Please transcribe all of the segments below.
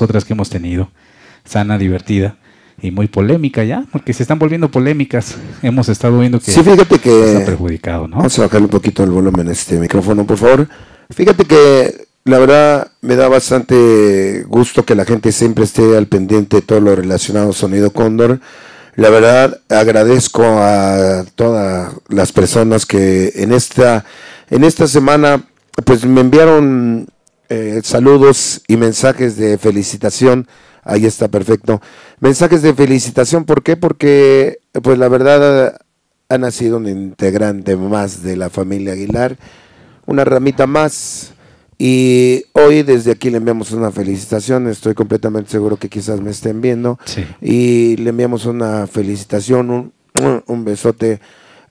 otras que hemos tenido. Sana, divertida y muy polémica ya, porque se están volviendo polémicas. Hemos estado viendo que, sí, fíjate que está perjudicado, ¿no? Vamos a bajar un poquito el volumen este micrófono, por favor. Fíjate que la verdad me da bastante gusto que la gente siempre esté al pendiente de todo lo relacionado Sonido Cóndor. La verdad agradezco a todas las personas que en esta, en esta semana pues me enviaron eh, saludos y mensajes de felicitación. Ahí está, perfecto. Mensajes de felicitación, ¿por qué? Porque, pues la verdad, ha nacido un integrante más de la familia Aguilar, una ramita más. Y hoy desde aquí le enviamos una felicitación, estoy completamente seguro que quizás me estén viendo. Y le enviamos una felicitación, un, un besote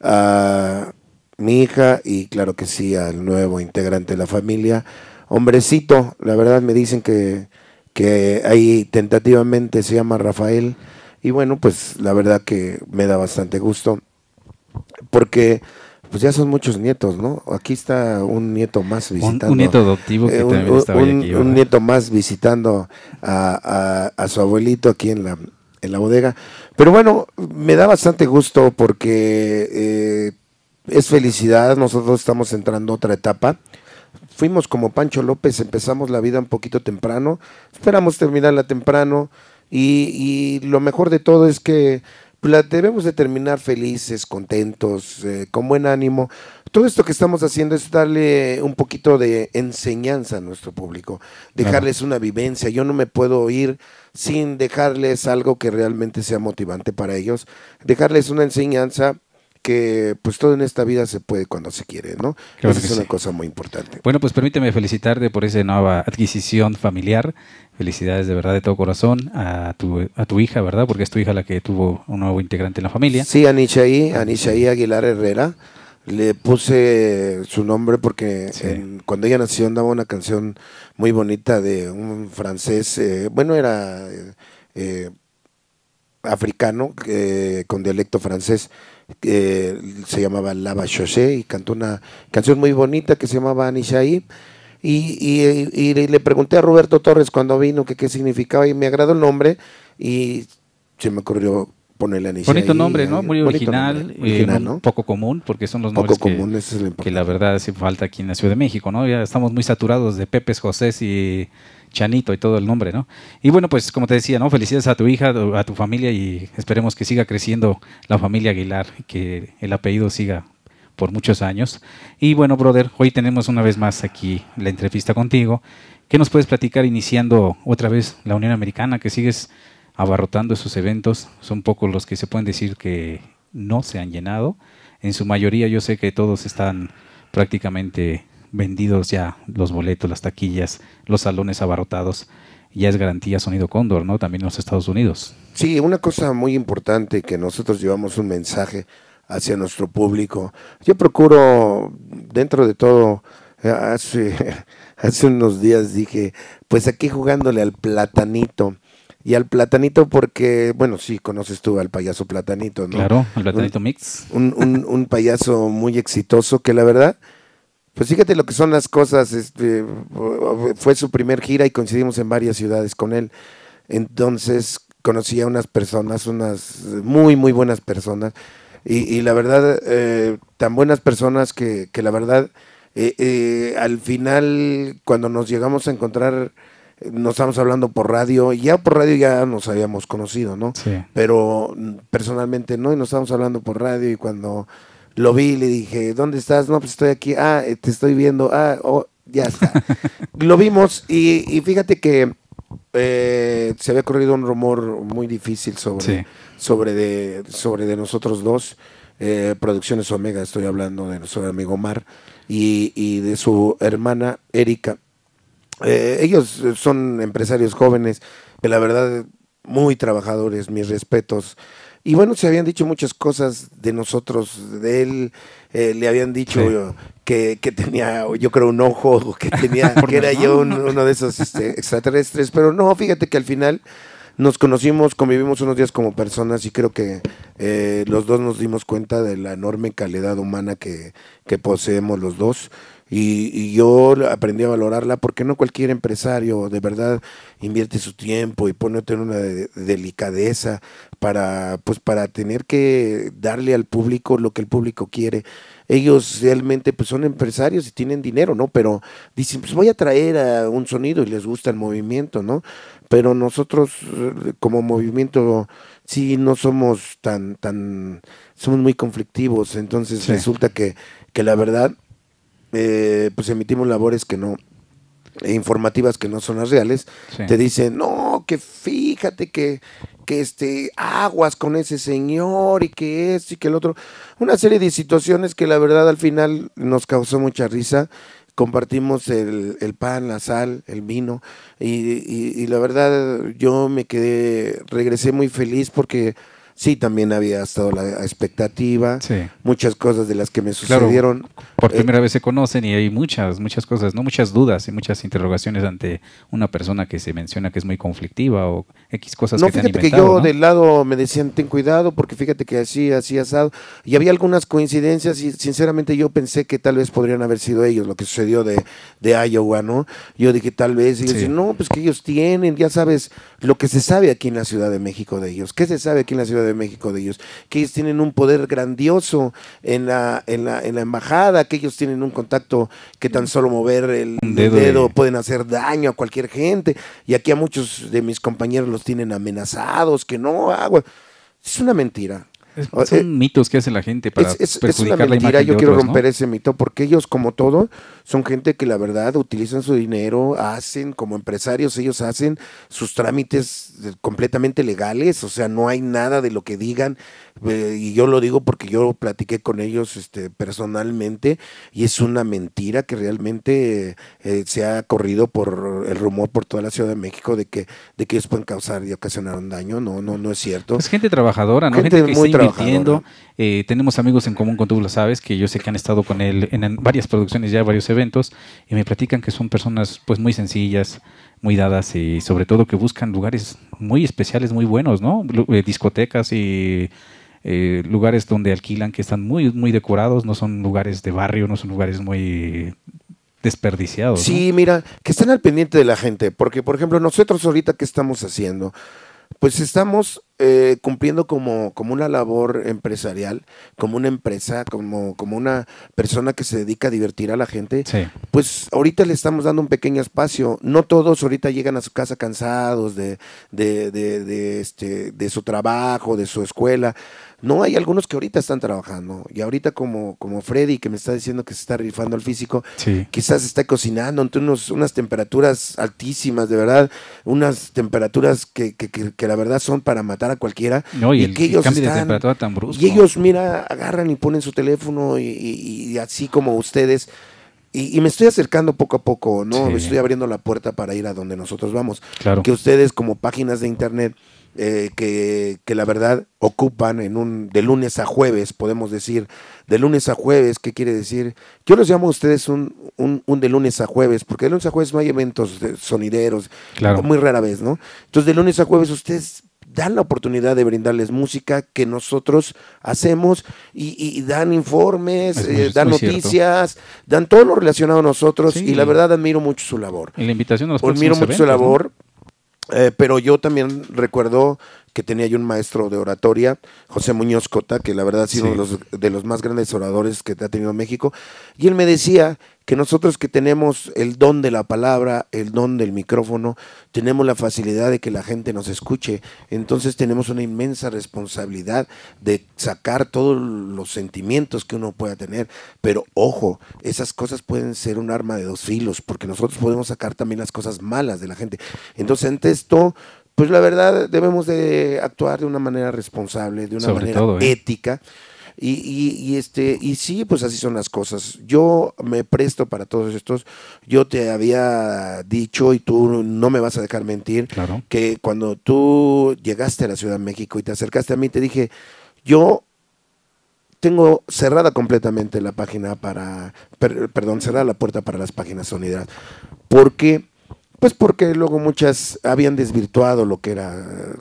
a mi hija y claro que sí al nuevo integrante de la familia hombrecito, la verdad me dicen que, ahí tentativamente se llama Rafael. Y bueno, pues la verdad que me da bastante gusto. Porque pues ya son muchos nietos, ¿no? Aquí está un nieto más visitando. Un, nieto adoptivo que eh, un, nieto más visitando a, su abuelito aquí en la, en la bodega. Pero bueno, me da bastante gusto porque eh, es felicidad. Nosotros estamos entrando a otra etapa fuimos como Pancho López, empezamos la vida un poquito temprano, esperamos terminarla temprano y, lo mejor de todo es que pues, debemos de terminar felices, contentos, eh, con buen ánimo. Todo esto que estamos haciendo es darle un poquito de enseñanza a nuestro público, dejarles una vivencia. Yo no me puedo ir sin dejarles algo que realmente sea motivante para ellos, dejarles una enseñanza que pues todo en esta vida se puede cuando se quiere, ¿no? es una cosa muy importante. Bueno, pues permíteme felicitarte por esa nueva adquisición familiar. Felicidades de verdad de todo corazón a tu, a tu hija, ¿verdad? Porque es tu hija la que tuvo un nuevo integrante en la familia. Sí, Anishaí, Anishaí Aguilar Herrera. Le puse su nombre porque cuando ella nació andaba una canción muy bonita de un francés, eh, bueno, era eh, eh, africano con dialecto francés que se llamaba Lava José y cantó una canción muy bonita que se llamaba Anishai Y, le pregunté a Roberto Torres cuando vino que qué significaba y me agradó el nombre y se me ocurrió ponerle Anishai Bonito nombre, ¿no? Muy original, eh, poco común, porque son los nombres que, la verdad hace falta aquí en la Ciudad de México, ¿no? Ya estamos muy saturados de Pepe José y... Chanito y todo el nombre, ¿no? Y bueno, pues como te decía, ¿no? Felicidades a tu hija, a tu familia y esperemos que siga creciendo la familia Aguilar, que el apellido siga por muchos años. Y bueno, brother, hoy tenemos una vez más aquí la entrevista contigo. ¿Qué nos puedes platicar iniciando otra vez la Unión Americana, que sigues abarrotando esos eventos? Son pocos los que se pueden decir que no se han llenado. En su mayoría yo sé que todos están prácticamente vendidos ya los boletos, las taquillas, los salones abarrotados, ya es garantía sonido cóndor, ¿no? También en los Estados Unidos. Sí, una cosa muy importante que nosotros llevamos un mensaje hacia nuestro público. Yo procuro, dentro de todo, eh, hace, hace unos días dije, pues aquí jugándole al platanito. Y al platanito porque, bueno, sí, conoces tú al payaso platanito, ¿no? Claro, al platanito mix. un payaso muy exitoso que la verdad pues fíjate lo que son las cosas. Este, fue su primer gira y coincidimos en varias ciudades con él. Entonces conocí a unas personas, unas muy, muy buenas personas. Y, la verdad, eh, tan buenas personas que, la verdad, eh, eh, al final, cuando nos llegamos a encontrar, nos estábamos hablando por radio. Y ya por radio ya nos habíamos conocido, ¿no? Sí. Pero mm, personalmente no, y nos estábamos hablando por radio. Y cuando lo vi y le dije, ¿dónde estás? No, pues estoy aquí. Ah, eh, te estoy viendo. Ah, oh, ya está. lo vimos y, y fíjate que eh, se había corrido un rumor muy difícil sobre, sobre, de, sobre de nosotros dos. Eh, Producciones Omega, estoy hablando de nuestro amigo Omar y, de su hermana Erika. ellos son empresarios jóvenes, de la verdad muy trabajadores, mis respetos. Y bueno, se habían dicho muchas cosas de nosotros, de él. Eh, le habían dicho que, tenía, yo creo, un ojo, que, tenía, que era yo uno de esos este, extraterrestres. Pero no, fíjate que al final nos conocimos, convivimos unos días como personas y creo que eh, los dos nos dimos cuenta de la enorme calidad humana que, que poseemos los dos. Y, yo aprendí a valorarla porque no cualquier empresario de verdad invierte su tiempo y pone tener una delicadeza para pues para tener que darle al público lo que el público quiere. Ellos realmente pues son empresarios y tienen dinero, ¿no? Pero dicen, pues voy a traer a un sonido y les gusta el movimiento, ¿no? Pero nosotros eh, como movimiento sí no somos tan tan somos muy conflictivos, entonces resulta que que la verdad eh, pues emitimos labores que no, e informativas que no son las reales, te dicen, no, que fíjate que, que este, aguas con ese señor y que esto y que el otro. Una serie de situaciones que la verdad al final nos causó mucha risa. Compartimos el, el pan, la sal, el vino y la verdad yo me quedé, regresé muy feliz porque sí también había estado la expectativa, muchas cosas de las que me sucedieron. por eh, primera vez se conocen y hay muchas, muchas cosas, no muchas dudas y muchas interrogaciones ante una persona que se menciona que es muy conflictiva o X cosas que fíjate que yo del lado me decían ten cuidado porque fíjate que así, así asado y había algunas coincidencias y sinceramente yo pensé que tal vez podrían haber sido ellos lo que sucedió de, de Iowa, ¿no? Yo dije tal vez y no, pues que ellos tienen, ya sabes, lo que se sabe aquí en la Ciudad de México de ellos. ¿Qué se sabe aquí en la Ciudad de México de ellos? Que ellos tienen un poder grandioso en la, en la, en la embajada, que ellos tienen un contacto que tan solo mover el dedo, dedo pueden hacer daño a cualquier gente. Y aquí a muchos de mis compañeros los tienen amenazados, que no hago. Ah, es una mentira. Es, son eh, mitos que hace la gente para es, perjudicar es una mentira. yo quiero romper ese mito porque ellos, como todo, son gente que la verdad utilizan su dinero, hacen como empresarios, ellos hacen sus trámites eh, completamente legales, o sea, no hay nada de lo que digan eh, y yo lo digo porque yo platiqué con ellos este, personalmente y es una mentira que realmente eh, se ha corrido por el rumor por toda la Ciudad de México de que, de que ellos pueden causar y ocasionar un daño. No, no, no es cierto. Es gente trabajadora, ¿no? Gente, muy está eh, tenemos amigos en común con tú lo sabes, que yo sé que han estado con él en, en varias producciones ya, varios eventos, y me platican que son personas pues muy sencillas, muy dadas y sobre todo que buscan lugares muy especiales, muy buenos, ¿no? Discotecas y eh, lugares donde alquilan que están muy, muy decorados, no son lugares de barrio, no son lugares muy desperdiciados. Sí, mira, que están al pendiente de la gente, porque por ejemplo nosotros ahorita ¿qué estamos haciendo, pues estamos eh, cumpliendo como, como, una labor empresarial, como una empresa, como, como, una persona que se dedica a divertir a la gente, pues ahorita le estamos dando un pequeño espacio. No todos ahorita llegan a su casa cansados de, de, de, este, de su trabajo, de su escuela. No, hay algunos que ahorita están trabajando. Y ahorita como, como Freddy, que me está diciendo que se está rifando el físico, quizás está cocinando ante unos, unas temperaturas altísimas, de verdad, unas temperaturas que, que, que, que la verdad son para matar a cualquiera. y, ellos Y ellos, mira, agarran y ponen su teléfono y, así como ustedes. Y, me estoy acercando poco a poco, ¿no? estoy abriendo la puerta para ir a donde nosotros vamos. Que ustedes como páginas de internet eh, que, la verdad ocupan en un de lunes a jueves, podemos decir, de lunes a jueves, ¿qué quiere decir? Yo los llamo a ustedes un, un, de lunes a jueves, porque de lunes a jueves no hay eventos sonideros, claro. muy rara vez, ¿no? Entonces de lunes a jueves ustedes dan la oportunidad de brindarles música que nosotros hacemos y, dan informes, eh, dan noticias, dan todo lo relacionado a nosotros y la verdad admiro mucho su labor. En la invitación a los Admiro mucho su labor. Eh, pero yo también recuerdo que tenía yo un maestro de oratoria, José Muñoz Cota, que la verdad ha sido uno de los, de los más grandes oradores que ha tenido México, y él me decía que nosotros que tenemos el don de la palabra, el don del micrófono, tenemos la facilidad de que la gente nos escuche. Entonces tenemos una inmensa responsabilidad de sacar todos los sentimientos que uno pueda tener. Pero ojo, esas cosas pueden ser un arma de dos filos, porque nosotros podemos sacar también las cosas malas de la gente. Entonces ante esto pues la verdad debemos de actuar de una manera responsable, de una manera ¿eh? ética. Y, y, este y sí pues así son las cosas yo me presto para todos estos yo te había dicho y tú no me vas a dejar mentir claro. que cuando tú llegaste a la Ciudad de México y te acercaste a mí te dije yo tengo cerrada completamente la página para perdón cerrada la puerta para las páginas sonidas porque pues porque luego muchas habían desvirtuado lo que era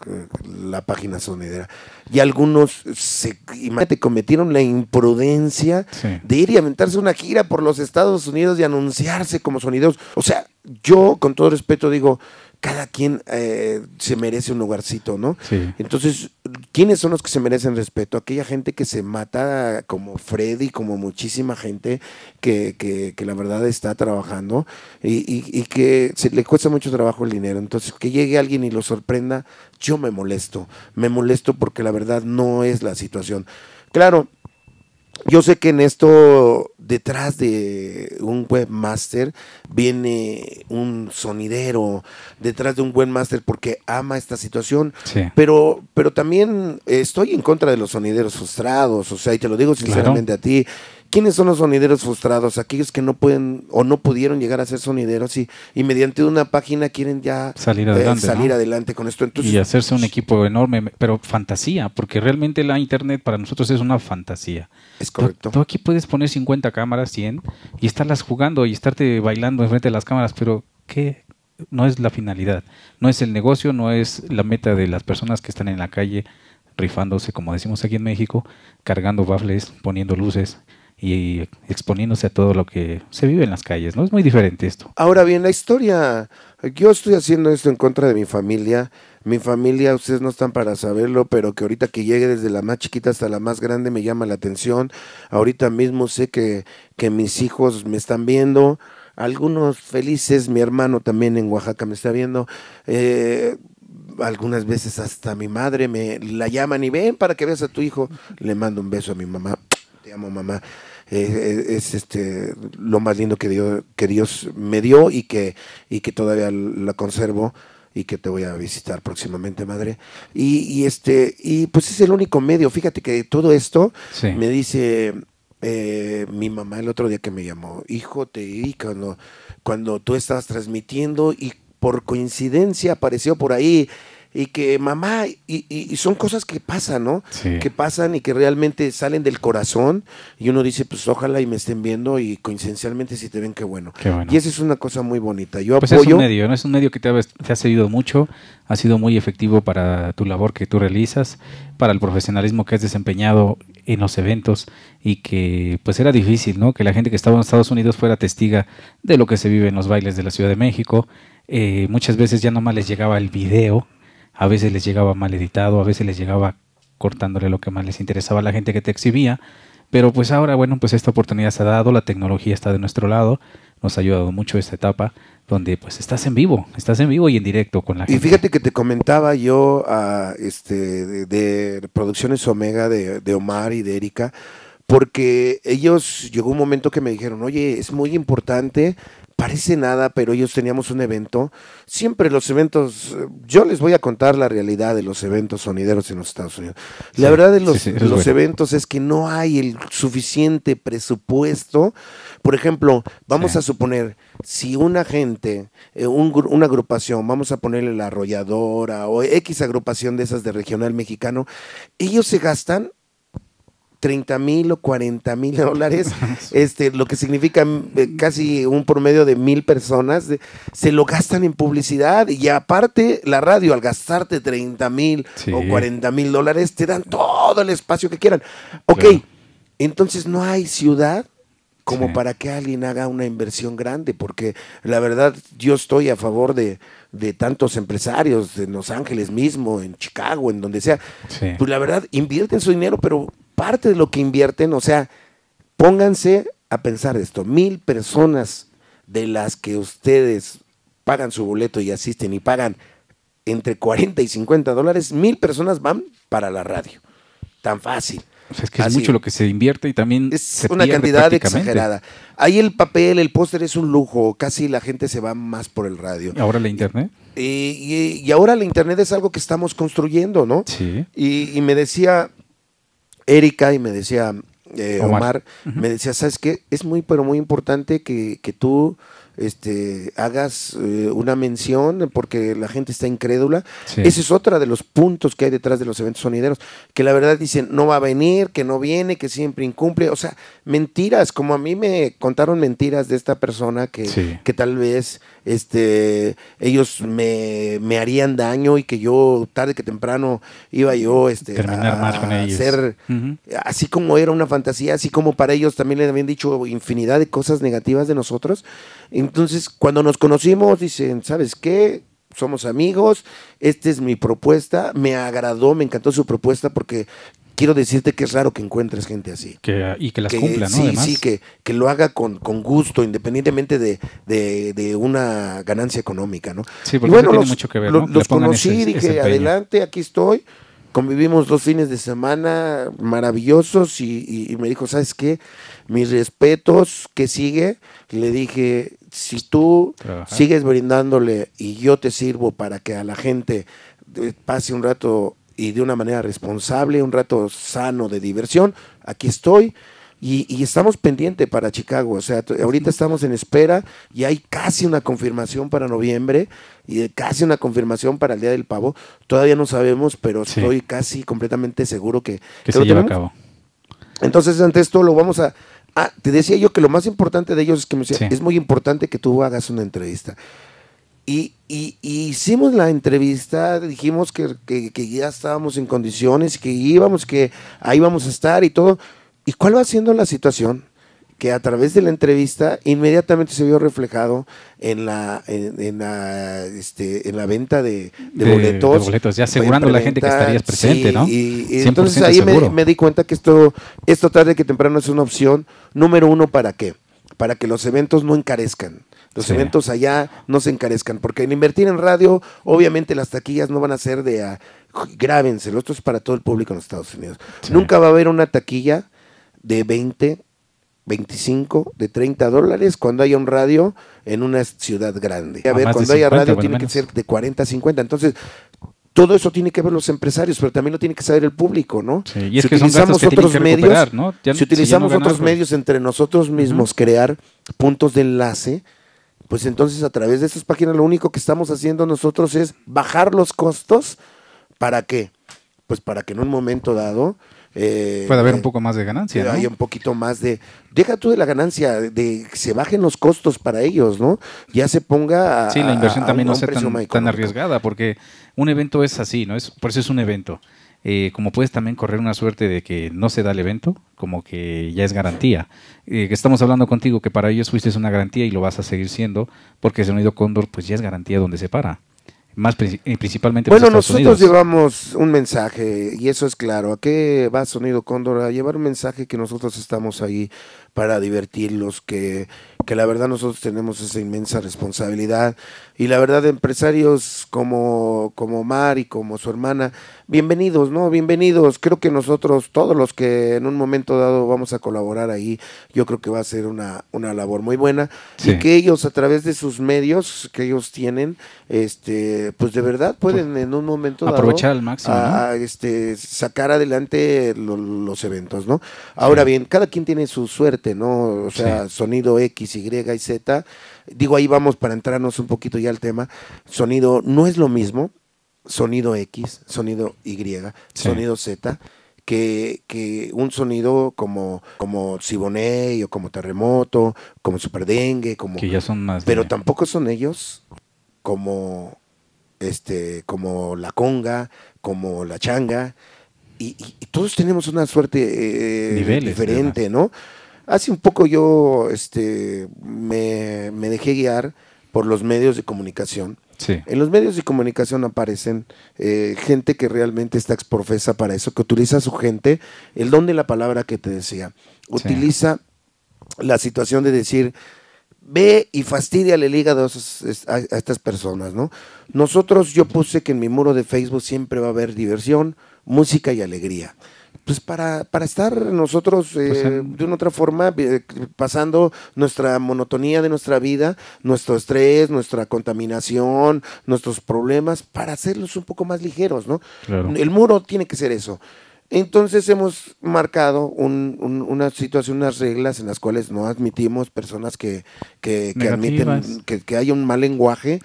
eh, la página sonidera. Y algunos se imagínate, cometieron la imprudencia de ir y aventarse una gira por los Estados Unidos y anunciarse como sonideros. O sea, yo con todo respeto digo, cada quien eh, se merece un lugarcito, ¿no? Entonces, ¿quiénes son los que se merecen respeto? Aquella gente que se mata como Freddy, como muchísima gente que, que, que la verdad está trabajando y, que se le cuesta mucho trabajo el dinero. Entonces, que llegue alguien y lo sorprenda, yo me molesto. Me molesto porque la verdad no es la situación. Claro, yo sé que en esto, detrás de un webmaster, viene un sonidero, detrás de un webmaster, porque ama esta situación. Pero, pero también estoy en contra de los sonideros frustrados. O sea, y te lo digo sinceramente a ti, ¿Quiénes son los sonideros frustrados? Aquellos que no pueden o no pudieron llegar a ser sonideros y, mediante una página quieren ya salir eh, adelante, salir adelante con esto. Entonces, y hacerse un equipo enorme, pero fantasía, porque realmente la Internet para nosotros es una fantasía. Es correcto. Tú, aquí puedes poner 50 cámaras, 100, y estarlas jugando y estarte bailando enfrente de las cámaras, pero ¿qué, no es la finalidad, no es el negocio, no es la meta de las personas que están en la calle rifándose, como decimos aquí en México, cargando bafles, poniendo luces, y exponiéndose a todo lo que se vive en las calles, ¿no? Es muy diferente esto. Ahora bien, la historia, yo estoy haciendo esto en contra de mi familia, mi familia, ustedes no están para saberlo, pero que ahorita que llegue desde la más chiquita hasta la más grande me llama la atención, ahorita mismo sé que, que mis hijos me están viendo, algunos felices, mi hermano también en Oaxaca me está viendo, eh, algunas veces hasta mi madre me la llaman y ven para que veas a tu hijo. Le mando un beso a mi mamá mamá. Eh, eh, es, este, lo más lindo que Dios, que Dios me dio y que, y que todavía la conservo y que te voy a visitar próximamente, madre. Y, este, y pues es el único medio. Fíjate que todo esto me dice eh, mi mamá el otro día que me llamó, hijo, te vi cuando, cuando tú estabas transmitiendo y por coincidencia apareció por ahí y que mamá, y, son cosas que pasan, ¿no? Que pasan y que realmente salen del corazón y uno dice, pues ojalá y me estén viendo y coincidencialmente si te ven, qué bueno. Qué Y esa es una cosa muy bonita. Yo pues apoyo... Es un medio, ¿no? Es un medio que te ha, servido mucho, ha sido muy efectivo para tu labor que tú realizas, para el profesionalismo que has desempeñado en los eventos y que pues era difícil, ¿no? Que la gente que estaba en Estados Unidos fuera testiga de lo que se vive en los bailes de la Ciudad de México. Eh, muchas veces ya nomás les llegaba el video a veces les llegaba mal editado, a veces les llegaba cortándole lo que más les interesaba a la gente que te exhibía, pero pues ahora, bueno, pues esta oportunidad se ha dado, la tecnología está de nuestro lado, nos ha ayudado mucho esta etapa donde pues estás en vivo, estás en vivo y en directo con la gente. Y fíjate que te comentaba yo ah, este, de, Producciones Omega, de, de Omar y de Erika, porque ellos llegó un momento que me dijeron, oye, es muy importante parece nada, pero ellos teníamos un evento. Siempre los eventos, yo les voy a contar la realidad de los eventos sonideros en los Estados Unidos. La verdad de los, eventos es que no hay el suficiente presupuesto. Por ejemplo, vamos a suponer, si una gente, eh, un, una agrupación, vamos a ponerle la arrolladora o X agrupación de esas de regional mexicano, ellos se gastan 30 mil o 40 mil dólares, este, lo que significa mm, eh, casi un promedio de mil personas, se lo gastan en publicidad y aparte la radio al gastarte 30 mil o 40 mil dólares te dan todo el espacio que quieran. Ok, entonces no hay ciudad como para que alguien haga una inversión grande, porque la verdad yo estoy a favor de, tantos empresarios en Los Ángeles mismo, en Chicago, en donde sea. Pues la verdad invierten su dinero, pero parte de lo que invierten, o sea, pónganse a pensar esto, mil personas de las que ustedes pagan su boleto y asisten y pagan entre 40 y 50 dólares, mil personas van para la radio. Tan fácil. O es que es mucho lo que se invierte y también es una cantidad exagerada. Ahí el papel, el póster es un lujo, casi la gente se va más por el radio. ¿Y ahora la internet? Y, ahora la internet es algo que estamos construyendo, ¿no? Sí. y me decía Erika y me decía eh, Omar, me decía, ¿sabes qué? Es muy, pero muy importante que, que tú este, hagas eh, una mención porque la gente está incrédula. Ese es otro de los puntos que hay detrás de los eventos sonideros, que la verdad dicen no va a venir, que no viene, que siempre incumple. O sea, mentiras, como a mí me contaron mentiras de esta persona que, que tal vez este, ellos me, me harían daño y que yo tarde que temprano iba yo este, Terminar a, con ellos. Hacer, así como era una fantasía, así como para ellos también les habían dicho infinidad de cosas negativas de nosotros. Entonces, cuando nos conocimos, dicen, ¿sabes qué? somos amigos, esta es mi propuesta, me agradó, me encantó su propuesta porque quiero decirte que es raro que encuentres gente así. Que, y que las cumpla, ¿no? Sí, sí, que, que, lo haga con, con gusto, independientemente de, una ganancia económica, ¿no? Sí, porque bueno, tiene mucho que ver. ¿no? los conocí dije, adelante, aquí estoy. Convivimos dos fines de semana maravillosos y, me dijo, ¿sabes qué? Mis respetos, ¿qué sigue? Y le dije, si tú sigues brindándole y yo te sirvo para que a la gente eh, pase un rato y de una manera responsable, un rato sano de diversión. Aquí estoy. Y, estamos pendiente para Chicago. O sea, ahorita estamos en espera y hay casi una confirmación para noviembre y casi una confirmación para el Día del Pavo. Todavía no sabemos, pero estoy casi completamente seguro que, que, se lo a cabo. Entonces, ante esto lo vamos a... Ah, te decía yo que lo más importante de ellos es que me decía, es muy importante que tú hagas una entrevista. Y, y, hicimos la entrevista, dijimos que, ya estábamos en condiciones, que íbamos, que ahí vamos a estar y todo. ¿Y cuál va siendo la situación? Que a través de la entrevista inmediatamente se vio reflejado en la, en, la, este, en la venta de, boletos. De ya asegurando a la gente que estarías presente, ¿no? Y, entonces ahí me, di cuenta que esto, esto tarde que temprano es una opción número uno para qué? Para que los eventos no encarezcan los eventos allá no se encarezcan, porque en invertir en radio, obviamente las taquillas no van a ser de a, ah, grábenselo, esto es para todo el público en los Estados Unidos. Nunca va a haber una taquilla de 20, 25, de 30 dólares cuando haya un radio en una ciudad grande. A, ah, ver, cuando haya radio tiene que ser de 40 50. Entonces, todo eso tiene que ver los empresarios, pero también lo tiene que saber el público, ¿no? y es si que utilizamos otros medios, si utilizamos otros medios entre nosotros mismos, crear puntos de enlace, pues entonces a través de estas páginas lo único que estamos haciendo nosotros es bajar los costos para que, pues para que en un momento dado eh, Puede haber eh, un poco más de ganancia. ¿no? Hay un poquito más de. Deja tú de la ganancia, de que se bajen los costos para ellos, ¿no? Ya se ponga. A, sí, la inversión también no sea tan, arriesgada, porque un evento es así, ¿no? Es, por eso es un evento. Eh, como puedes también correr una suerte de que no se da el evento, como que ya es garantía. Eh, estamos hablando contigo que para ellos fuiste una garantía y lo vas a seguir siendo, porque el sonido Cóndor pues ya es garantía donde se para. Más eh, principalmente pues, Bueno, nosotros llevamos un mensaje y eso es claro. ¿A qué va Sonido Cóndor? A llevar un mensaje que nosotros estamos ahí para divertirlos, que, que la verdad nosotros tenemos esa inmensa responsabilidad. Y la verdad, empresarios como, como Mar y como su hermana, bienvenidos, ¿no? Bienvenidos. Creo que nosotros, todos los que en un momento dado vamos a colaborar ahí, yo creo que va a ser una, una labor muy buena. Y que ellos, a través de sus medios que ellos tienen, este, pues de verdad pueden pues, en un momento aprovechar al máximo. este, sacar adelante los eventos, ¿no? Ahora bien, cada quien tiene su suerte, ¿no? O sea, sonido X, Y y Z. Digo, ahí vamos para entrarnos un poquito ya al tema. Sonido no es lo mismo sonido X, sonido Y, sonido Z, que, un sonido como, como Siboney o como Terremoto, como Superdengue, como. Pero tampoco son ellos como este, como la conga, como la changa. Y, todos tenemos una suerte eh, diferente, ¿no? Hace un poco yo este, me, me dejé guiar por los medios de comunicación en los medios de comunicación aparecen eh, gente que realmente está exprofesa para eso, que utiliza a su gente, el don de la palabra que te decía, utiliza la situación de decir, ve y fastidia el hígado a, a estas personas, ¿no? Nosotros, yo puse que en mi muro de Facebook siempre va a haber diversión, música y alegría pues para, para estar nosotros eh, pues, de una otra forma eh, pasando nuestra monotonía de nuestra vida, nuestro estrés, nuestra contaminación, nuestros problemas, para hacerlos un poco más ligeros, ¿no? El muro tiene que ser eso. Entonces hemos marcado una situación, unas reglas en las cuales no admitimos personas que, admiten que, que haya un mal lenguaje.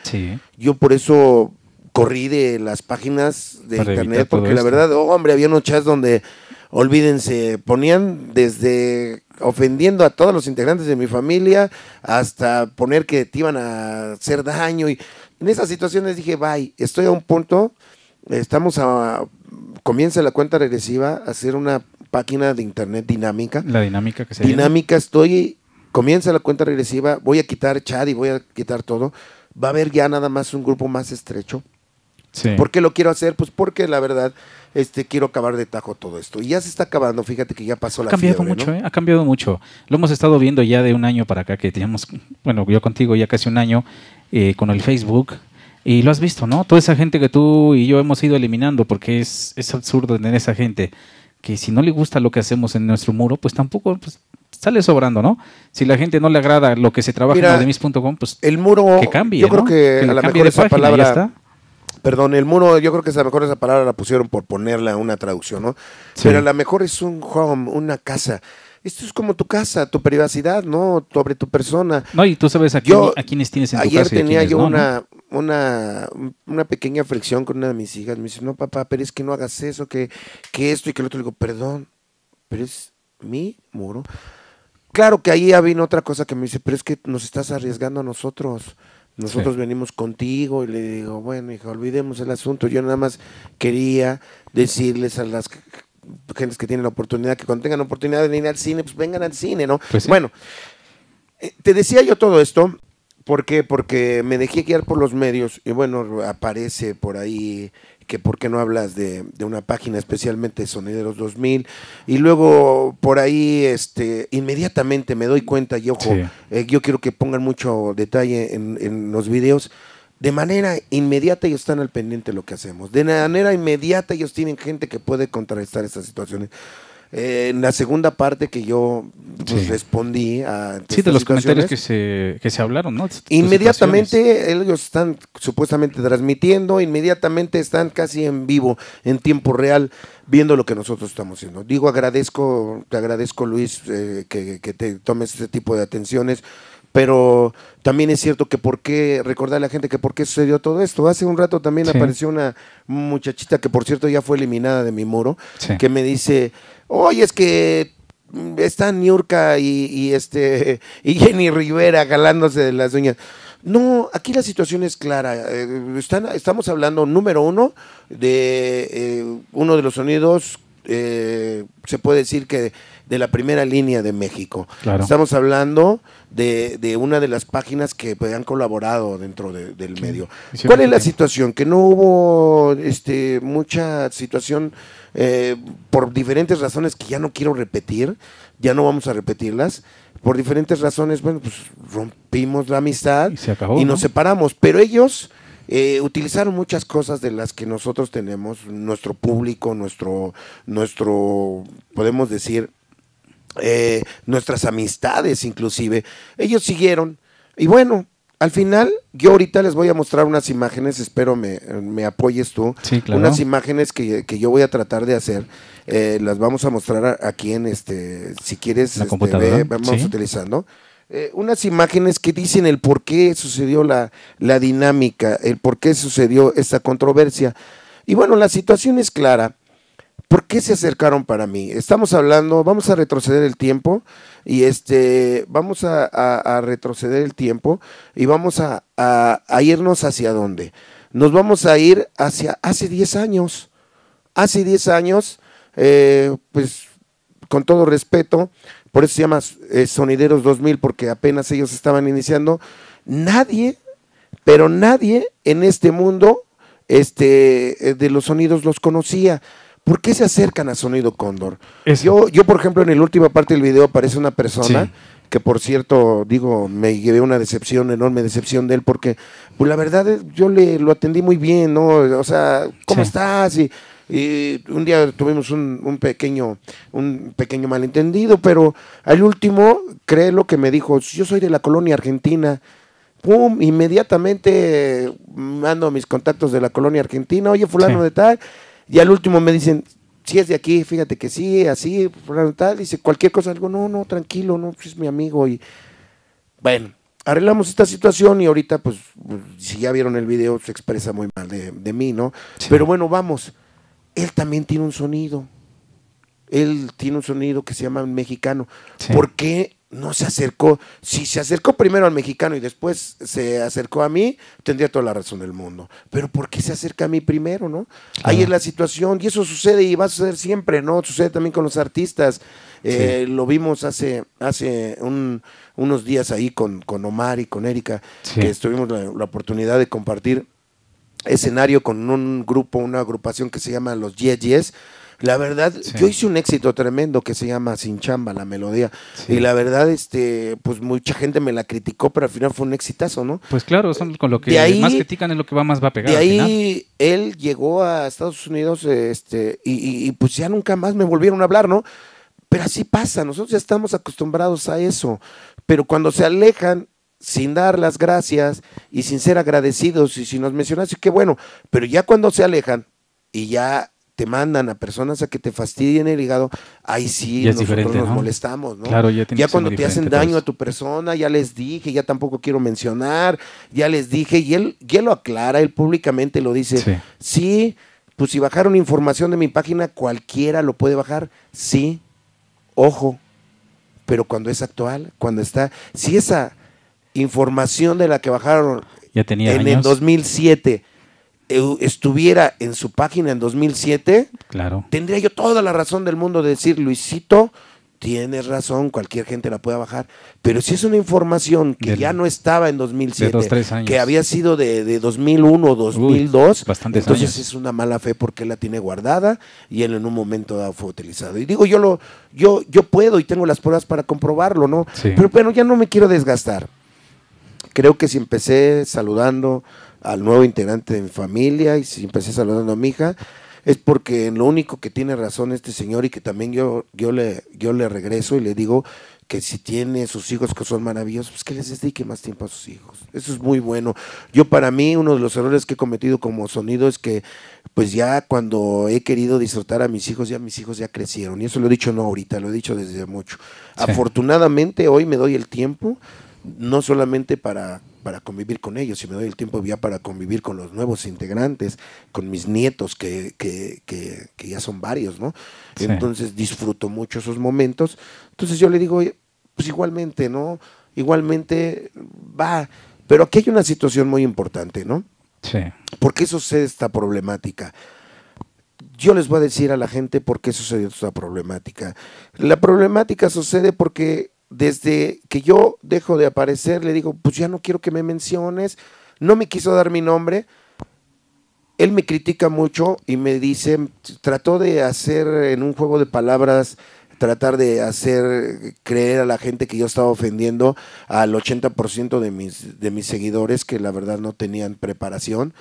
Yo por eso corrí de las páginas de internet, porque la verdad, hombre, había unos chats donde olvídense, ponían desde ofendiendo a todos los integrantes de mi familia hasta poner que te iban a hacer daño y en esas situaciones dije, bye, estoy a un punto, estamos a, comienza la cuenta regresiva, hacer una página de internet dinámica. La dinámica que se Dinámica, estoy, comienza la cuenta regresiva, voy a quitar chat y voy a quitar todo, va a haber ya nada más un grupo más estrecho ¿Por qué lo quiero hacer? Pues porque la verdad este, quiero acabar de tajo todo esto. Y ya se está acabando, fíjate que ya pasó ha cambiado mucho, ¿eh? Ha cambiado mucho. Lo hemos estado viendo ya de un año para acá, que teníamos, bueno, yo contigo ya casi un año eh, con el Facebook. Y lo has visto, ¿no? Toda esa gente que tú y yo hemos ido eliminando, porque es, es absurdo tener esa gente que si no le gusta lo que hacemos en nuestro muro, pues tampoco pues, sale sobrando, ¿no? Si la gente no le agrada lo que se trabaja Mira, en ademis.com, pues el muro, que cambia. Yo creo que, a lo mejor perdón, el muro, yo creo que lo mejor esa palabra la pusieron por ponerla una traducción, ¿no? Sí. Pero a lo mejor es un home, una casa. Esto es como tu casa, tu privacidad, ¿no? Sobre tu persona. No, y tú sabes a, quién, a quiénes tienes en tu casa. Ayer tenía yo una, Una, pequeña fricción con una de mis hijas. Me dice, no, papá, pero es que no hagas eso, que, que esto y que el otro. Le digo, perdón, pero es mi muro. Claro que ahí había vino otra cosa que me dice, pero es que nos estás arriesgando a nosotros. Nosotros venimos contigo y le digo, bueno, hija, olvidemos el asunto. Yo nada más quería decirles a las gentes que tienen la oportunidad, que cuando tengan oportunidad de ir al cine, pues vengan al cine, ¿no? Pues bueno, eh, te decía yo todo esto, porque Porque me dejé guiar por los medios y bueno, aparece por ahí que por qué no hablas de, una página especialmente de Sonideros 2000. Y luego por ahí este, inmediatamente me doy cuenta y ojo, eh, yo quiero que pongan mucho detalle en, en los videos. De manera inmediata ellos están al pendiente de lo que hacemos. De manera inmediata ellos tienen gente que puede contrarrestar estas situaciones. Eh, en la segunda parte que yo pues, respondí a... Sí, de los comentarios que se, que se hablaron, ¿no? Inmediatamente ellos están supuestamente transmitiendo, inmediatamente están casi en vivo, en tiempo real, viendo lo que nosotros estamos haciendo. Digo, agradezco, te agradezco Luis eh, que, te tomes este tipo de atenciones pero también es cierto que por qué recordar a la gente que por qué sucedió todo esto. Hace un rato también apareció una muchachita que por cierto ya fue eliminada de mi muro, que me dice, oye, es que están Niurka y, este, y Jenny Rivera galándose de las uñas. No, aquí la situación es clara. Eh, estamos hablando, número uno, de eh, uno de los sonidos, eh, se puede decir que de la primera línea de México. Estamos hablando de, una de las páginas que pues, han colaborado dentro del medio. ¿Cuál es la situación? Que no hubo este, mucha situación eh, por diferentes razones que ya no quiero repetir, ya no vamos a repetirlas por diferentes razones, bueno, pues rompimos la amistad y, nos separamos. Pero ellos eh, utilizaron muchas cosas de las que nosotros tenemos, nuestro público, nuestro, nuestro, podemos decir, eh, nuestras amistades inclusive. Ellos siguieron y bueno, al final yo ahorita les voy a mostrar unas imágenes, espero me, me apoyes tú, unas imágenes que, yo voy a tratar de hacer, eh, las vamos a mostrar aquí en este, si quieres, este, vamos utilizando. Eh, unas imágenes que dicen el por qué sucedió la dinámica, el por qué sucedió esta controversia. Y bueno, la situación es clara. ¿Por qué se acercaron para mí? Estamos hablando, vamos a retroceder el tiempo y este, vamos a, retroceder el tiempo y vamos a, irnos hacia dónde. Nos vamos a ir hacia hace 10 años. Hace 10 años, eh, pues con todo respeto, por eso se llama eh, Sonideros 2000, porque apenas ellos estaban iniciando, nadie, pero nadie en este mundo este, eh, de los sonidos los conocía. ¿Por qué se acercan a Sonido Cóndor? Yo, yo, por ejemplo, en la última parte del video aparece una persona que, por cierto, digo, me llevé una decepción, enorme decepción de él, porque, pues la verdad, eh, yo le lo atendí muy bien, ¿no? O sea, ¿cómo estás? Y, un día tuvimos un, pequeño un pequeño malentendido, pero al último, cree lo que me dijo, yo soy de la colonia argentina. Pum, inmediatamente eh, mando mis contactos de la colonia argentina, oye fulano de tal, y al último me dicen, si es de aquí, fíjate que sí, así, tal, dice cualquier cosa, algo, no, no, tranquilo, no, pues, es mi amigo. Y bueno, arreglamos esta situación y ahorita, pues, si ya vieron el video, se expresa muy mal de, mí, ¿no? Pero bueno, vamos, él también tiene un sonido. Él tiene un sonido que se llama mexicano. ¿Por qué no se acercó. Si se acercó primero al mexicano y después se acercó a mí, tendría toda la razón del mundo. Pero ¿por qué se acerca a mí primero, no? Ahí es la situación y eso sucede y va a suceder siempre, ¿no? Sucede también con los artistas. Eh, lo vimos hace, hace unos días ahí con, con Omar y con Erika, que tuvimos la, oportunidad de compartir escenario con un grupo, una agrupación que se llama Los Yeyes. La verdad, yo hice un éxito tremendo que se llama Sin Chamba, la melodía. Y la verdad, este, pues mucha gente me la criticó, pero al final fue un exitazo, ¿no? Pues claro, son con lo que más critican es lo que va más va a pegar. Y ahí él llegó a Estados Unidos, este, y, pues ya nunca más me volvieron a hablar, ¿no? Pero así pasa, nosotros ya estamos acostumbrados a eso. Pero cuando se alejan sin dar las gracias y sin ser agradecidos y si nos mencionas, qué bueno, pero ya cuando se alejan y ya te mandan a personas a que te fastidien el hígado, ahí sí nosotros nos molestamos, ¿no? Claro, ya, cuando te hacen daño a pues. tu persona, ya les dije, ya tampoco quiero mencionar, ya les dije, y él, lo aclara, él públicamente lo dice, sí. pues si bajaron información de mi página, cualquiera lo puede bajar, sí, ojo, pero cuando es actual, cuando está, si esa información de la que bajaron ya tenía en el 2007 estuviera en su página en 2007, claro. tendría yo toda la razón del mundo de decir, Luisito, tienes razón, cualquier gente la puede bajar. Pero si es una información que ya no estaba en 2007, que había sido de, 2001 o 2002, entonces es una mala fe porque la tiene guardada y él en un momento dado fue utilizado. Y digo, yo lo yo yo puedo y tengo las pruebas para comprobarlo, ¿no? Pero ya no me quiero desgastar. Creo que si empecé saludando al nuevo integrante de mi familia y si empecé saludando a mi hija, es porque lo único que tiene razón este señor y que también yo, yo, le, yo le regreso y le digo que si tiene sus hijos que son maravillosos, pues que les dedique más tiempo a sus hijos. Eso es muy bueno. Yo para mí uno de los errores que he cometido como sonido es que pues ya cuando he querido disfrutar a mis hijos, ya mis hijos ya crecieron. Y eso lo he dicho no ahorita, lo he dicho desde mucho. Afortunadamente hoy me doy el tiempo no solamente para para convivir con ellos y me doy el tiempo ya para convivir con los nuevos integrantes, con mis nietos, que, que, que, ya son varios, ¿no? Entonces disfruto mucho esos momentos. Entonces yo le digo, pues igualmente, ¿no? Igualmente va. Pero aquí hay una situación muy importante, ¿no? Sí. ¿Por qué sucede esta problemática? Yo les voy a decir a la gente por qué sucede esta problemática. La problemática sucede porque desde que yo dejo de aparecer, le digo, pues ya no quiero que me menciones, no me quiso dar mi nombre. Él me critica mucho y me dice, trató de hacer en un juego de palabras, tratar de hacer creer a la gente que yo estaba ofendiendo al 80% de mis, de mis seguidores que la verdad no tenían preparación.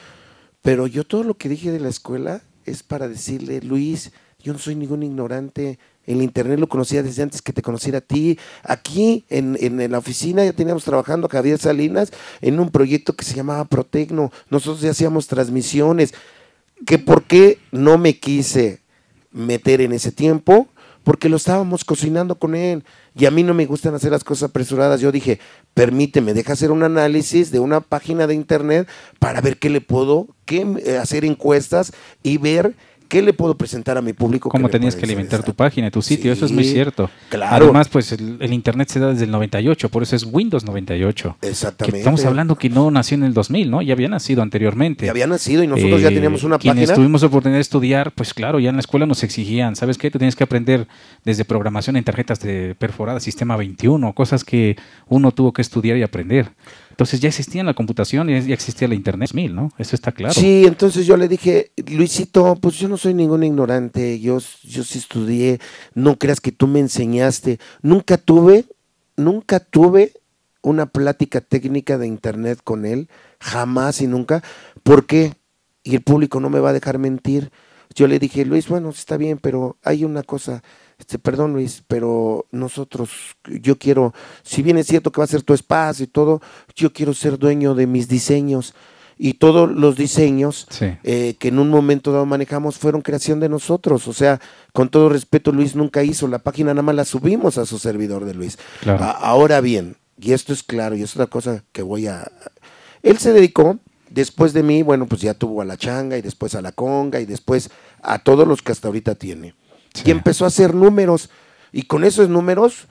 Pero yo todo lo que dije de la escuela es para decirle, Luis, yo no soy ningún ignorante, el internet lo conocía desde antes que te conociera a ti. Aquí en, la oficina ya teníamos trabajando a Javier Salinas en un proyecto que se llamaba Protecno. Nosotros ya hacíamos transmisiones. Que por qué no me quise meter en ese tiempo, porque lo estábamos cocinando con él. Y a mí no me gustan hacer las cosas apresuradas. Yo dije, permíteme, deja hacer un análisis de una página de internet para ver qué le puedo, qué eh, hacer encuestas y ver ¿qué le puedo presentar a mi público? ¿Cómo tenías que alimentar tu página, tu sitio? eso es muy cierto. Claro. Además, pues el, Internet se da desde el 98, por eso es Windows 98. Exactamente. estamos hablando que no nació en el 2000, ¿no? Ya había nacido anteriormente. Ya había nacido y nosotros ya eh, teníamos una quienes página. tuvimos oportunidad de estudiar, pues claro, ya en la escuela nos exigían, ¿sabes qué? Tú tienes que aprender desde programación en tarjetas de perforada, sistema 21, cosas que uno tuvo que estudiar y aprender. Entonces ya existía la computación, y ya existía la Internet, mil, ¿no? Eso está claro. Sí, entonces yo le dije, Luisito, pues yo no soy ningún ignorante, yo, yo sí estudié, no creas que tú me enseñaste. Nunca tuve, nunca tuve una plática técnica de Internet con él, jamás y nunca. ¿Por qué? Y el público no me va a dejar mentir. Yo le dije, Luis, bueno, está bien, pero hay una cosa este, perdón Luis, pero nosotros, yo quiero, si bien es cierto que va a ser tu espacio y todo, yo quiero ser dueño de mis diseños. Y todos los diseños eh, que en un momento dado manejamos fueron creación de nosotros. O sea, con todo respeto, Luis nunca hizo la página, nada más la subimos a su servidor de Luis. ahora bien, y esto es claro, y es otra cosa que voy a... Él se dedicó, después de mí, bueno, pues ya tuvo a la changa y después a la conga y después a todos los que hasta ahorita tiene. Y empezó a hacer números. Y con esos números,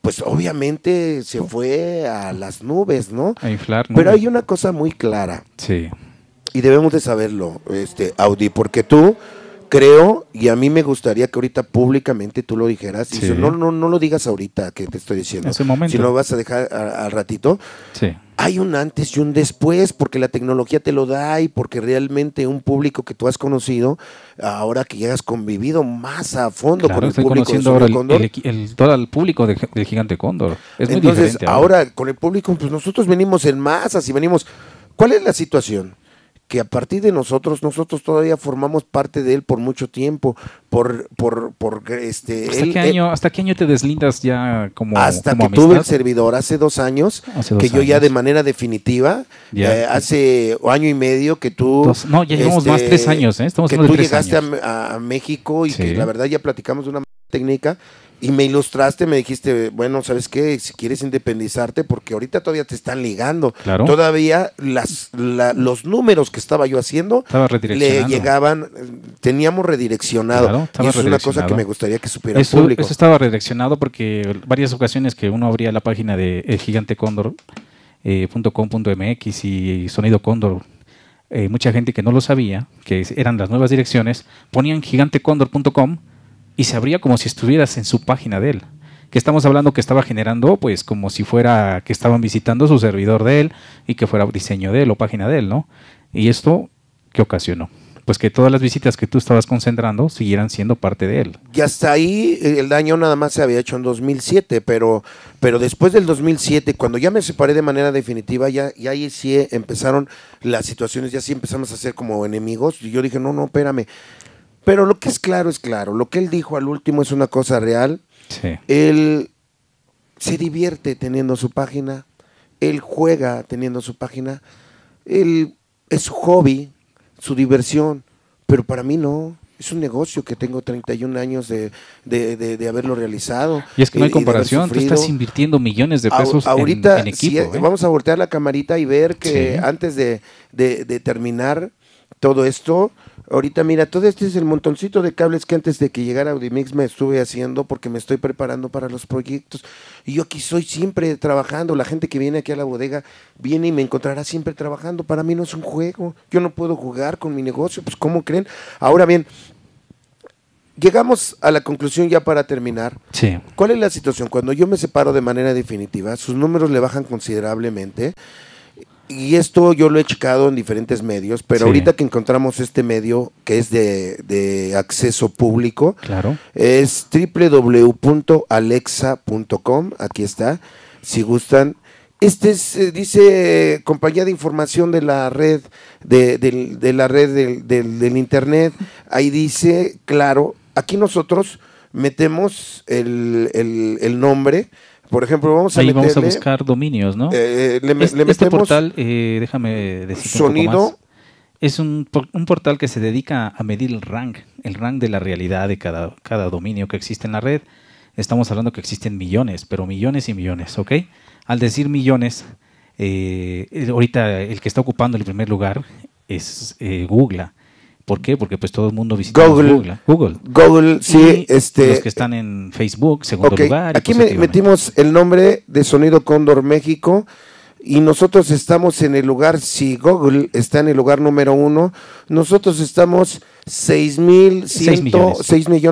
pues obviamente se fue a las nubes, ¿no? A inflar. Pero hay una cosa muy clara. Sí. Y debemos de saberlo, este, Audi, porque tú creo, y a mí me gustaría que ahorita públicamente tú lo dijeras, y no, no, no lo digas ahorita que te estoy diciendo, si lo vas a dejar al ratito, hay un antes y un después, porque la tecnología te lo da y porque realmente un público que tú has conocido, ahora que ya has convivido más a fondo con el público Cóndor, público del gigante Cóndor. entonces, ahora. ahora con el público, pues nosotros venimos en masas y venimos... ¿Cuál es la situación? que a partir de nosotros, nosotros todavía formamos parte de él por mucho tiempo, por, por, por este... ¿Hasta, qué año, ¿Hasta qué año te deslindas ya como Hasta que tuve el servidor hace dos años, que yo ya de manera definitiva, eh, hace año y medio que tú... no, ya llevamos más este, tres años, ¿eh? Estamos que tú llegaste A, México y que la verdad ya platicamos de una técnica y me ilustraste, me dijiste, bueno, ¿sabes qué? Si quieres independizarte, porque ahorita todavía te están ligando. Todavía las, los números que estaba yo haciendo le llegaban, teníamos redireccionado. y eso es una cosa que me gustaría que supiera el público. Eso estaba redireccionado porque varias ocasiones que uno abría la página de eh, gigantecondor.com.mx eh, y Sonido Cóndor eh, mucha gente que no lo sabía, que eran las nuevas direcciones, ponían gigantecondor.com y se abría como si estuvieras en su página de él. Que estamos hablando que estaba generando, pues como si fuera que estaban visitando su servidor de él y que fuera diseño de él o página de él, ¿no? Y esto, ¿qué ocasionó? Pues que todas las visitas que tú estabas concentrando siguieran siendo parte de él. Y hasta ahí eh, el daño nada más se había hecho en 2007, pero, pero después del 2007, cuando ya me separé de manera definitiva, ya, ya ahí sí empezaron las situaciones, ya sí empezamos a ser como enemigos. Y yo dije, no, no, espérame pero lo que es claro es claro. Lo que él dijo al último es una cosa real. Él se divierte teniendo su página. Él juega teniendo su página. Él es su hobby, su diversión. Pero para mí no. Es un negocio que tengo 31 años de, de, de, haberlo realizado. Y es que no hay comparación, tú estás invirtiendo millones de pesos ahorita, en, equipo. ¿eh? Vamos a voltear la camarita y ver que antes de, terminar todo esto, Ahorita mira, todo este es el montoncito de cables que antes de que llegara Audimix me estuve haciendo porque me estoy preparando para los proyectos. Y yo aquí soy siempre trabajando. La gente que viene aquí a la bodega viene y me encontrará siempre trabajando. Para mí no es un juego. Yo no puedo jugar con mi negocio. Pues ¿cómo creen? Ahora bien, llegamos a la conclusión ya para terminar. Sí. ¿Cuál es la situación? Cuando yo me separo de manera definitiva, sus números le bajan considerablemente y esto yo lo he checado en diferentes medios, pero ahorita que encontramos este medio que es de, acceso público, claro. es www.alexa.com, aquí está, si gustan. Este es, eh, dice compañía de información de la red, de, la red del, internet, ahí dice, claro, aquí nosotros metemos el nombre, por ejemplo, vamos a buscar dominios, ¿no? Eh, eh, este, este portal, eh, déjame decir sonido. Es un, un, portal que se dedica a medir el rank, el rank de la realidad de cada, cada dominio que existe en la red. Estamos hablando que existen millones, pero millones y millones, ¿ok? Al decir millones, ahorita el que está ocupando el primer lugar es Google ¿Por qué? Porque pues todo el mundo visita Google. Google. Google, sí. este, los que están en Facebook, segundo lugar. Aquí metimos el nombre de Sonido Cóndor México y nosotros estamos en el lugar, si Google está en el lugar número uno, nosotros estamos seis mil millones. mil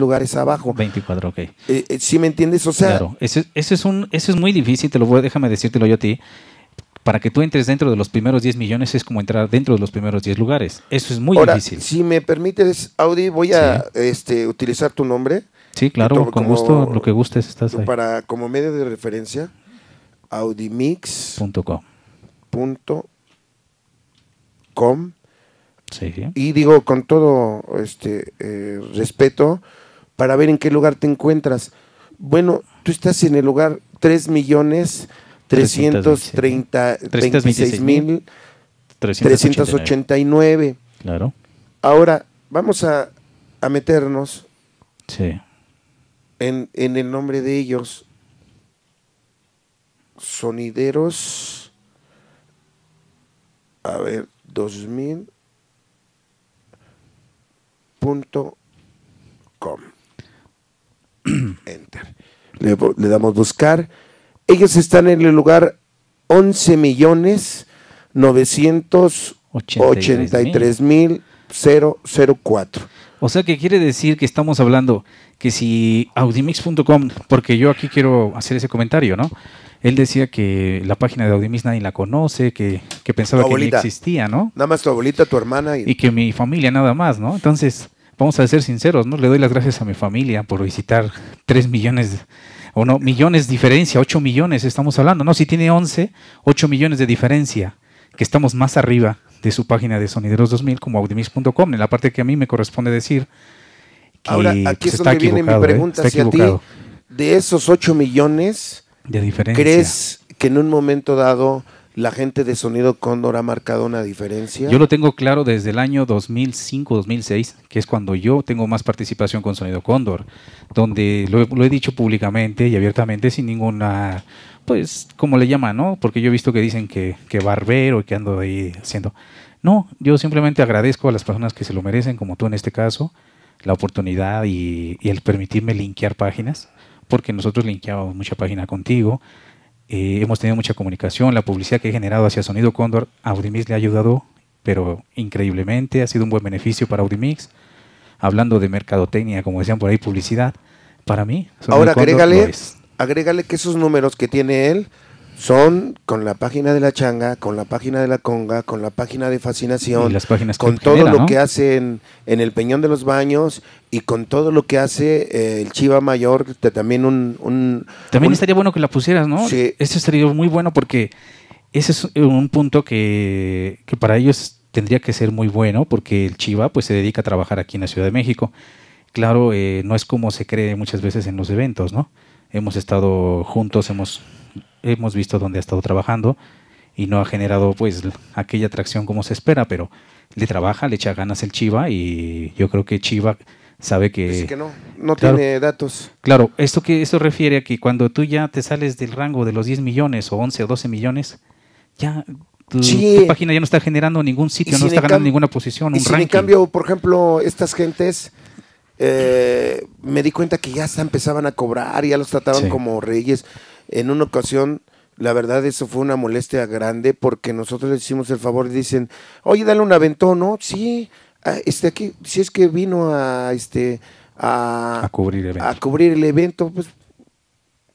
lugares abajo. 24, ok. Eh, eh, ¿Sí me entiendes? O sea... Claro, ese, es un, es muy difícil, te lo voy, déjame decírtelo yo a ti para que tú entres dentro de los primeros 10 millones es como entrar dentro de los primeros 10 lugares. Eso es muy difícil. Si me permites, Audi, voy a este, utilizar tu nombre. Sí, claro, con gusto, lo que gustes, estás ahí. Para, como medio de referencia, audimix.com. Sí. Y digo con todo este eh, respeto, para ver en qué lugar te encuentras. Bueno, tú estás en el lugar 3 millones y seis mil 389. Claro. Ahora, vamos a, meternos en, en el nombre de ellos, sonideros, a ver, com Enter. le damos buscar ellos están en el lugar 11 millones mil O sea que quiere decir que estamos hablando que si audimix.com, porque yo aquí quiero hacer ese comentario, ¿no? Él decía que la página de Audimix nadie la conoce, que, pensaba que no existía, ¿no? Nada más tu abuelita, tu hermana. Y... que mi familia nada más, ¿no? Entonces, vamos a ser sinceros, ¿no? Le doy las gracias a mi familia por visitar 3 millones o millones de diferencia, 8 millones estamos hablando, no, si tiene 11, 8 millones de diferencia, que estamos más arriba de su página de Sonideros 2000 como audimis.com, en la parte que a mí me corresponde decir. Ahora, pues, aquí es donde viene mi ¿eh? pregunta hacia ti. De esos 8 millones, de diferencia. ¿crees que en un momento dado la gente de Sonido Cóndor ha marcado una diferencia? Yo lo tengo claro desde el año 2005-2006, que es cuando yo tengo más participación con Sonido Cóndor, donde lo, he dicho públicamente y abiertamente sin ninguna, pues, como le llaman, ¿no? Porque yo he visto que dicen que, que barbero, que ando ahí haciendo. No, yo simplemente agradezco a las personas que se lo merecen, como tú en este caso, la oportunidad y, el permitirme linkear páginas, porque nosotros linkeábamos mucha página contigo eh, hemos tenido mucha comunicación, la publicidad que he generado hacia Sonido Cóndor Audimix le ha ayudado, pero increíblemente ha sido un buen beneficio para Audimix. Hablando de mercadotecnia, como decían por ahí, publicidad, para mí. Sonido Ahora agrégale, agrégale que esos números que tiene él son con la página de la changa, con la página de la conga, con la página de fascinación, con todo lo que hacen en el Peñón de los Baños y con todo lo que hace eh, el Chiva Mayor, también un... también estaría bueno que la pusieras, ¿no? Sí. Eso estaría muy bueno porque ese es un punto que, que para ellos tendría que ser muy bueno porque el Chiva pues se dedica a trabajar aquí en la Ciudad de México claro, eh, no es como se cree muchas veces en los eventos, ¿no? Hemos estado juntos, hemos, hemos visto dónde ha estado trabajando y no ha generado pues aquella atracción como se espera, pero le trabaja, le echa ganas el Chiva y yo creo que Chiva sabe que... no, no tiene datos. Claro, esto que eso refiere a que cuando tú ya te sales del rango de los 10 millones o 11 o 12 millones, ya tu, página ya no está generando ningún sitio, no está ganando ninguna posición, un y en cambio, por ejemplo, estas gentes eh, me di cuenta que ya se empezaban a cobrar, ya los trataban como reyes. En una ocasión, la verdad, eso fue una molestia grande porque nosotros les hicimos el favor y dicen, oye, dale un aventón, ¿no? Sí, ah, este aquí, si es que vino a este a, cubrir el evento. A cubrir el evento, pues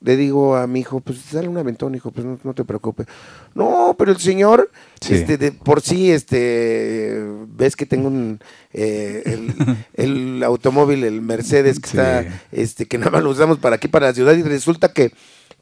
le digo a mi hijo, pues dale un aventón, hijo, pues no, te preocupes. No, pero el señor, este, por sí, este, ves que tengo un, eh, el, el, automóvil, el Mercedes, que está, este, que nada más lo usamos para aquí, para la ciudad, y resulta que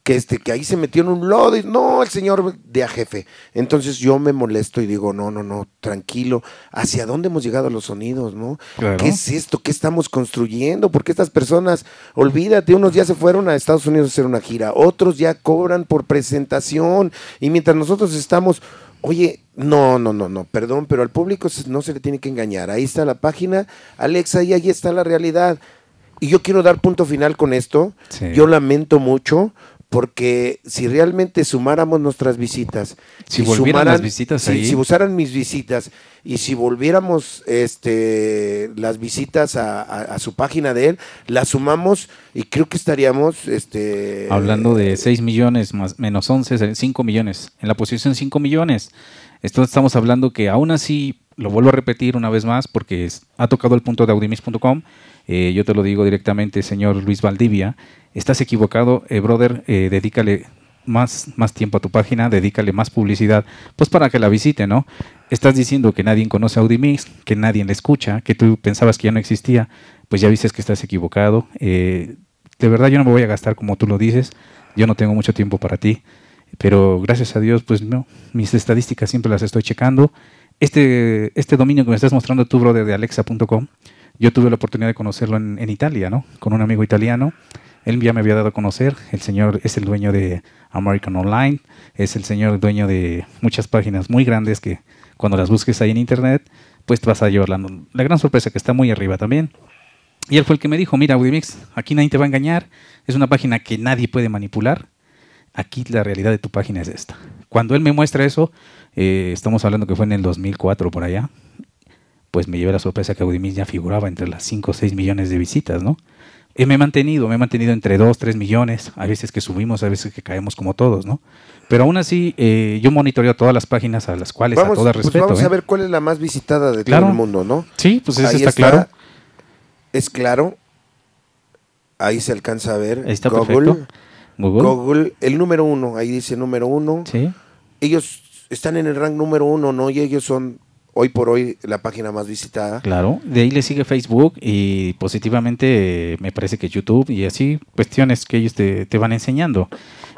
que, este, que ahí se metió en un lodo y no, el señor de a jefe. Entonces yo me molesto y digo, no, no, no, tranquilo, ¿hacia dónde hemos llegado los sonidos, no? ¿Qué es esto? ¿Qué estamos construyendo? Porque estas personas, olvídate, unos ya se fueron a Estados Unidos a hacer una gira, otros ya cobran por presentación y mientras nosotros estamos... Oye, no, no, no, no, perdón, pero al público no se le tiene que engañar. Ahí está la página, Alexa, y ahí está la realidad. Y yo quiero dar punto final con esto. Yo lamento mucho porque si realmente sumáramos nuestras visitas, si, volvieran las visitas Si, usaran mis visitas y si volviéramos este, las visitas a, su página de él, las sumamos y creo que estaríamos... Este, Hablando de 6 millones más menos 11, 5 millones. En la posición 5 millones. Entonces estamos hablando que aún así, lo vuelvo a repetir una vez más porque ha tocado el punto de audimis.com. Eh, yo te lo digo directamente, señor Luis Valdivia, estás equivocado, eh, brother, eh, dedícale más, más tiempo a tu página, dedícale más publicidad, pues para que la visite, ¿no? Estás diciendo que nadie conoce Audimix, que nadie le escucha, que tú pensabas que ya no existía, pues ya viste que estás equivocado. Eh, de verdad yo no me voy a gastar como tú lo dices, yo no tengo mucho tiempo para ti, pero gracias a Dios, pues no, mis estadísticas siempre las estoy checando. Este, este dominio que me estás mostrando tú, brother, de alexa.com, yo tuve la oportunidad de conocerlo en, en Italia, ¿no? Con un amigo italiano. Él ya me había dado a conocer, el señor es el dueño de American Online, es el señor dueño de muchas páginas muy grandes que cuando las busques ahí en internet, pues te vas a llevar la, gran sorpresa que está muy arriba también. Y él fue el que me dijo, mira Audimix, aquí nadie te va a engañar, es una página que nadie puede manipular, aquí la realidad de tu página es esta. Cuando él me muestra eso, eh, estamos hablando que fue en el 2004 por allá, pues me llevé la sorpresa que Audimix ya figuraba entre las 5 o 6 millones de visitas, ¿no? me he mantenido, me he mantenido entre 2, 3 millones, a veces que subimos, a veces que caemos como todos, ¿no? Pero aún así, eh, yo monitoreo todas las páginas a las cuales a todas respeto. Pues vamos a ¿eh? ver cuál es la más visitada de todo el mundo, ¿no? Sí, pues eso está, claro. Es claro, ahí se alcanza a ver. Está Google, Google, Google. el número uno, ahí dice número uno. Sí. Ellos están en el rank número uno, ¿no? Y ellos son hoy por hoy la página más visitada. Claro, de ahí le sigue Facebook y positivamente eh, me parece que YouTube y así cuestiones que ellos te, van enseñando.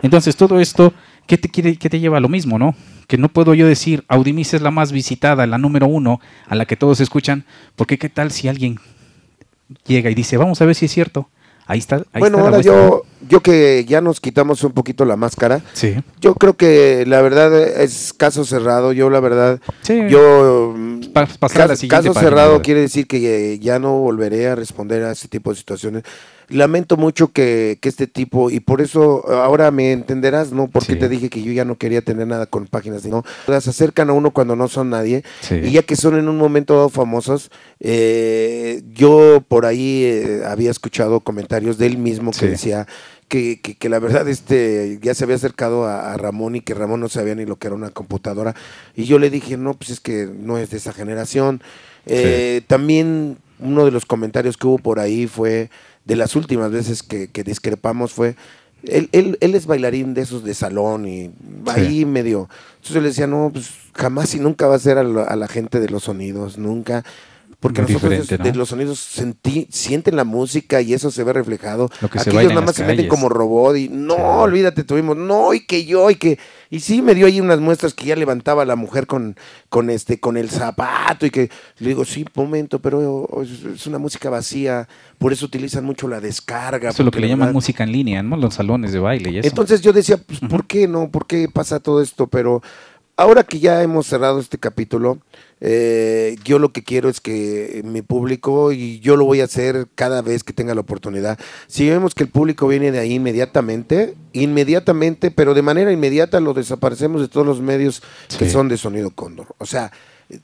Entonces todo esto, ¿qué te, quiere, qué te lleva a lo mismo, no? Que no puedo yo decir, Audimis es la más visitada, la número uno, a la que todos escuchan, porque qué tal si alguien llega y dice, vamos a ver si es cierto. Ahí está. bueno, ahora yo, yo que ya nos quitamos un poquito la máscara. Sí. Yo creo que la verdad es caso cerrado. Yo la verdad, sí. yo pues, caso, cerrado quiere decir que ya no volveré a responder a ese tipo de situaciones lamento mucho que, este tipo, y por eso ahora me entenderás, ¿no? Porque te dije que yo ya no quería tener nada con páginas, ¿no? Las acercan a uno cuando no son nadie, y ya que son en un momento famosos, eh, yo por ahí eh, había escuchado comentarios de él mismo que decía... Que, la verdad este ya se había acercado a, Ramón y que Ramón no sabía ni lo que era una computadora y yo le dije no pues es que no es de esa generación eh, también uno de los comentarios que hubo por ahí fue de las últimas veces que, discrepamos fue, él, él, es bailarín de esos de salón y ahí medio. Entonces yo le decía, no, pues jamás y nunca va a ser a la gente de los sonidos, nunca. Porque nosotros los sonidos sentí, sienten la música y eso se ve reflejado. Aquí ellos nada más se meten como robot y no, olvídate, tuvimos, no, y que yo, y que. Y sí, me dio ahí unas muestras que ya levantaba la mujer con, con este, con el zapato, y que le digo, sí, momento, pero es una música vacía, por eso utilizan mucho la descarga. Eso es lo que le llaman música en línea, ¿no? Los salones de baile y eso. Entonces yo decía, pues, ¿por qué no? ¿Por qué pasa todo esto? Pero Ahora que ya hemos cerrado este capítulo, eh, yo lo que quiero es que mi público, y yo lo voy a hacer cada vez que tenga la oportunidad, si vemos que el público viene de ahí inmediatamente, inmediatamente, pero de manera inmediata lo desaparecemos de todos los medios que son de sonido cóndor. O sea,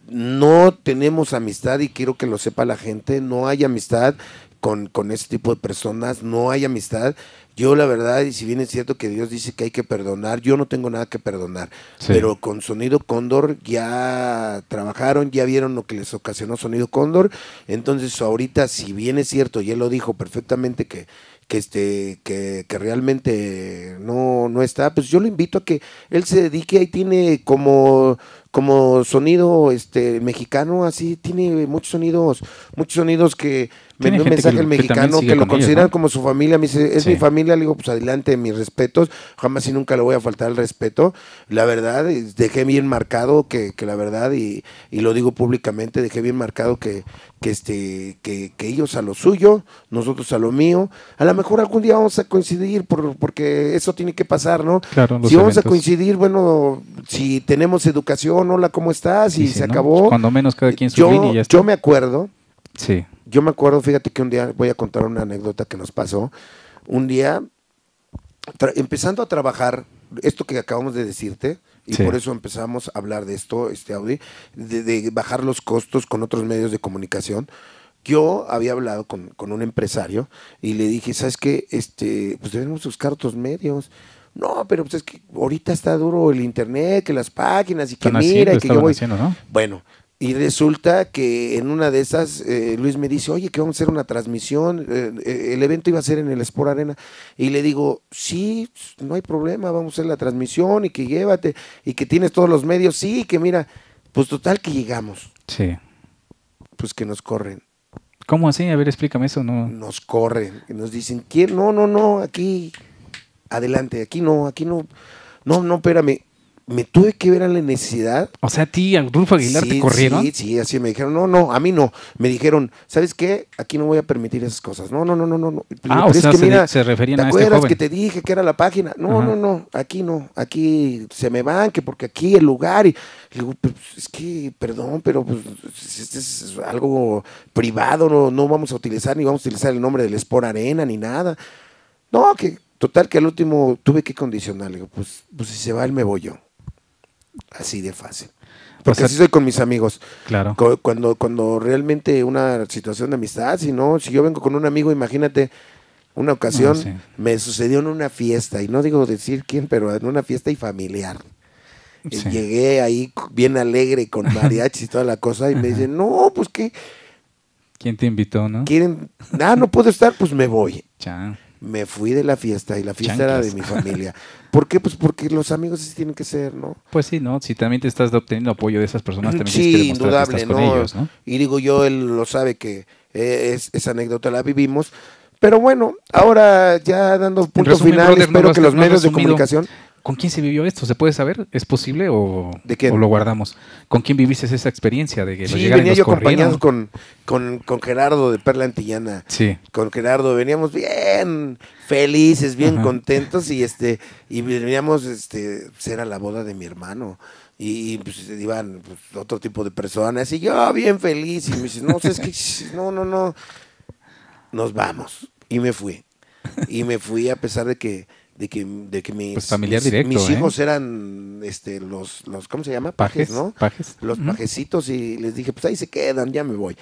no tenemos amistad y quiero que lo sepa la gente, no hay amistad con, con ese tipo de personas, no hay amistad yo la verdad, y si bien es cierto que Dios dice que hay que perdonar, yo no tengo nada que perdonar, pero con Sonido Cóndor ya trabajaron, ya vieron lo que les ocasionó Sonido Cóndor, entonces ahorita, si bien es cierto, y él lo dijo perfectamente que que este que, que realmente no, no está, pues yo lo invito a que él se dedique, ahí tiene como como sonido este mexicano así tiene muchos sonidos muchos sonidos que me dio un mensaje al mexicano que, lo consideran como su familia. Me dice, es mi familia. Le digo, pues adelante, mis respetos. Jamás y nunca le voy a faltar el respeto. La verdad, eh, dejé bien marcado que, la verdad, y, lo digo públicamente, dejé bien marcado que, que, este, que, ellos a lo suyo, nosotros a lo mío. A lo mejor algún día vamos a coincidir, por, porque eso tiene que pasar, ¿no? Claro, si vamos a coincidir, bueno, si tenemos educación, hola, ¿cómo estás? Y, se acabó. Cuando menos cada quien su yo, y ya está. Yo me acuerdo yo me acuerdo, fíjate que un día, voy a contar una anécdota que nos pasó. Un día, empezando a trabajar, esto que acabamos de decirte, y por eso empezamos a hablar de esto, este Audi, de, bajar los costos con otros medios de comunicación. Yo había hablado con, un empresario y le dije, ¿sabes qué? Este, pues debemos buscar otros medios. No, pero pues es que ahorita está duro el internet, que las páginas y que mira, y que yo voy. Bueno, y resulta que en una de esas, eh, Luis me dice, oye, que vamos a hacer una transmisión, eh, eh, el evento iba a ser en el Sport Arena. Y le digo, sí, no hay problema, vamos a hacer la transmisión y que llévate y que tienes todos los medios, sí, que mira, pues total que llegamos. Sí. Pues que nos corren. ¿Cómo así? A ver, explícame eso. No. Nos corren, nos dicen, ¿quién? No, no, no, aquí, adelante, aquí no, aquí no. No, no, espérame, me tuve que ver a la necesidad. O sea, a ti, a Aguilar, te corrieron. Sí, sí, así me dijeron, no, no, a mí no. Me dijeron, ¿sabes qué? Aquí no voy a permitir esas cosas. No, no, no, no, no. Ah, o sea, se, mira, referían a este joven? que te dije que era la página? No, no, no, aquí no. Aquí se me van, que porque aquí el lugar. Y digo, pues, es que, perdón, pero pues, este es algo privado, no, no vamos a utilizar ni vamos a utilizar el nombre del Sport Arena ni nada. No, que total que al último tuve que condicionar. Le digo, pues, pues si se va él me voy yo. Así de fácil. Porque así soy con mis amigos. Claro. Cuando, cuando realmente una situación de amistad, si si yo vengo con un amigo, imagínate, una ocasión ah, me sucedió en una fiesta, y no digo decir quién, pero en una fiesta y familiar. Eh, llegué ahí bien alegre con mariachi y toda la cosa, y me dicen, no, pues qué. ¿Quién te invitó, no? Quieren, ah, no puedo estar, pues me voy. chao me fui de la fiesta y la fiesta era de mi familia. ¿Por qué? Pues porque los amigos así tienen que ser, ¿no? Pues sí, ¿no? Si también te estás obteniendo apoyo de esas personas, también sí, tienes que indudable, ¿no? Y digo yo, él lo sabe que eh, es, esa anécdota la vivimos. Pero bueno, ahora ya dando punto final, espero que los medios de comunicación ¿Con quién se vivió esto? ¿Se puede saber? ¿Es posible o, lo guardamos? ¿Con quién viviste esa experiencia de que sí, venía yo acompañado con, con, Gerardo de Perla Antillana. Sí. Con Gerardo veníamos bien felices, bien contentos y este y veníamos este era la boda de mi hermano y, pues, iban pues, otro tipo de personas y yo bien feliz y me dice, "No, es que no, no, no. Nos vamos." Y me fui. Y me fui a pesar de que de que, mis, pues ¿eh? hijos eran este los, los, ¿cómo se llama? Pajes, ¿no? Pajes. Los pajecitos y les dije, pues ahí se quedan, ya me voy.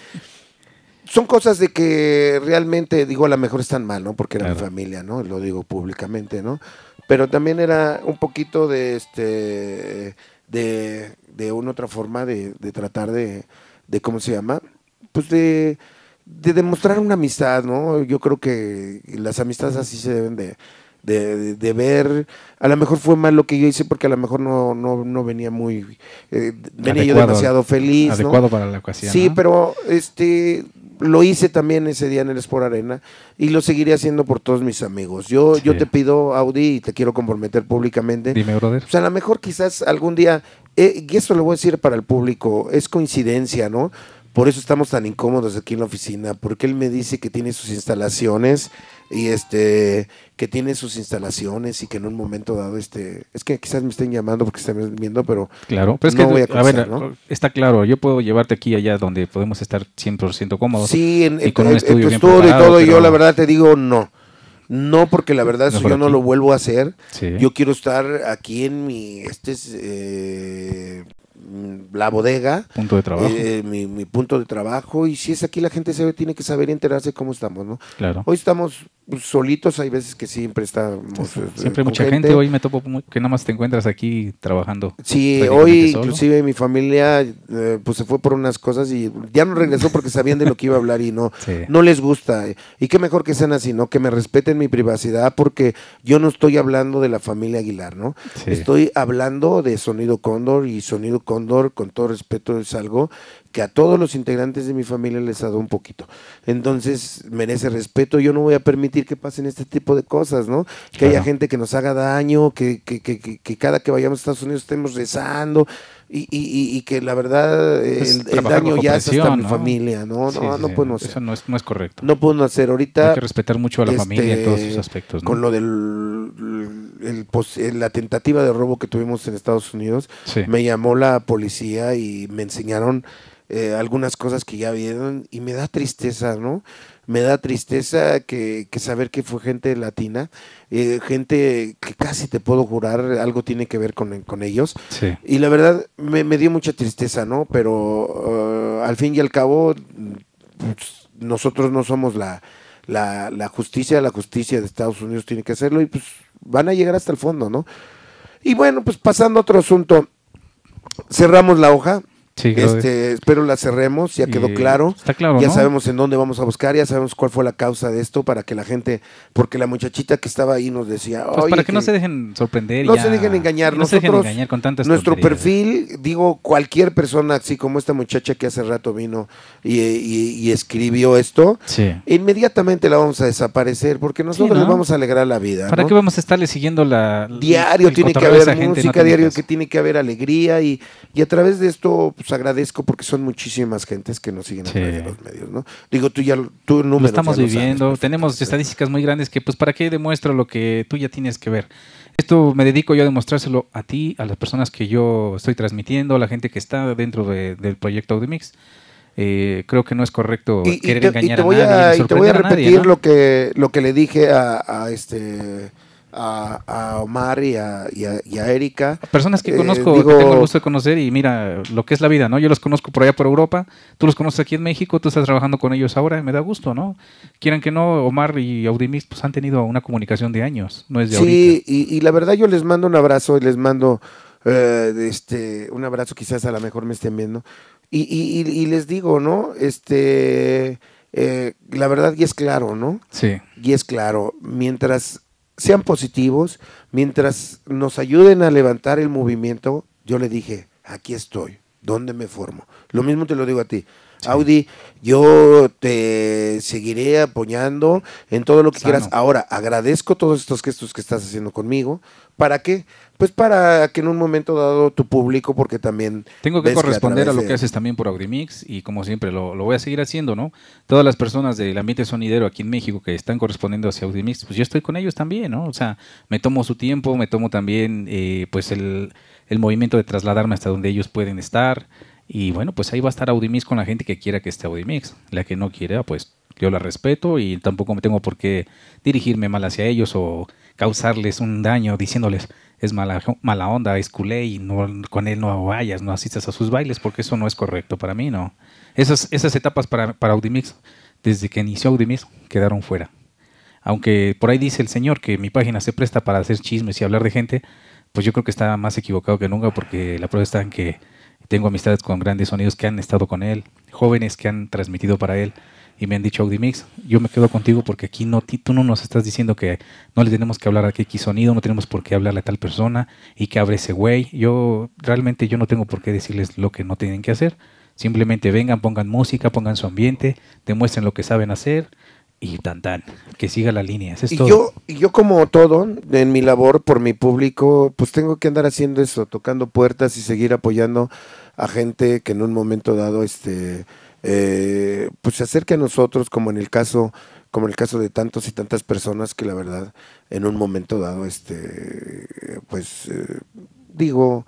Son cosas de que realmente, digo, a lo mejor están mal, ¿no? Porque era mi familia, ¿no? Lo digo públicamente, ¿no? Pero también era un poquito de este de, de una otra forma de, de tratar de, de, ¿cómo se llama? Pues de, de demostrar una amistad, ¿no? Yo creo que las amistades así se deben de, de, ver. A lo mejor fue mal lo que yo hice porque a lo mejor no, no, no venía muy. Eh, venía yo demasiado feliz. Adecuado para la ocasión. Sí, pero este lo hice también ese día en el Sport Arena y lo seguiré haciendo por todos mis amigos. Yo, yo te pido, Audi, y te quiero comprometer públicamente. Dime, brother. sea pues, a lo mejor quizás algún día, eh, y eso lo voy a decir para el público, es coincidencia, ¿no? Por eso estamos tan incómodos aquí en la oficina, porque él me dice que tiene sus instalaciones y este que tiene sus instalaciones y que en un momento dado este es que quizás me estén llamando porque están viendo pero claro pero es que voy a, está claro yo puedo llevarte aquí allá donde podemos estar 100% cómodos sí en, y con y todo yo la verdad te digo no no porque la verdad es yo no lo vuelvo a hacer yo quiero estar aquí en mi este es, eh, la bodega. Punto de trabajo. Eh, mi, punto de trabajo. Y si es aquí, la gente se tiene que saber y enterarse cómo estamos, ¿no? Claro. Hoy estamos pues, solitos hay veces que siempre estamos. Este, siempre mucha gente. Hoy me topo que nada más te encuentras aquí trabajando. Sí, hoy inclusive mi familia eh, pues se fue por unas cosas y ya no regresó porque sabían de lo que iba a hablar y no, no les gusta. Y qué mejor que sean así, ¿no? Que me respeten mi privacidad porque yo no estoy hablando de la familia Aguilar, ¿no? Estoy hablando de Sonido Cóndor y Sonido Cóndor, con todo respeto, es algo que a todos los integrantes de mi familia les ha dado un poquito. Entonces, merece respeto. Yo no voy a permitir que pasen este tipo de cosas, ¿no? Que haya gente que nos haga daño, que, cada que vayamos a Estados Unidos estemos rezando. Y, que la verdad eh, el, daño ya es hasta mi familia, ¿no? no, podemos hacer. Eso no es, no correcto. No podemos hacer ahorita. Hay que respetar mucho a la este, familia en todos sus aspectos. ¿no? Con lo del eh, la tentativa de robo que tuvimos en Estados Unidos, me llamó la policía y me enseñaron eh, algunas cosas que ya vieron y me da tristeza, ¿no? Me da tristeza que, saber que fue gente latina, eh, gente que casi te puedo jurar algo tiene que ver con, ellos. Sí. Y la verdad me, dio mucha tristeza, ¿no? Pero uh, al fin y al cabo, nosotros no somos la, la, la justicia, la justicia de Estados Unidos tiene que hacerlo y pues van a llegar hasta el fondo, ¿no? Y bueno, pues pasando a otro asunto, cerramos la hoja, este, espero la cerremos, ya quedó claro. Está claro. Ya sabemos en dónde vamos a buscar, ya sabemos cuál fue la causa de esto para que la gente, porque la muchachita que estaba ahí nos decía. Pues para que, no se dejen sorprender. No se dejen engañar. No se dejen engañar con tantas Nuestro ¿eh? perfil, digo, cualquier persona, así como esta muchacha que hace rato vino y, escribió esto, inmediatamente la vamos a desaparecer porque nosotros le vamos a alegrar la vida. ¿Para qué vamos a estarle siguiendo la. Diario tiene que haber música, diario que tiene que haber alegría y, a través de esto. Pues, pues, agradezco porque son muchísimas gentes que nos siguen a través de los medios, ¿no? Digo, tú ya tú números, lo estamos viviendo, tenemos estadísticas muy grandes que pues para qué demuestro lo que tú ya tienes que ver. Esto me dedico yo a demostrárselo a ti, a las personas que yo estoy transmitiendo, a la gente que está dentro del proyecto Audimix. Eh, creo que no es correcto querer engañar voy a, nadie, te voy a repetir lo que lo que le dije a este a, Omar y a, Erika. Personas que eh, conozco, que tengo el gusto de conocer y mira lo que es la vida, ¿no? Yo los conozco por allá por Europa, tú los conoces aquí en México, tú estás trabajando con ellos ahora, me da gusto, ¿no? Quieran que no, Omar y Audimis pues han tenido una comunicación de años, no es de sí, Sí, y, la verdad yo les mando un abrazo y les mando... Eh, este, un abrazo, quizás a lo mejor me estén viendo. Y, les digo, ¿no? Este, eh, la verdad, y es claro, ¿no? Sí. Y es claro, mientras sean positivos, mientras nos ayuden a levantar el movimiento, yo le dije, aquí estoy, ¿dónde me formo? Lo mismo te lo digo a ti, Audi, yo te seguiré apoyando en todo lo que quieras. Ahora, agradezco todos estos gestos que estás haciendo conmigo. ¿Para qué? Pues para que en un momento dado tu público, porque también... Tengo que corresponder a, lo que haces también por Audimix. y como siempre lo, voy a seguir haciendo, ¿no? Todas las personas del ambiente sonidero aquí en México que están correspondiendo hacia Audimix, pues yo estoy con ellos también, ¿no? O sea, me tomo su tiempo, me tomo también eh, pues el movimiento de trasladarme hasta donde ellos pueden estar. Y bueno, pues ahí va a estar Audimix con la gente que quiera que esté Audimix. La que no quiera, pues yo la respeto y tampoco me tengo por qué dirigirme mal hacia ellos o causarles un daño diciéndoles es mala, mala onda, es culé y no, con él no vayas, no asistas a sus bailes, porque eso no es correcto para mí, no. Esas, esas etapas para, para Audimix, desde que inició Audimix, quedaron fuera. Aunque por ahí dice el señor que mi página se presta para hacer chismes y hablar de gente, pues yo creo que está más equivocado que nunca porque la prueba está en que tengo amistades con grandes sonidos que han estado con él, jóvenes que han transmitido para él y me han dicho, Audimix, yo me quedo contigo porque aquí no, tú no nos estás diciendo que no le tenemos que hablar a X sonido, no tenemos por qué hablarle a tal persona y que abre ese güey. Yo realmente yo no tengo por qué decirles lo que no tienen que hacer. Simplemente vengan, pongan música, pongan su ambiente, demuestren lo que saben hacer y tan tan, que siga la línea. es es y Yo, yo como todo, en mi labor por mi público, pues tengo que andar haciendo eso, tocando puertas y seguir apoyando a gente que en un momento dado este eh, pues se acerque a nosotros, como en el caso, como el caso de tantos y tantas personas que la verdad, en un momento dado, este pues eh, digo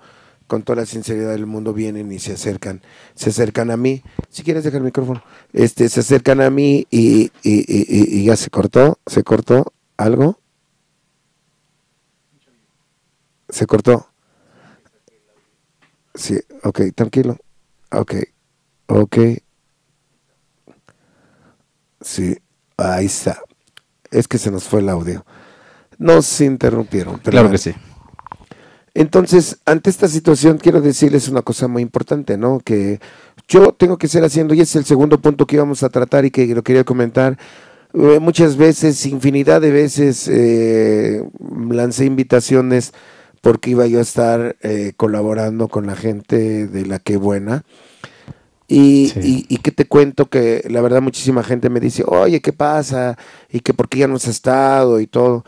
con toda la sinceridad del mundo vienen y se acercan, se acercan a mí, si quieres dejar el micrófono, este, se acercan a mí y, y, y, y ya se cortó, se cortó algo, se cortó, sí, ok, tranquilo, ok, ok, sí, ahí está, es que se nos fue el audio, nos interrumpieron, pero claro que sí. Entonces, ante esta situación, quiero decirles una cosa muy importante, ¿no? Que yo tengo que ser haciendo, y es el segundo punto que íbamos a tratar y que lo quería comentar. Eh, muchas veces, infinidad de veces, eh, lancé invitaciones porque iba yo a estar eh, colaborando con la gente de la que buena. Y, que te cuento que la verdad muchísima gente me dice, oye, ¿qué pasa? Y que por qué ya no has estado y todo.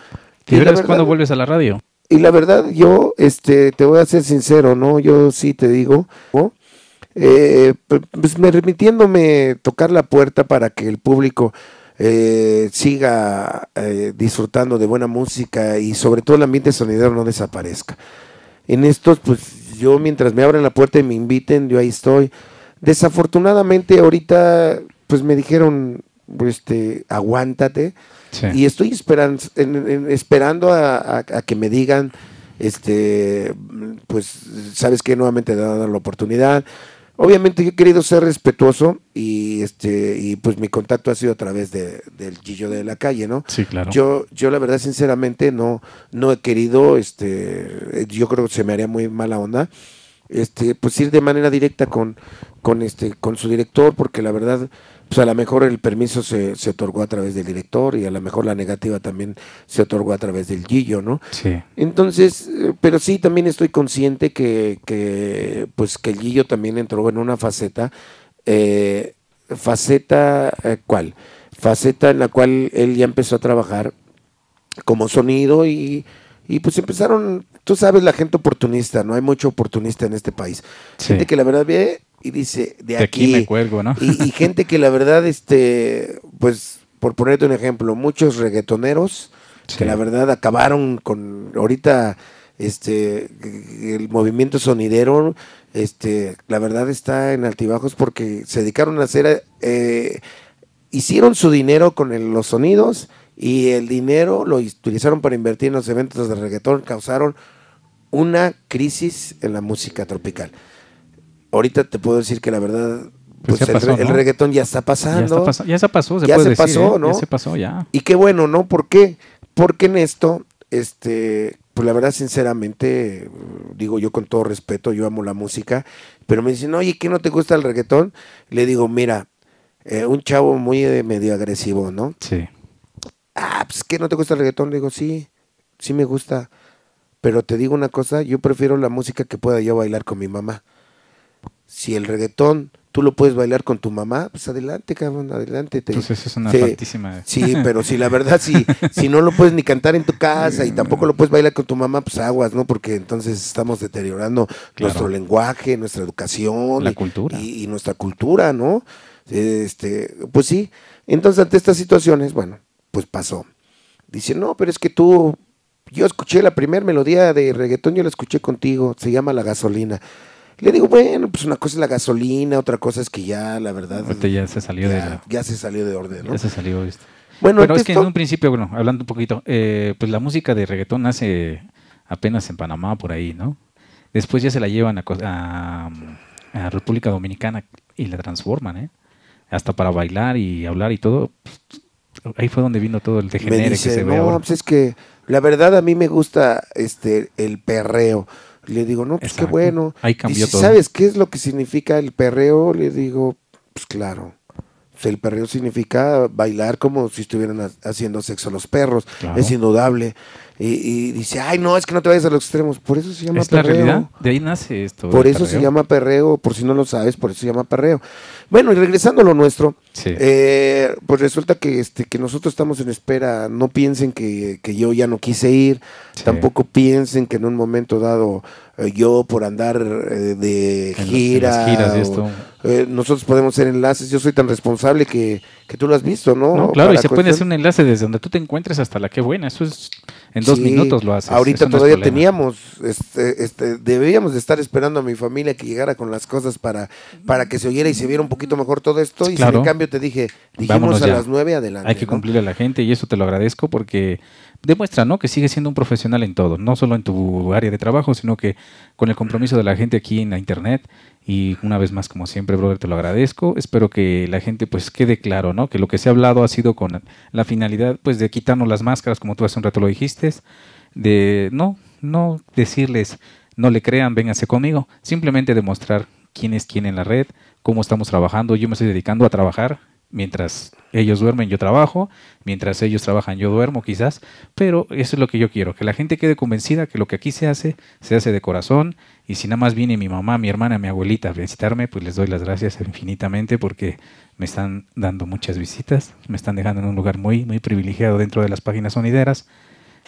¿Y, y verás cuándo vuelves a la radio? y la verdad, yo este, te voy a ser sincero, ¿no? Yo sí te digo, eh, pues permitiéndome tocar la puerta para que el público eh, siga eh, disfrutando de buena música y sobre todo el ambiente sonidero no desaparezca. En estos, pues yo mientras me abren la puerta y me inviten, yo ahí estoy. Desafortunadamente ahorita, pues me dijeron, pues, este, aguántate y estoy esperando a, que me digan, este, pues, sabes que nuevamente dar la oportunidad. Obviamente yo he querido ser respetuoso y este y pues mi contacto ha sido a través de, del Gillo de la calle, ¿no? Sí, claro. Yo yo la verdad sinceramente no no he querido este yo creo que se me haría muy mala onda este pues ir de manera directa con con este con su director porque la verdad pues a lo mejor el permiso se, otorgó a través del director y a lo mejor la negativa también se otorgó a través del Gillo, ¿no? Sí. Entonces, eh, pero sí, también estoy consciente que, pues que el Gillo también entró en una faceta, eh, faceta, eh, ¿cuál? Faceta en la cual él ya empezó a trabajar como sonido y, pues empezaron, tú sabes, la gente oportunista, ¿no? Hay mucho oportunista en este país. Gente que la verdad ve y dice, de, aquí, me cuelgo, ¿no? Y, gente que la verdad, este, pues, por ponerte un ejemplo, muchos reggaetoneros que la verdad acabaron con, ahorita, este, el movimiento sonidero, este, la verdad está en altibajos porque se dedicaron a hacer, eh, hicieron su dinero con los sonidos y el dinero lo utilizaron para invertir en los eventos de reggaetón, causaron una crisis en la música tropical ahorita te puedo decir que la verdad, pues, el, reggaetón ya está pasando. Ya, se pasó, ya se pasó, ¿eh? ¿no? Ya se pasó, ya. Y qué bueno, ¿no? ¿Por qué? Porque en esto, este, pues la verdad, sinceramente, digo yo con todo respeto, yo amo la música, pero me dicen, oye, ¿qué no te gusta el reggaetón? Le digo, mira, eh, un chavo muy eh, medio agresivo, ¿no? Sí. Ah, pues que no te gusta el reggaetón. Le digo, sí, sí me gusta. Pero te digo una cosa, yo prefiero la música que pueda yo bailar con mi mamá si el reggaetón tú lo puedes bailar con tu mamá, pues adelante, cabrón, adelante. Entonces eso es una te, Sí, pero si la verdad, si, si no lo puedes ni cantar en tu casa y tampoco lo puedes bailar con tu mamá, pues aguas, ¿no? Porque entonces estamos deteriorando nuestro lenguaje, nuestra educación. La y, cultura. Y, nuestra cultura, ¿no? Este, pues sí. Entonces, ante estas situaciones, bueno, pues pasó. Dice, no, pero es que tú, yo escuché la primera melodía de reggaetón, yo la escuché contigo, se llama La Gasolina. Le digo, bueno, pues una cosa es la gasolina, otra cosa es que ya, la verdad. ya se salió de. Ya se salió de orden, ¿no? Ya se salió Bueno, Pero es que en un principio, bueno, hablando un poquito, eh, pues la música de reggaetón nace apenas en Panamá, por ahí, ¿no? Después ya se la llevan a, a, República Dominicana y la transforman, ¿eh? Hasta para bailar y hablar y todo. Pues, ahí fue donde vino todo el degenere que se ve ahora. pues es que la verdad a mí me gusta este el perreo. Le digo, no, pues qué bueno. Y ¿Sabes qué es lo que significa el perreo? Le digo, pues claro. el perreo significa bailar como si estuvieran haciendo sexo a los perros. Es indudable. Y, dice, ay, no, es que no te vayas a los extremos. Por eso se llama perreo. La realidad? De ahí nace esto. Por eso se llama perreo. Por si no lo sabes, por eso se llama perreo. Bueno, y regresando a lo nuestro, eh, pues resulta que, este, que nosotros estamos en espera. No piensen que, yo ya no quise ir. Tampoco piensen que en un momento dado eh, yo por andar de giras nosotros podemos hacer enlaces. Yo soy tan responsable que, que tú lo has visto, ¿no? claro, y se puede hacer un enlace desde donde tú te encuentres hasta la que buena. Eso es en dos minutos lo haces. Ahorita todavía teníamos, este, este, debíamos de estar esperando a mi familia que llegara con las cosas para, para que se oyera y se viera un poquito mejor todo esto. Y en cambio te dije, dijimos a las nueve adelante. Hay que cumplir cumplirle a la gente y eso te lo agradezco porque demuestra, ¿no? Que sigues siendo un profesional en todo, no solo en tu área de trabajo, sino que con el compromiso de la gente aquí en la internet y una vez más, como siempre, brother, te lo agradezco. Espero que la gente pues quede claro, ¿no? Que lo que se ha hablado ha sido con la finalidad pues de quitarnos las máscaras, como tú hace un rato lo dijiste, de no, no decirles, no le crean, vénganse conmigo, simplemente demostrar quién es quién en la red, cómo estamos trabajando. Yo me estoy dedicando a trabajar mientras ellos duermen yo trabajo, mientras ellos trabajan yo duermo quizás, pero eso es lo que yo quiero, que la gente quede convencida que lo que aquí se hace, se hace de corazón y si nada más viene mi mamá, mi hermana, mi abuelita a visitarme, pues les doy las gracias infinitamente porque me están dando muchas visitas, me están dejando en un lugar muy, muy privilegiado dentro de las páginas sonideras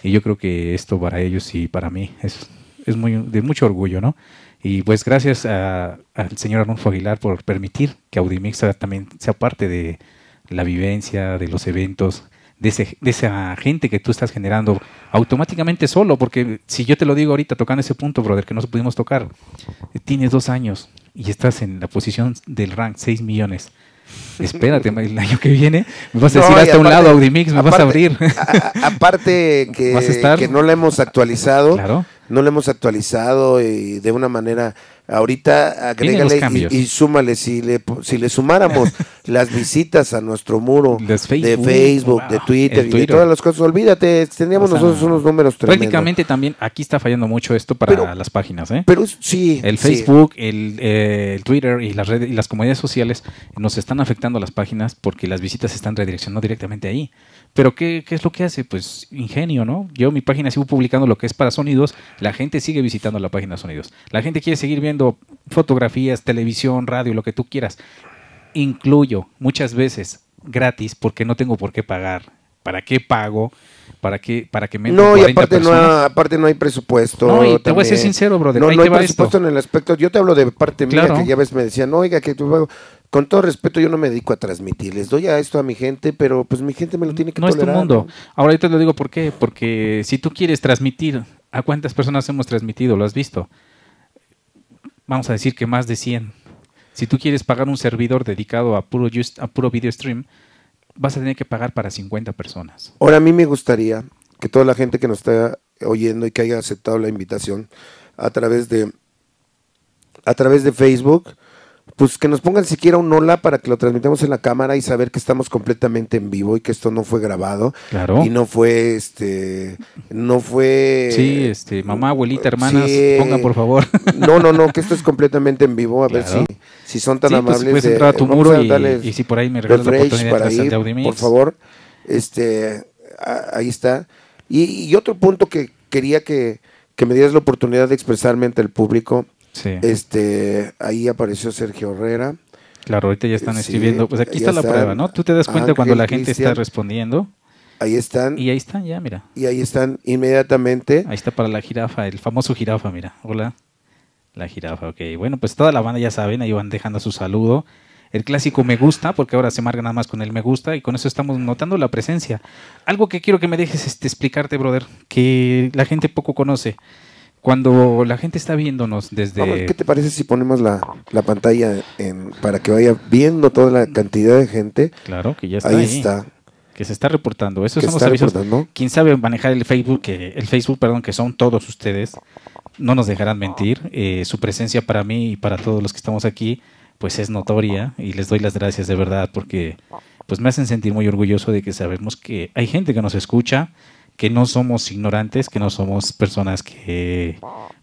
y yo creo que esto para ellos y para mí es, es muy, de mucho orgullo, ¿no? Y pues gracias al señor Arnulfo Aguilar por permitir que Audimix también sea parte de la vivencia, de los eventos, de, esa gente que tú estás generando automáticamente solo, porque si yo te lo digo ahorita tocando ese punto, brother, que no pudimos tocar, tienes dos años y estás en la posición del rank 6 millones. Espérate, el año que viene me vas a decir hasta un lado, Audimix, me vas a abrir. aparte que, que, no la hemos actualizado. Claro no lo hemos actualizado y eh, de una manera ahorita agrégale y, súmale si le si le sumáramos las visitas a nuestro muro de Facebook, de Twitter, y de todas las cosas, olvídate, tendríamos nosotros unos números tremendos. Prácticamente también aquí está fallando mucho esto para las páginas, ¿eh? Pero sí, el Facebook, eh, El, Twitter y las redes y las comunidades sociales nos están afectando las páginas porque las visitas están redireccionando directamente ahí. Pero ¿qué, ¿qué, es lo que hace? Pues ingenio, ¿no? Yo mi página sigo publicando lo que es para sonidos, la gente sigue visitando la página sonidos. La gente quiere seguir viendo fotografías, televisión, radio, lo que tú quieras. Incluyo muchas veces gratis porque no tengo por qué pagar. ¿Para qué pago? ¿Para qué, para que me No, y aparte no, hay presupuesto. No, y te voy a ser sincero, brother. No, no hay presupuesto en el aspecto. Yo te hablo de parte mía, que ya ves, me decían, oiga, que tú con todo respeto, yo no me dedico a transmitir. Les doy a esto a mi gente, pero pues mi gente me lo tiene que No es tu mundo. Ahora yo te lo digo por qué. Porque si tú quieres transmitir, ¿a cuántas personas hemos transmitido? ¿Lo has visto? Vamos a decir que más de 100. Si tú quieres pagar un servidor dedicado a puro, a puro video stream, vas a tener que pagar para 50 personas. Ahora a mí me gustaría que toda la gente que nos está oyendo y que haya aceptado la invitación a través de, a través de Facebook pues que nos pongan siquiera un hola para que lo transmitamos en la cámara y saber que estamos completamente en vivo y que esto no fue grabado. Claro. Y no fue, este, no fue... Sí, este, mamá, abuelita, hermanas, pongan por favor. No, no, no, que esto es completamente en vivo, a ver si, si son tan sí, pues, amables. Pues, puedes entrar a tu muro y, si por ahí me regalas la oportunidad de Por favor, este, ahí está. Y, y, otro punto que quería que, que me dieras la oportunidad de expresarme ante el público este, ahí apareció Sergio Herrera. Claro, ahorita ya están escribiendo. pues aquí está la prueba, ¿no? Tú te das cuenta cuando la gente está respondiendo. Ahí están. Y ahí están, ya, mira. Y ahí están inmediatamente. Ahí está para la jirafa, el famoso jirafa, mira. Hola. La jirafa, ok. Bueno, pues toda la banda ya saben, ahí van dejando su saludo. El clásico me gusta, porque ahora se marca nada más con el me gusta y con eso estamos notando la presencia. Algo que quiero que me dejes este, explicarte, brother, que la gente poco conoce cuando la gente está viéndonos desde... ¿Qué te parece si ponemos la, la pantalla para que vaya viendo toda la cantidad de gente? Claro, que ya está. Ahí, está. Que se está reportando. Eso estamos son los avisos. sabe manejar el Facebook, que, el Facebook, perdón, que son todos ustedes, no nos dejarán mentir. Eh, su presencia para mí y para todos los que estamos aquí, pues es notoria y les doy las gracias de verdad porque pues me hacen sentir muy orgulloso de que sabemos que hay gente que nos escucha, que no somos ignorantes, que no somos personas que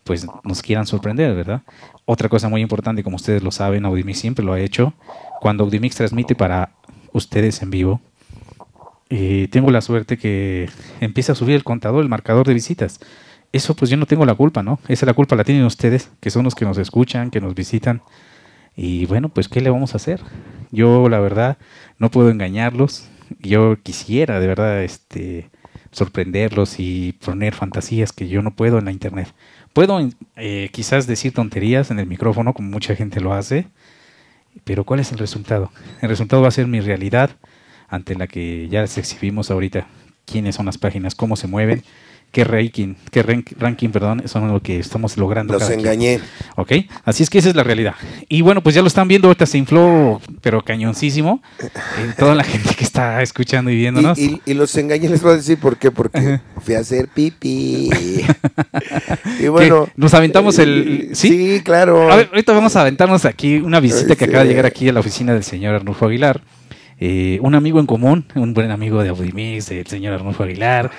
pues nos quieran sorprender, ¿verdad? Otra cosa muy importante, como ustedes lo saben, Audimix siempre lo ha hecho, cuando Audimix transmite para ustedes en vivo, eh, tengo la suerte que empieza a subir el contador, el marcador de visitas. Eso pues yo no tengo la culpa, ¿no? Esa la culpa la tienen ustedes, que son los que nos escuchan, que nos visitan. Y bueno, pues ¿qué le vamos a hacer? Yo la verdad no puedo engañarlos. Yo quisiera de verdad este sorprenderlos y poner fantasías que yo no puedo en la internet. Puedo eh, quizás decir tonterías en el micrófono, como mucha gente lo hace, pero ¿cuál es el resultado? El resultado va a ser mi realidad ante la que ya les exhibimos ahorita. ¿Quiénes son las páginas? ¿Cómo se mueven? qué ranking, qué ranking, perdón, son lo que estamos logrando. Los engañé. Ok, así es que esa es la realidad. Y bueno, pues ya lo están viendo, ahorita se infló, pero cañoncísimo, eh, toda la gente que está escuchando y viéndonos. Y, los engañé, les voy a decir por qué, porque fui a hacer pipí. y bueno. Nos aventamos el... Eh, ¿sí? claro. A ver, ahorita vamos a aventarnos aquí una visita que acaba de llegar aquí a la oficina del señor Arnulfo Aguilar. Eh, un amigo en común, un buen amigo de Audimix, el señor Arnulfo Aguilar,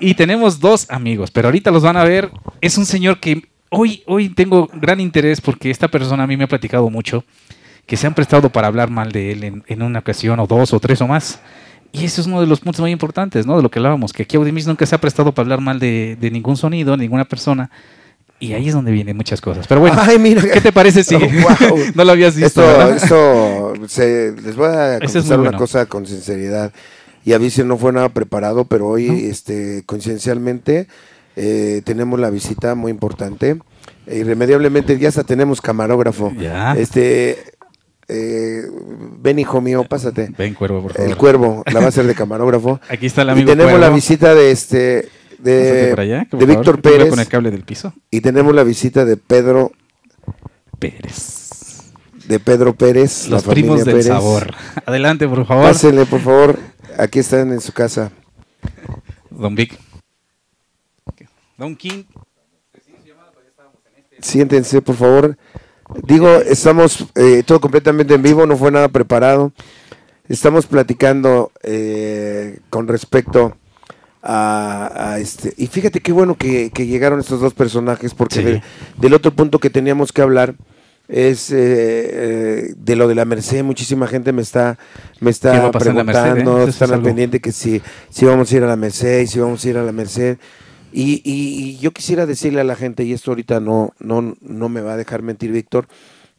y tenemos dos amigos, pero ahorita los van a ver. Es un señor que hoy, hoy tengo gran interés porque esta persona a mí me ha platicado mucho, que se han prestado para hablar mal de él en, una ocasión o dos o tres o más. Y ese es uno de los puntos muy importantes, ¿no? De lo que hablábamos, que aquí Audimis nunca se ha prestado para hablar mal de, ningún sonido, ninguna persona. Y ahí es donde vienen muchas cosas. Pero bueno, ¿qué te parece si oh, no lo habías visto? Esto, les voy a contestar una cosa con sinceridad y a veces no fue nada preparado, pero hoy, este, coincidencialmente, eh, tenemos la visita muy importante. E irremediablemente ya hasta tenemos camarógrafo. Este, eh, ven hijo mío, pásate. Ven cuervo, por favor. El cuervo, la va a ser de camarógrafo. Aquí está el amigo. Y tenemos la visita de este de, Víctor Pérez. cable del piso. Y tenemos la visita de Pedro Pérez de Pedro Pérez. Los primos del sabor. Adelante, por favor. Pásenle, por favor. Aquí están en su casa. Don Vic. Don King. Siéntense, por favor. Digo, estamos eh, todo completamente en vivo, no fue nada preparado. Estamos platicando eh, con respecto a, este. Y fíjate qué bueno que, que llegaron estos dos personajes, porque del otro punto que teníamos que hablar es eh, eh, de lo de la Merced, muchísima gente me está me está preguntando, están al pendiente que si, si vamos a ir a la Merced, y si vamos a ir a la Merced. Y, y, y, yo quisiera decirle a la gente, y esto ahorita no, no, no me va a dejar mentir Víctor,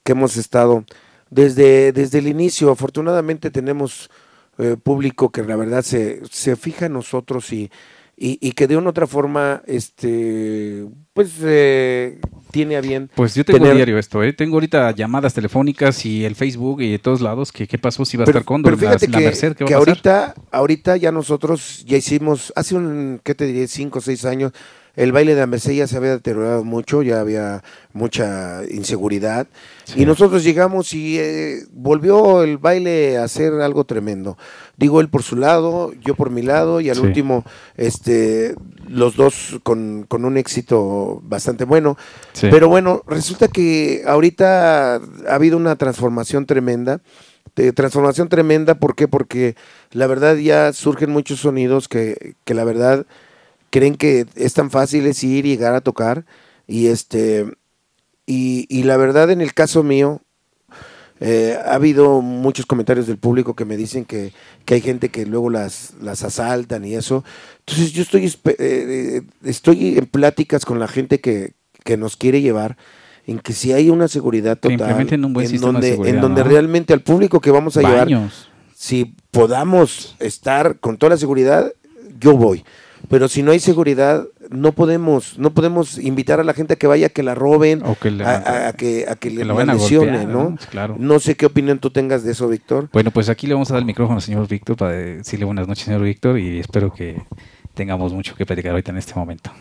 que hemos estado desde, desde el inicio, afortunadamente tenemos eh, público que la verdad se, se fija en nosotros y y, que de una otra forma, este, pues eh, tiene a bien. Pues yo tengo diario esto, ¿eh? tengo ahorita llamadas telefónicas y el Facebook y de todos lados, que qué pasó si va a estar con Pero la, Merced, ¿qué va que ahorita, ahorita ya nosotros ya hicimos, hace un, ¿qué te diré? Cinco o seis años, el baile de la Merced ya se había deteriorado mucho, ya había mucha inseguridad. Y nosotros llegamos y eh, volvió el baile a ser algo tremendo. Digo, él por su lado, yo por mi lado, y al último, este, los dos con, un éxito bastante bueno. Pero bueno, resulta que ahorita ha habido una transformación tremenda. Eh, transformación tremenda, ¿por qué? Porque la verdad ya surgen muchos sonidos que, que la verdad creen que es tan fácil es ir y llegar a tocar. Y este y, la verdad, en el caso mío, eh, ha habido muchos comentarios del público que me dicen que, hay gente que luego las, las asaltan y eso. Entonces yo estoy, eh, eh, estoy en pláticas con la gente que, nos quiere llevar en que si hay una seguridad total, en, donde, en donde realmente al público que vamos a llevar, si podamos estar con toda la seguridad, yo voy pero si no hay seguridad no podemos no podemos invitar a la gente a que vaya que la roben a, que a que, le ¿no? ¿no? sé qué opinión tú tengas de eso, Víctor. Bueno, pues aquí le vamos a dar el micrófono al señor Víctor para decirle buenas noches, señor Víctor, y espero que tengamos mucho que platicar ahorita en este momento.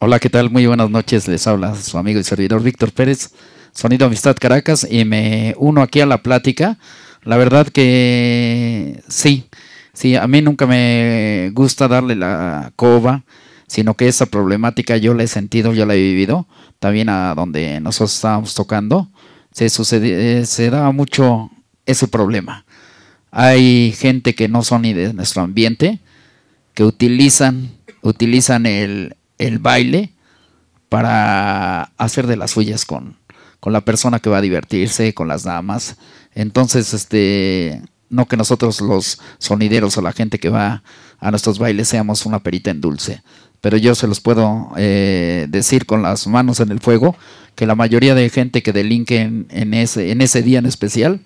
Hola, ¿qué tal? Muy buenas noches. Les habla su amigo y servidor Víctor Pérez, Sonido Amistad Caracas, y me uno aquí a la plática. La verdad que sí, Sí, a mí nunca me gusta darle la coba, sino que esa problemática yo la he sentido, yo la he vivido, también a donde nosotros estábamos tocando, se, sucede, eh, se da mucho ese problema. Hay gente que no son ni de nuestro ambiente, que utilizan, utilizan el, baile para hacer de las suyas con, con la persona que va a divertirse, con las damas. Entonces, este, no que nosotros los sonideros o la gente que va a nuestros bailes seamos una perita en dulce. Pero yo se los puedo eh, decir con las manos en el fuego que la mayoría de gente que delinque en, en, ese, en ese día en especial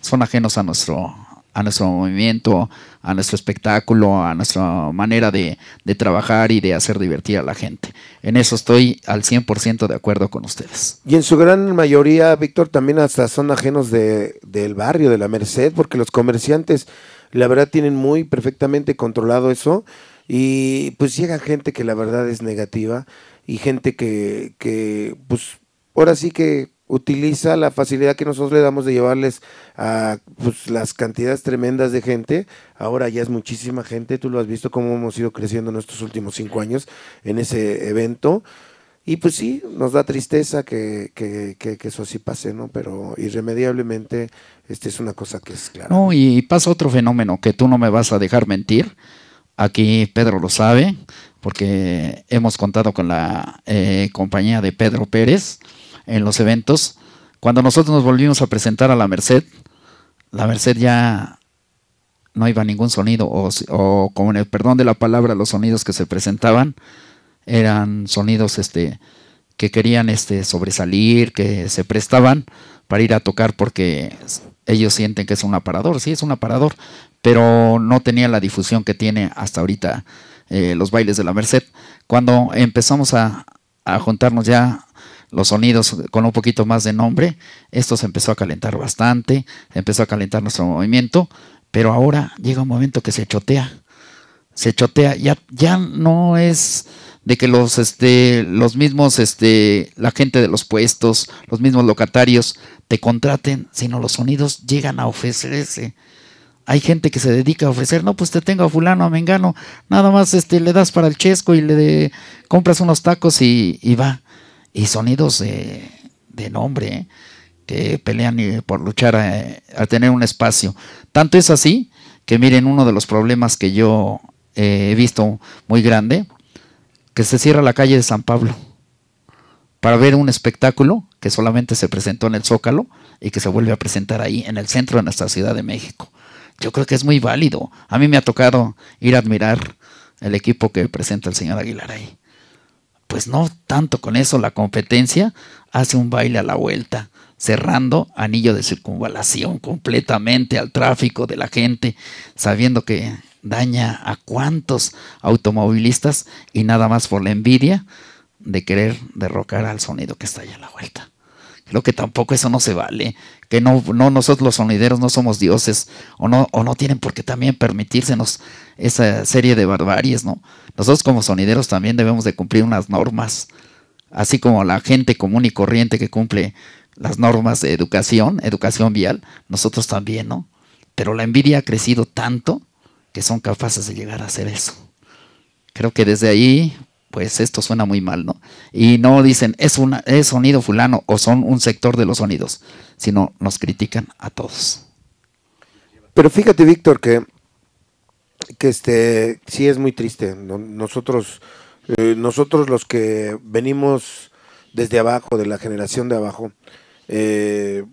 son ajenos a nuestro, a nuestro movimiento, a nuestro espectáculo, a nuestra manera de, de trabajar y de hacer divertir a la gente. En eso estoy al 100% de acuerdo con ustedes. Y en su gran mayoría, Víctor, también hasta son ajenos de, del barrio, de la Merced, porque los comerciantes, la verdad, tienen muy perfectamente controlado eso. Y pues llega gente que la verdad es negativa y gente que, que pues ahora sí que utiliza la facilidad que nosotros le damos de llevarles a pues, las cantidades tremendas de gente. Ahora ya es muchísima gente, tú lo has visto cómo hemos ido creciendo en estos últimos cinco años en ese evento. Y pues sí, nos da tristeza que, que, eso así pase, ¿no? Pero irremediablemente este es una cosa que es clara. No, y pasa otro fenómeno que tú no me vas a dejar mentir. Aquí Pedro lo sabe, porque hemos contado con la eh, compañía de Pedro Pérez en los eventos, cuando nosotros nos volvimos a presentar a la Merced, la Merced ya no iba ningún sonido, o, como en el perdón de la palabra, los sonidos que se presentaban eran sonidos este, que querían este, sobresalir, que se prestaban para ir a tocar porque ellos sienten que es un aparador, sí, es un aparador, pero no tenía la difusión que tiene hasta ahorita eh, los bailes de la Merced. Cuando empezamos a, a juntarnos ya los sonidos con un poquito más de nombre, esto se empezó a calentar bastante, empezó a calentar nuestro movimiento, pero ahora llega un momento que se chotea, se chotea, ya, ya no es de que los, este, los mismos, este, la gente de los puestos, los mismos locatarios te contraten, sino los sonidos llegan a ofrecerse. Hay gente que se dedica a ofrecer, no, pues te tengo a fulano, a mengano, nada más este, le das para el chesco y le compras unos tacos y, y va y sonidos de, nombre ¿eh? que pelean por luchar eh, a, tener un espacio. Tanto es así que miren uno de los problemas que yo eh, he visto muy grande, que se cierra la calle de San Pablo para ver un espectáculo que solamente se presentó en el Zócalo y que se vuelve a presentar ahí en el centro de nuestra Ciudad de México. Yo creo que es muy válido. A mí me ha tocado ir a admirar el equipo que presenta el señor Aguilar ahí pues no tanto con eso la competencia, hace un baile a la vuelta, cerrando anillo de circunvalación completamente al tráfico de la gente, sabiendo que daña a cuantos automovilistas y nada más por la envidia de querer derrocar al sonido que está allá a la vuelta. Creo que tampoco eso no se vale. Que no, no nosotros los sonideros no somos dioses o no, o no tienen por qué también permitírsenos esa serie de barbaries, ¿no? Nosotros como sonideros también debemos de cumplir unas normas, así como la gente común y corriente que cumple las normas de educación, educación vial, nosotros también, ¿no? Pero la envidia ha crecido tanto que son capaces de llegar a hacer eso. Creo que desde ahí pues esto suena muy mal, ¿no? Y no dicen, es, una, es sonido fulano o son un sector de los sonidos, sino nos critican a todos. Pero fíjate, Víctor, que, que este, sí es muy triste. Nosotros, eh, nosotros los que venimos desde abajo, de la generación de abajo, eh,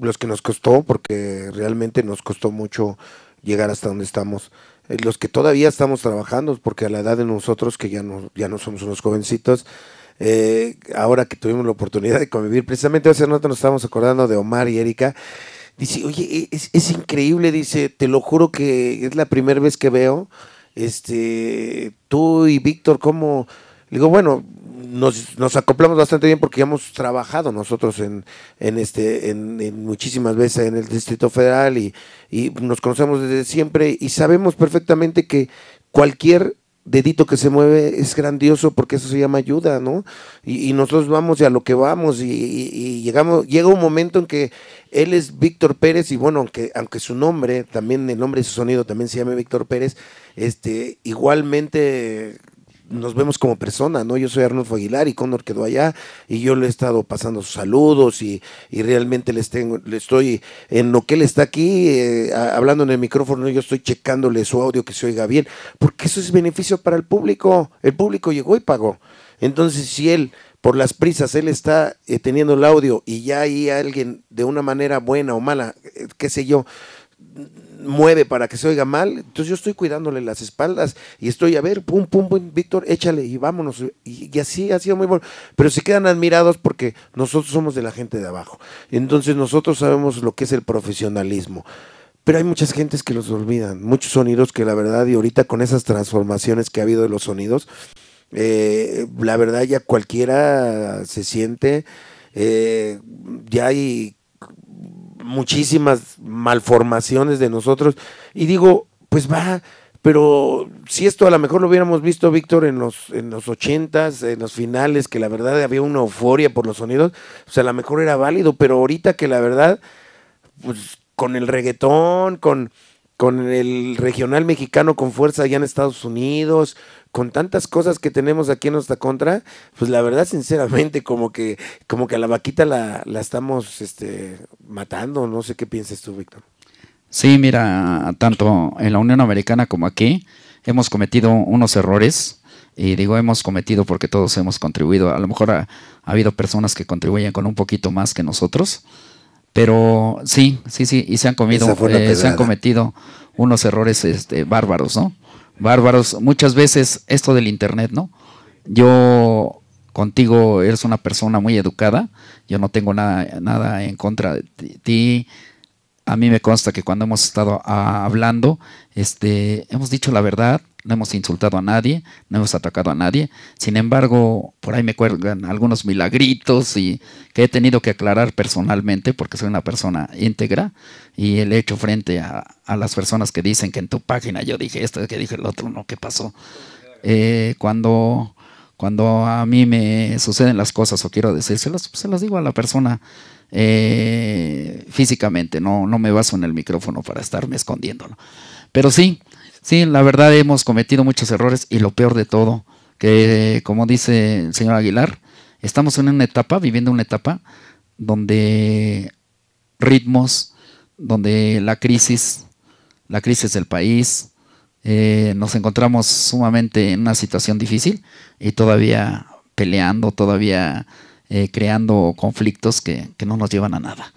los que nos costó, porque realmente nos costó mucho llegar hasta donde estamos. Eh, los que todavía estamos trabajando, porque a la edad de nosotros, que ya no, ya no somos unos jovencitos, eh, ahora que tuvimos la oportunidad de convivir, precisamente hace rato nos estábamos acordando de Omar y Erika, dice, oye, e, es, es increíble, dice, te lo juro que es la primera vez que veo, este, tú y Víctor, cómo digo, bueno, nos, acoplamos bastante bien porque hemos trabajado nosotros en, este en, muchísimas veces en el Distrito Federal y, nos conocemos desde siempre y sabemos perfectamente que cualquier dedito que se mueve es grandioso porque eso se llama ayuda, ¿no? Y, nosotros vamos y a lo que vamos y, llegamos llega un momento en que él es Víctor Pérez y bueno, aunque aunque su nombre, también el nombre y su sonido también se llame Víctor Pérez, este igualmente nos vemos como persona, ¿no? Yo soy Arnulfo Aguilar y Cóndor quedó allá y yo le he estado pasando sus saludos y, y realmente les tengo, le estoy, en lo que él está aquí, eh, hablando en el micrófono, yo estoy checándole su audio que se oiga bien, porque eso es beneficio para el público, el público llegó y pagó. Entonces, si él por las prisas, él está eh, teniendo el audio y ya hay alguien de una manera buena o mala, eh, qué sé yo, mueve para que se oiga mal, entonces yo estoy cuidándole las espaldas y estoy a ver, pum, pum, pum, Víctor, échale y vámonos. Y, así ha sido muy bueno. Pero se quedan admirados porque nosotros somos de la gente de abajo. Entonces nosotros sabemos lo que es el profesionalismo. Pero hay muchas gentes que los olvidan, muchos sonidos que la verdad, y ahorita con esas transformaciones que ha habido de los sonidos, eh, la verdad ya cualquiera se siente, eh, ya hay muchísimas malformaciones de nosotros. Y digo, pues va, pero si esto a lo mejor lo hubiéramos visto, Víctor, en los, en los ochentas en los finales, que la verdad había una euforia por los sonidos, sea, pues a lo mejor era válido, pero ahorita que la verdad, pues con el reggaetón, con, con el regional mexicano con fuerza allá en Estados Unidos, con tantas cosas que tenemos aquí en nuestra contra, pues la verdad, sinceramente, como que, como que a la vaquita la, la estamos este, matando. No sé qué piensas tú, Víctor. Sí, mira, tanto en la Unión Americana como aquí hemos cometido unos errores. Y digo hemos cometido porque todos hemos contribuido. A lo mejor ha, habido personas que contribuyen con un poquito más que nosotros. Pero sí, sí, sí, y se han, comido, eh, se han cometido unos errores este, bárbaros, ¿no? bárbaros. Muchas veces esto del Internet, ¿no? Yo contigo eres una persona muy educada, yo no tengo nada, en contra de ti. A mí me consta que cuando hemos estado hablando, este, hemos dicho la verdad, no hemos insultado a nadie, no hemos atacado a nadie. Sin embargo, por ahí me cuelgan algunos milagritos y que he tenido que aclarar personalmente porque soy una persona íntegra y el hecho frente a, las personas que dicen que en tu página yo dije esto, que dije el otro, no, ¿qué pasó? Eh, cuando, cuando a mí me suceden las cosas o quiero decírselas, pues se las digo a la persona eh, físicamente, no, no me baso en el micrófono para estarme escondiéndolo. Pero sí, Sí, la verdad hemos cometido muchos errores y lo peor de todo, que como dice el señor Aguilar, estamos en una etapa, viviendo una etapa donde ritmos, donde la crisis, la crisis del país, eh, nos encontramos sumamente en una situación difícil y todavía peleando, todavía eh, creando conflictos que, que, no nos llevan a nada.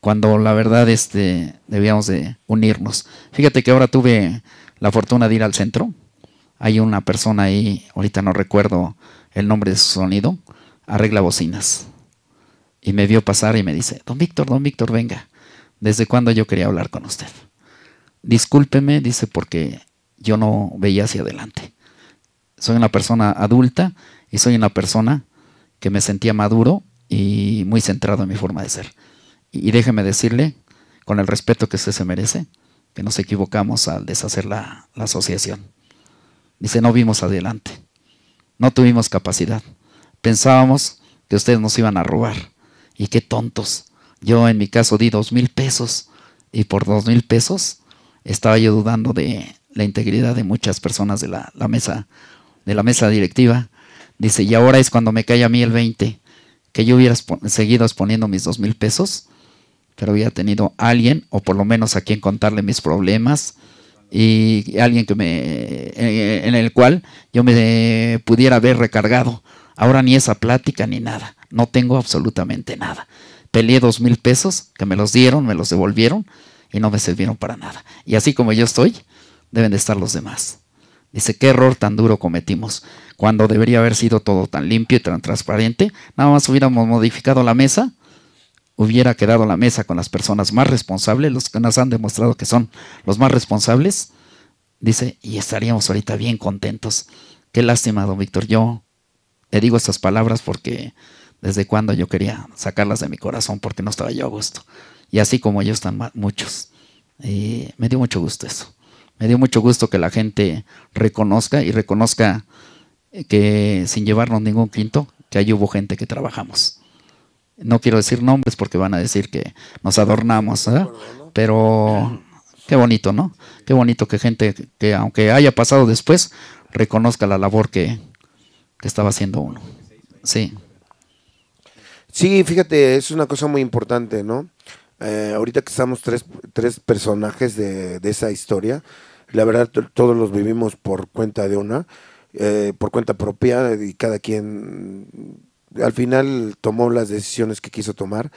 Cuando la verdad este, debíamos de unirnos. Fíjate que ahora tuve la fortuna de ir al centro. Hay una persona ahí, ahorita no recuerdo el nombre de su sonido, arregla bocinas. Y me vio pasar y me dice, don Víctor, don Víctor, venga, ¿desde cuándo yo quería hablar con usted? Discúlpeme, dice, porque yo no veía hacia adelante. Soy una persona adulta y soy una persona que me sentía maduro y muy centrado en mi forma de ser. Y déjeme decirle, con el respeto que usted se merece, que nos equivocamos al deshacer la, asociación. Dice, no vimos adelante, no tuvimos capacidad. Pensábamos que ustedes nos iban a robar. Y qué tontos. Yo en mi caso di dos mil pesos y por dos mil pesos estaba yo dudando de la integridad de muchas personas de la, mesa de la mesa directiva. Dice, y ahora es cuando me cae a mí el 20, que yo hubiera seguido exponiendo mis dos mil pesos pero había tenido alguien, o por lo menos a quien contarle mis problemas, y alguien que me, eh, en el cual yo me eh, pudiera haber recargado. Ahora ni esa plática ni nada, no tengo absolutamente nada. Peleé dos mil pesos que me los dieron, me los devolvieron y no me sirvieron para nada. Y así como yo estoy, deben de estar los demás. Dice, qué error tan duro cometimos, cuando debería haber sido todo tan limpio y tan transparente. Nada más hubiéramos modificado la mesa hubiera quedado la mesa con las personas más responsables, los que nos han demostrado que son los más responsables, dice, y estaríamos ahorita bien contentos. Qué lástima, don Víctor. Yo te digo estas palabras porque desde cuando yo quería sacarlas de mi corazón porque no estaba yo a gusto. Y así como ellos están muchos. Y me dio mucho gusto eso. Me dio mucho gusto que la gente reconozca y reconozca eh, que sin llevarnos ningún quinto, que ahí hubo gente que trabajamos no quiero decir nombres porque van a decir que nos adornamos, ¿eh? pero qué bonito, ¿no? Qué bonito que gente que aunque haya pasado después, reconozca la labor que, estaba haciendo uno. Sí. Sí, fíjate, es una cosa muy importante, ¿no? Eh, ahorita que estamos tres, tres personajes de, esa historia, la verdad todos los vivimos por cuenta de una, eh, por cuenta propia, y cada quien al final tomó las decisiones que quiso tomar.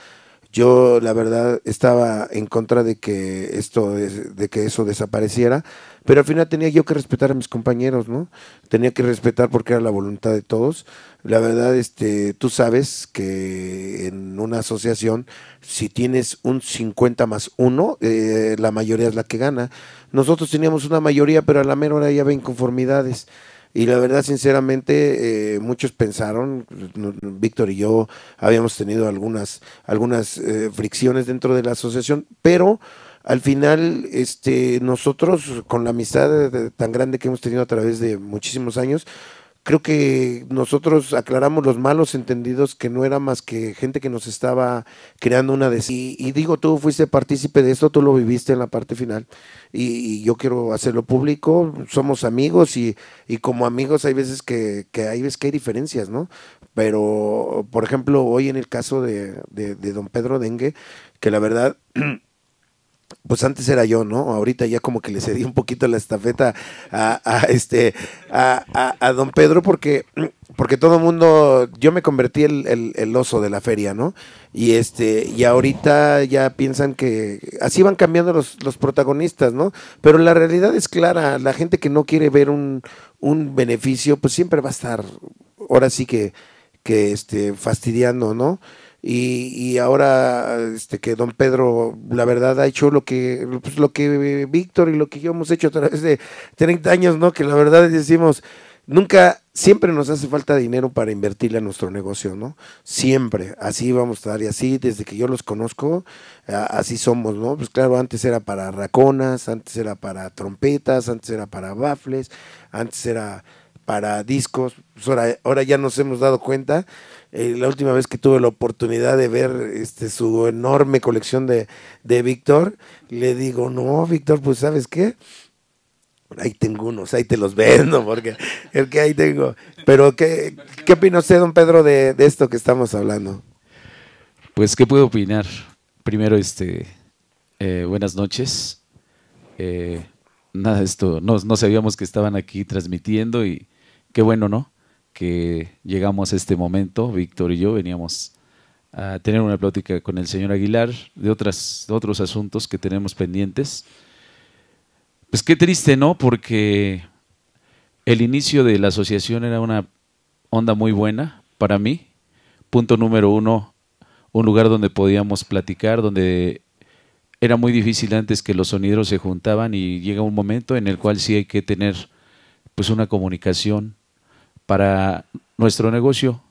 Yo la verdad estaba en contra de que esto de que eso desapareciera, pero al final tenía yo que respetar a mis compañeros, ¿no? Tenía que respetar porque era la voluntad de todos. La verdad este tú sabes que en una asociación si tienes un 50 más 1, eh, la mayoría es la que gana. Nosotros teníamos una mayoría, pero a la mera hora ya ven conformidades. Y la verdad, sinceramente, eh, muchos pensaron, Víctor y yo habíamos tenido algunas, algunas eh, fricciones dentro de la asociación, pero al final, este, nosotros, con la amistad eh, tan grande que hemos tenido a través de muchísimos años, creo que nosotros aclaramos los malos entendidos que no era más que gente que nos estaba creando una des y, digo, tú fuiste partícipe de esto, tú lo viviste en la parte final y, yo quiero hacerlo público, somos amigos y, y como amigos hay veces que, que, hay veces que hay diferencias, ¿no? Pero, por ejemplo, hoy en el caso de don Pedro Dengue, que la verdad... pues antes era yo, ¿no? Ahorita ya como que le cedí un poquito la estafeta a, este a, don Pedro porque porque todo mundo yo me convertí el, el, oso de la feria, ¿no? Y este y ahorita ya piensan que así van cambiando los, los protagonistas, ¿no? Pero la realidad es clara, la gente que no quiere ver un, un beneficio, pues siempre va a estar ahora sí que que este fastidiando, ¿no? Y, ahora este, que don Pedro, la verdad, ha hecho lo que, pues, lo que Víctor y lo que yo hemos hecho a través de 30 años, ¿no? Que la verdad decimos, nunca, siempre nos hace falta dinero para invertirle a nuestro negocio, ¿no? Siempre, así vamos a estar y así, desde que yo los conozco, así somos, ¿no? Pues claro, antes era para raconas, antes era para trompetas, antes era para bafles, antes era para discos, pues ahora, ahora ya nos hemos dado cuenta eh, la última vez que tuve la oportunidad de ver este, su enorme colección de, de Víctor, le digo, no, Víctor, pues sabes qué, ahí tengo unos, ahí te los vendo, porque el que ahí tengo. Pero, ¿qué, qué opina usted, don Pedro, de, de, esto que estamos hablando? Pues, ¿qué puedo opinar? Primero, este, eh, buenas noches. Eh, nada, esto, no sabíamos que estaban aquí transmitiendo y qué bueno, ¿no? que llegamos a este momento, Víctor y yo veníamos a tener una plática con el señor Aguilar de, otros asuntos que tenemos pendientes. Pues qué triste, ¿no? Porque el inicio de la asociación era una onda muy buena para mí. Punto número uno, un lugar donde podíamos platicar, donde era muy difícil antes que los sonidos se juntaban y llega un momento en el cual sí hay que tener pues una comunicación para nuestro negocio.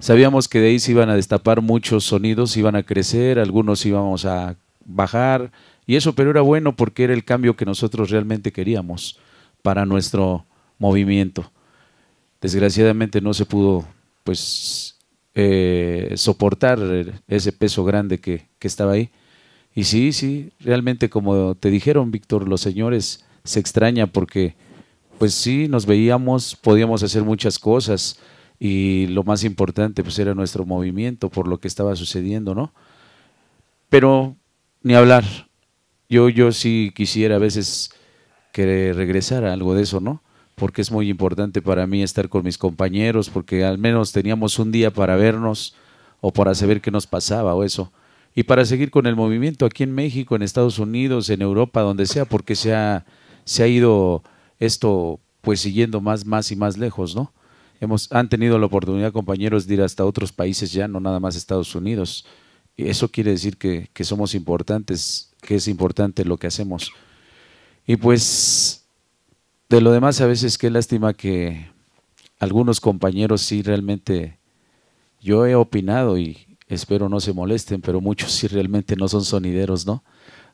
Sabíamos que de ahí se iban a destapar muchos sonidos, iban a crecer, algunos íbamos a bajar, y eso, pero era bueno porque era el cambio que nosotros realmente queríamos para nuestro movimiento. Desgraciadamente no se pudo pues eh, soportar ese peso grande que, que estaba ahí. Y sí, sí, realmente como te dijeron, Víctor, los señores se extraña porque pues sí, nos veíamos, podíamos hacer muchas cosas y lo más importante pues era nuestro movimiento por lo que estaba sucediendo, ¿no? Pero ni hablar. Yo, yo sí quisiera a veces que regresara algo de eso, ¿no? Porque es muy importante para mí estar con mis compañeros, porque al menos teníamos un día para vernos o para saber qué nos pasaba o eso. Y para seguir con el movimiento aquí en México, en Estados Unidos, en Europa, donde sea, porque se ha ido esto pues siguiendo más, más y más lejos, ¿no? Hemos, han tenido la oportunidad, compañeros, de ir hasta otros países ya, no nada más Estados Unidos. Y eso quiere decir que, que somos importantes, que es importante lo que hacemos. Y pues, de lo demás, a veces qué lástima que algunos compañeros sí realmente, yo he opinado y espero no se molesten, pero muchos sí realmente no son sonideros, ¿no?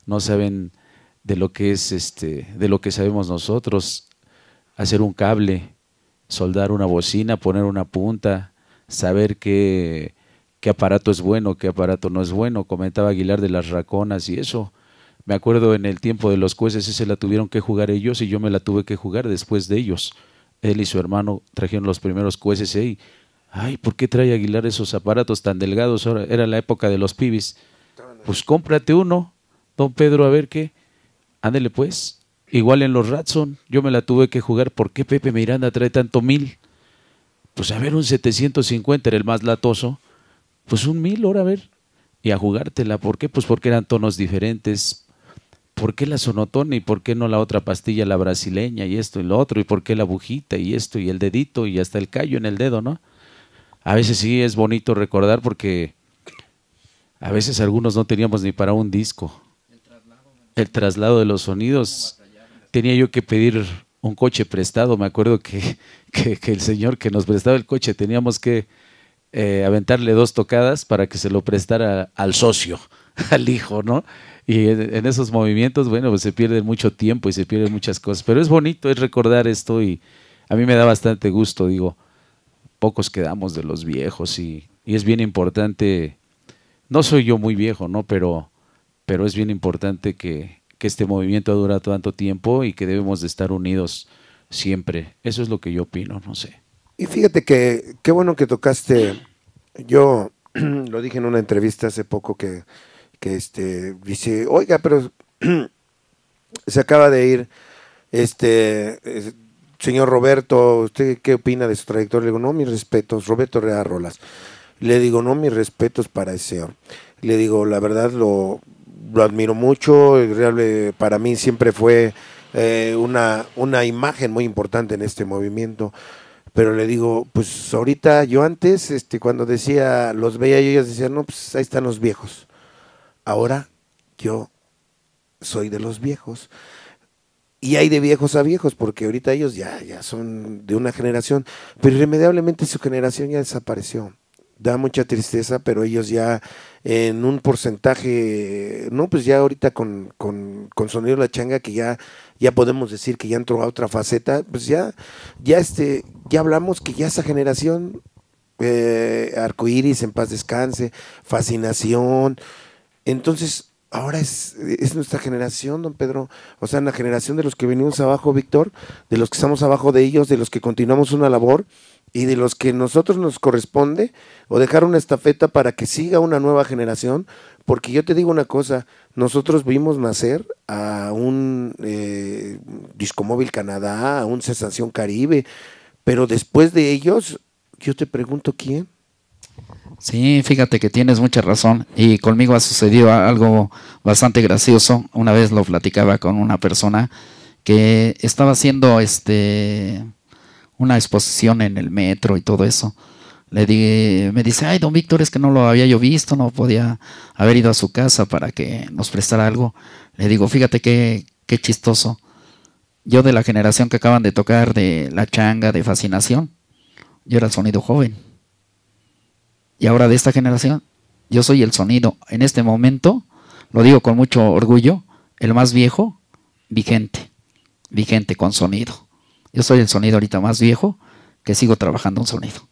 No saben de lo que es este, de lo que sabemos nosotros, hacer un cable, soldar una bocina, poner una punta, saber qué, qué aparato es bueno, qué aparato no es bueno. Comentaba Aguilar de las raconas y eso. Me acuerdo en el tiempo de los jueces, ese la tuvieron que jugar ellos y yo me la tuve que jugar después de ellos. Él y su hermano trajeron los primeros jueces y, ay, ¿por qué trae Aguilar esos aparatos tan delgados? era la época de los pibis. Pues cómprate uno, don Pedro, a ver qué. Ándele pues. Igual en los Ratson, yo me la tuve que jugar. ¿Por qué Pepe Miranda trae tanto mil? Pues a ver, un 750 era el más latoso. Pues un mil, ahora a ver. Y a jugártela. ¿Por qué? Pues porque eran tonos diferentes. ¿Por qué la sonotona y por qué no la otra pastilla, la brasileña y esto y lo otro? ¿Y por qué la bujita y esto y el dedito y hasta el callo en el dedo, no? A veces sí es bonito recordar porque a veces algunos no teníamos ni para un disco el traslado de los sonidos, tenía yo que pedir un coche prestado. Me acuerdo que, el señor que nos prestaba el coche teníamos que eh, aventarle dos tocadas para que se lo prestara al socio, al hijo, ¿no? Y en, esos movimientos, bueno, pues se pierde mucho tiempo y se pierden muchas cosas. Pero es bonito, es recordar esto y a mí me da bastante gusto, digo, pocos quedamos de los viejos y, y es bien importante. No soy yo muy viejo, ¿no? Pero pero es bien importante que, este movimiento ha durado tanto tiempo y que debemos de estar unidos siempre. Eso es lo que yo opino, no sé. Y fíjate que qué bueno que tocaste, yo lo dije en una entrevista hace poco que, este, dice, oiga, pero se acaba de ir este señor Roberto, ¿usted qué opina de su trayectoria? Le digo, no, mis respetos, Roberto Rea Rolas. Le digo, no, mis respetos para ese Le digo, la verdad, lo, lo admiro mucho, eh, para mí siempre fue eh, una, una imagen muy importante en este movimiento. Pero le digo, pues ahorita yo antes, este, cuando decía, los veía yo, ellos decían, no, pues ahí están los viejos. Ahora yo soy de los viejos. Y hay de viejos a viejos, porque ahorita ellos ya, ya son de una generación, pero irremediablemente su generación ya desapareció da mucha tristeza, pero ellos ya en un porcentaje, no, pues ya ahorita con, con, Sonido La Changa, que ya, ya podemos decir que ya entró a otra faceta, pues ya, ya este, ya hablamos que ya esa generación, eh, iris En Paz Descanse, Fascinación, entonces ahora es, es, nuestra generación, don Pedro. O sea, la generación de los que venimos abajo, Víctor, de los que estamos abajo de ellos, de los que continuamos una labor y de los que nosotros nos corresponde o dejar una estafeta para que siga una nueva generación, porque yo te digo una cosa, nosotros vimos nacer a un eh, Discomóvil Canadá, a un Sensación Caribe, pero después de ellos, yo te pregunto quién. Sí, fíjate que tienes mucha razón y conmigo ha sucedido algo bastante gracioso. Una vez lo platicaba con una persona que estaba haciendo este una exposición en el metro y todo eso. Le di, me dice, ay, don Víctor, es que no lo había yo visto, no podía haber ido a su casa para que nos prestara algo. Le digo, fíjate qué, qué chistoso. Yo de la generación que acaban de tocar de La Changa, de Fascinación, yo era el sonido joven. Y ahora de esta generación, yo soy el sonido, en este momento, lo digo con mucho orgullo, el más viejo, vigente, vigente con sonido. Yo soy el sonido ahorita más viejo que sigo trabajando un sonido.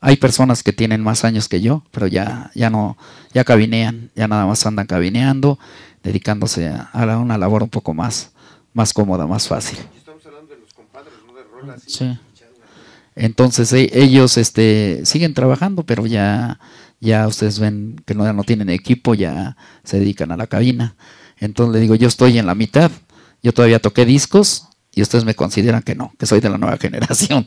Hay personas que tienen más años que yo, pero ya, ya no, ya cabinean, ya nada más andan cabineando, dedicándose a, una labor un poco más, más cómoda, más fácil. Estamos hablando de los compadres, no de rolas. Entonces e, ellos este, siguen trabajando, pero ya, ya ustedes ven que no, ya no tienen equipo, ya se dedican a la cabina. Entonces le digo, yo estoy en la mitad, yo todavía toqué discos, y ustedes me consideran que no, que soy de la nueva generación.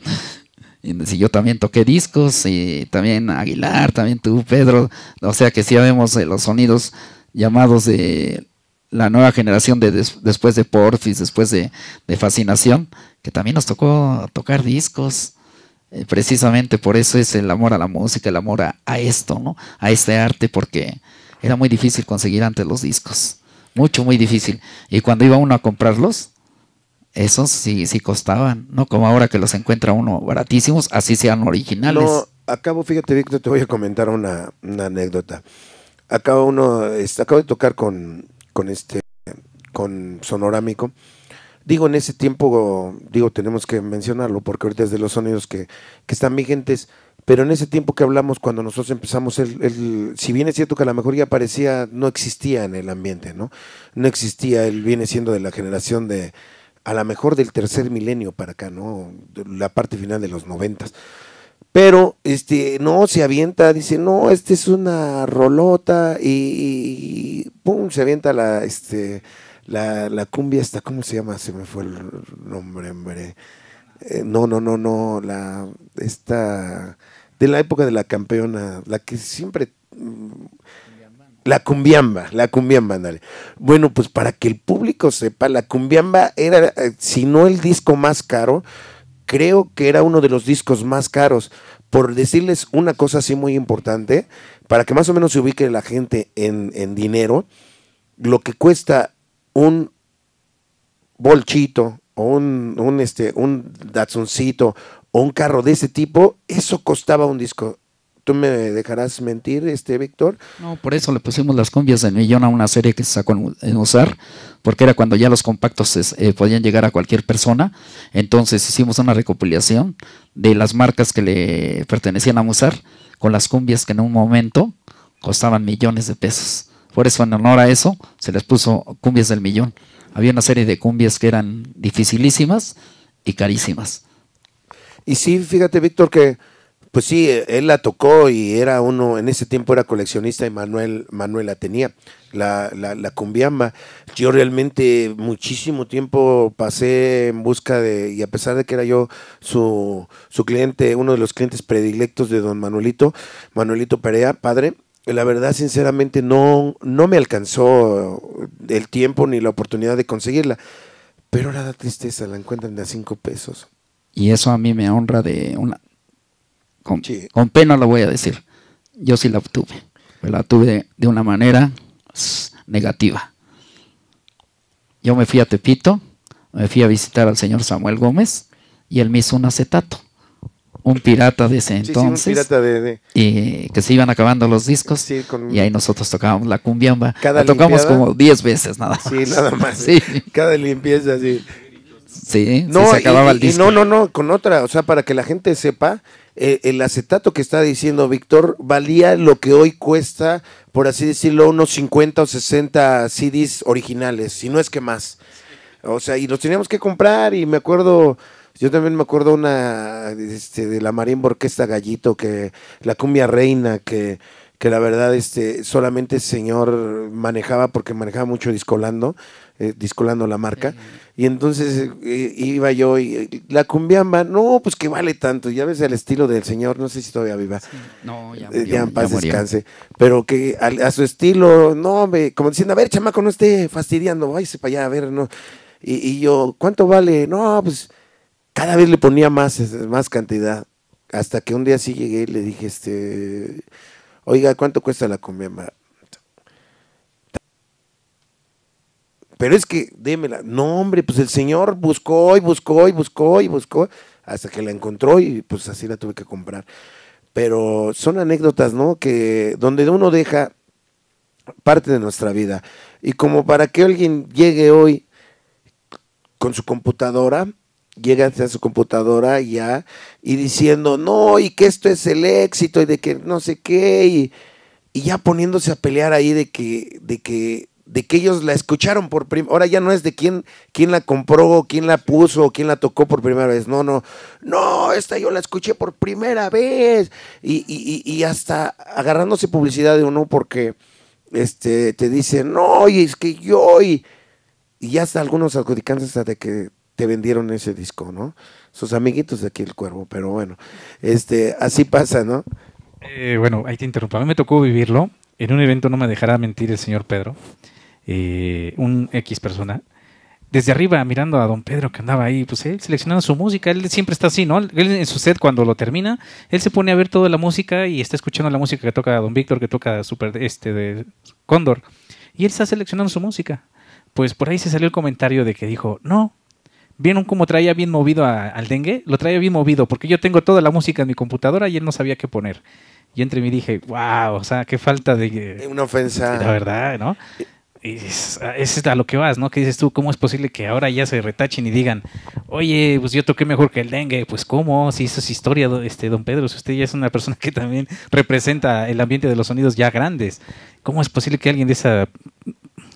Y si yo también toqué discos, y también Aguilar, también tú, Pedro, o sea que sí vemos eh, los sonidos llamados de la nueva generación de después de Porfis, después de, Fascinación, que también nos tocó tocar discos. Eh, precisamente por eso es el amor a la música, el amor a, a, esto, ¿no? A este arte, porque era muy difícil conseguir antes los discos. Mucho, muy difícil. Y cuando iba uno a comprarlos, esos sí, sí costaban, ¿no? Como ahora que los encuentra uno baratísimos, así sean originales. No, acabo, fíjate, Víctor, te voy a comentar una, anécdota. Acabo uno, este, acabo de tocar con, con este, con Sonorámico. Digo, en ese tiempo, digo, tenemos que mencionarlo, porque ahorita es de los sonidos que, que están vigentes, pero en ese tiempo que hablamos, cuando nosotros empezamos, el, el, si bien es cierto que a lo mejor ya parecía, no existía en el ambiente, ¿no? No existía, él viene siendo de la generación de, a lo mejor del tercer milenio para acá, ¿no? La parte final de los noventas. Pero, este, no, se avienta, dice, no, esta es una rolota y, pum, se avienta la, este, la, cumbia esta, ¿cómo se llama? Se me fue el nombre, hombre. Eh, no, no, no, no, la, esta, de la época de la campeona, la que siempre... Mm, la cumbiamba, la cumbiamba, dale. Bueno, pues para que el público sepa, la cumbiamba era, eh, si no el disco más caro, creo que era uno de los discos más caros. Por decirles una cosa así muy importante, para que más o menos se ubique la gente en, dinero, lo que cuesta un bolchito o un, un, este, un datsuncito o un carro de ese tipo, eso costaba un disco tú me dejarás mentir, este Víctor. No, por eso le pusimos las cumbias del millón a una serie que se sacó en usar, porque era cuando ya los compactos eh, podían llegar a cualquier persona. Entonces hicimos una recopilación de las marcas que le pertenecían a Musar con las cumbias que en un momento costaban millones de pesos. Por eso, en honor a eso, se les puso cumbias del millón. Había una serie de cumbias que eran dificilísimas y carísimas. Y sí, fíjate, Víctor, que pues sí, eh, él la tocó y era uno, en ese tiempo era coleccionista y Manuel, Manuel la tenía, la, la, la cumbiamba. Yo realmente muchísimo tiempo pasé en busca de, y a pesar de que era yo su, su cliente, uno de los clientes predilectos de don Manuelito, Manuelito Perea, padre, la verdad, sinceramente, no, no me alcanzó el tiempo ni la oportunidad de conseguirla. Pero la da tristeza, la encuentran de a cinco pesos. Y eso a mí me honra de una, con, pena lo voy a decir. Yo sí la obtuve. La tuve de una manera negativa. Yo me fui a Tepito, me fui a visitar al señor Samuel Gómez y él me hizo un acetato. Un pirata de ese entonces. un pirata de, Y que se iban acabando los discos. Y ahí nosotros tocábamos la cumbiamba. Cada la tocamos como 10 veces nada más. Sí, nada más. Cada limpieza, así. Sí, no, se acababa el disco. no, no, no, con otra. O sea, para que la gente sepa eh, el acetato que está diciendo Víctor valía lo que hoy cuesta, por así decirlo, unos 50 o 60 CDs originales, si no es que más. O sea, y los teníamos que comprar y me acuerdo... Yo también me acuerdo una este, de la Marimba Borquesta Gallito, que la cumbia reina, que, que la verdad este, solamente el señor manejaba porque manejaba mucho discolando. Eh, disculando la marca. Y entonces eh, iba yo y eh, la cumbiamba, no, pues que vale tanto, ya ves el estilo del señor, no sé si todavía viva. No, ya descanse. Pero que a, su estilo, no, como diciendo, a ver, chamaco, no esté fastidiando, váyase para allá, a ver, no. Y, yo, ¿cuánto vale? No, pues cada vez le ponía más, más cantidad. Hasta que un día sí llegué y le dije, este, oiga, ¿cuánto cuesta la cumbiamba? Pero es que, démela. No, hombre, pues el señor buscó y buscó y buscó y buscó hasta que la encontró y pues así la tuve que comprar. Pero son anécdotas, ¿no? Que donde uno deja parte de nuestra vida. Y como para que alguien llegue hoy con su computadora, llega hacia su computadora ya y diciendo, no, y que esto es el éxito y de que no sé qué, y, y ya poniéndose a pelear ahí de que, de que de que ellos la escucharon por primera Ahora ya no es de quién, quién la compró, quién la puso, quién la tocó por primera vez. No, no, no, esta yo la escuché por primera vez. Y, y, y hasta agarrándose publicidad de uno porque este, te dicen, no, y es que yo, y, hasta algunos adjudicantes hasta de que te vendieron ese disco, ¿no? Sus amiguitos de aquí el cuervo, pero bueno, este, así pasa, ¿no? Eh, bueno, ahí te interrumpo. A mí me tocó vivirlo. En un evento no me dejará mentir el señor Pedro. Eh, un X persona, desde arriba mirando a don Pedro que andaba ahí, pues él seleccionando su música, él siempre está así, ¿no? Él en su set cuando lo termina, él se pone a ver toda la música y está escuchando la música que toca don Víctor, que toca Super este de Cóndor, y él está seleccionando su música. Pues por ahí se salió el comentario de que dijo, no, vieron cómo traía bien movido al dengue, lo traía bien movido, porque yo tengo toda la música en mi computadora y él no sabía qué poner. Y entre mí dije, wow, o sea, qué falta de... Una ofensa. La verdad, ¿no? es, ah, es, a lo que vas, ¿no? Que dices tú, ¿cómo es posible que ahora ya se retachen y digan, oye, pues yo toqué mejor que el dengue? Pues cómo, si eso es historia, este, don Pedro, si usted ya es una persona que también representa el ambiente de los sonidos ya grandes, ¿cómo es posible que alguien de esa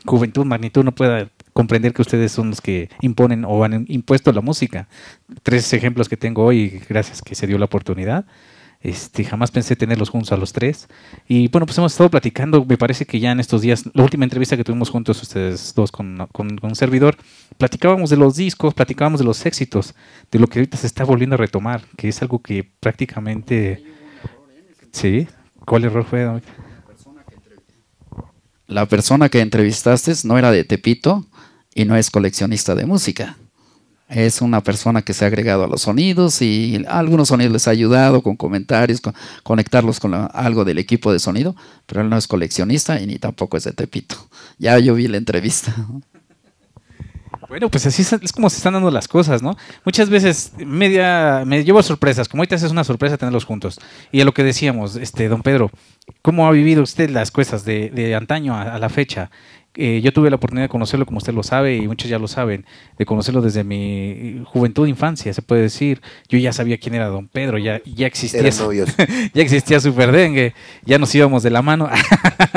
juventud, magnitud no pueda comprender que ustedes son los que imponen o han impuesto la música? Tres ejemplos que tengo hoy, gracias que se dio la oportunidad. Este, jamás pensé tenerlos juntos a los tres. Y bueno, pues hemos estado platicando, me parece que ya en estos días, la última entrevista que tuvimos juntos ustedes dos con, un servidor, platicábamos de los discos, platicábamos de los éxitos, de lo que ahorita se está volviendo a retomar, que es algo que prácticamente... Sí, ¿cuál error fue? La persona que entrevistaste no era de Tepito y no es coleccionista de música es una persona que se ha agregado a los sonidos y algunos sonidos les ha ayudado con comentarios, conectarlos con algo del equipo de sonido, pero él no es coleccionista y ni tampoco es de Tepito. Ya yo vi la entrevista. Bueno, pues así es como se están dando las cosas, ¿no? Muchas veces media, me llevo sorpresas, como ahorita es una sorpresa tenerlos juntos. Y a lo que decíamos, este, don Pedro, ¿cómo ha vivido usted las cosas de, antaño a, la fecha? Eh, yo tuve la oportunidad de conocerlo, como usted lo sabe, y muchos ya lo saben, de conocerlo desde mi juventud, infancia, se puede decir. Yo ya sabía quién era don Pedro, ya, ya existía. ya existía Super Dengue, ya nos íbamos de la mano.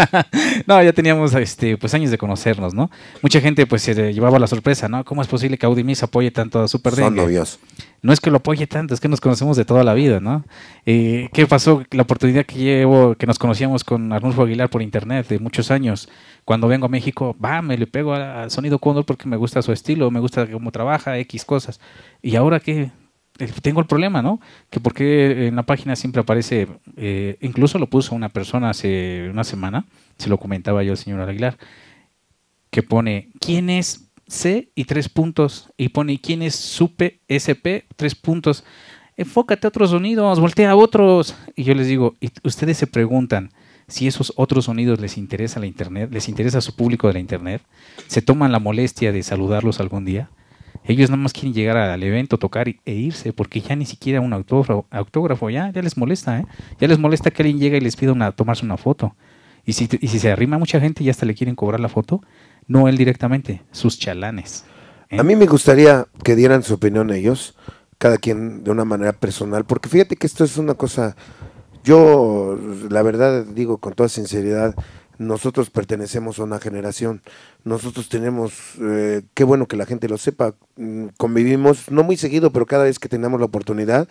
no, ya teníamos este, pues años de conocernos, ¿no? Mucha gente pues se llevaba la sorpresa, ¿no? ¿Cómo es posible que audi mis apoye tanto a Super Dengue? Son novios no es que lo apoye tanto, es que nos conocemos de toda la vida, ¿no? Eh, ¿Qué pasó? La oportunidad que llevo, que nos conocíamos con Arnulfo Aguilar por internet de muchos años, cuando vengo a México, va, me le pego al sonido Cóndor porque me gusta su estilo, me gusta cómo trabaja, X cosas. Y ahora que eh, tengo el problema, ¿no? Que porque en la página siempre aparece, eh, incluso lo puso una persona hace una semana, se lo comentaba yo al señor Aguilar, que pone, ¿quién es C y tres puntos. Y pone quién es supe SP, tres puntos. Enfócate a otros sonidos, voltea a otros. Y yo les digo, y ustedes se preguntan si esos otros sonidos les interesa la internet, les interesa a su público de la internet, se toman la molestia de saludarlos algún día. Ellos nada más quieren llegar al evento, tocar e irse, porque ya ni siquiera un autógrafo, autógrafo ya, ya les molesta, ¿eh? Ya les molesta que alguien llegue y les pida una, tomarse una foto. Y si, y si se arrima mucha gente y hasta le quieren cobrar la foto, no él directamente, sus chalanes. ¿eh? A mí me gustaría que dieran su opinión ellos, cada quien de una manera personal, porque fíjate que esto es una cosa, yo la verdad digo con toda sinceridad, nosotros pertenecemos a una generación, nosotros tenemos, eh, qué bueno que la gente lo sepa, mm, convivimos, no muy seguido, pero cada vez que tenemos la oportunidad,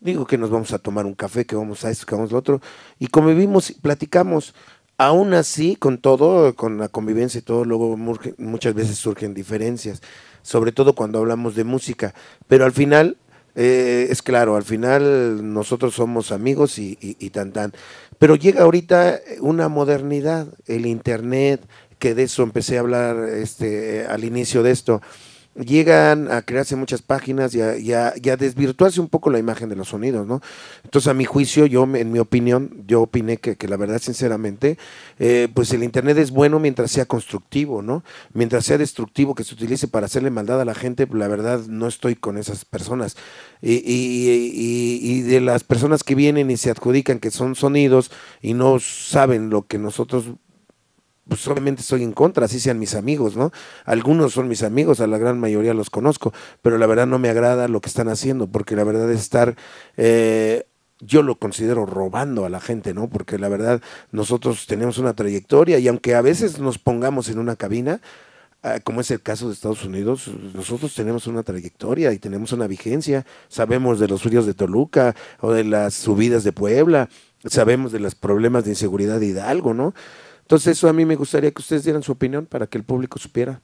digo que nos vamos a tomar un café, que vamos a esto, que vamos a lo otro, y convivimos, y platicamos, Aún así, con todo, con la convivencia y todo, luego muchas veces surgen diferencias, sobre todo cuando hablamos de música. Pero al final, eh, es claro, al final nosotros somos amigos y, y tan tan. Pero llega ahorita una modernidad, el Internet, que de eso empecé a hablar este, al inicio de esto llegan a crearse muchas páginas y a, desvirtuarse un poco la imagen de los sonidos, ¿no? Entonces, a mi juicio, yo, en mi opinión, yo opiné que, la verdad, sinceramente, eh, pues el Internet es bueno mientras sea constructivo, ¿no? Mientras sea destructivo, que se utilice para hacerle maldad a la gente, la verdad, no estoy con esas personas. Y, y, y de las personas que vienen y se adjudican que son sonidos y no saben lo que nosotros pues obviamente estoy en contra, así sean mis amigos, ¿no? Algunos son mis amigos, a la gran mayoría los conozco, pero la verdad no me agrada lo que están haciendo, porque la verdad es estar... Eh, yo lo considero robando a la gente, ¿no? Porque la verdad, nosotros tenemos una trayectoria y aunque a veces nos pongamos en una cabina, ah, como es el caso de Estados Unidos, nosotros tenemos una trayectoria y tenemos una vigencia. Sabemos de los fríos de Toluca o de las subidas de Puebla, sabemos de los problemas de inseguridad de Hidalgo, ¿no? Entonces eso a mí me gustaría que ustedes dieran su opinión para que el público supiera.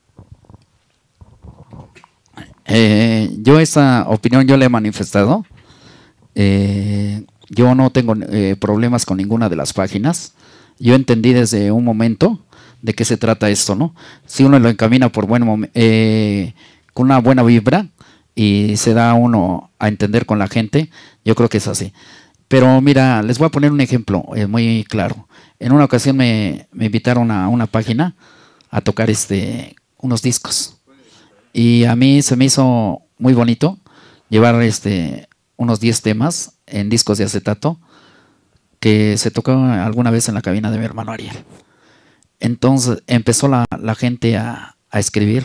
Eh, yo esa opinión yo le he manifestado. Eh, yo no tengo eh, problemas con ninguna de las páginas. Yo entendí desde un momento de qué se trata esto, ¿no? Si uno lo encamina por buen con una buena vibra y se da uno a entender con la gente, yo creo que es así. Pero mira, les voy a poner un ejemplo eh, muy claro. En una ocasión me, invitaron a una página a tocar este, unos discos. Y a mí se me hizo muy bonito llevar este, unos 10 temas en discos de acetato que se tocaban alguna vez en la cabina de mi hermano Ariel. Entonces empezó la, gente a, escribir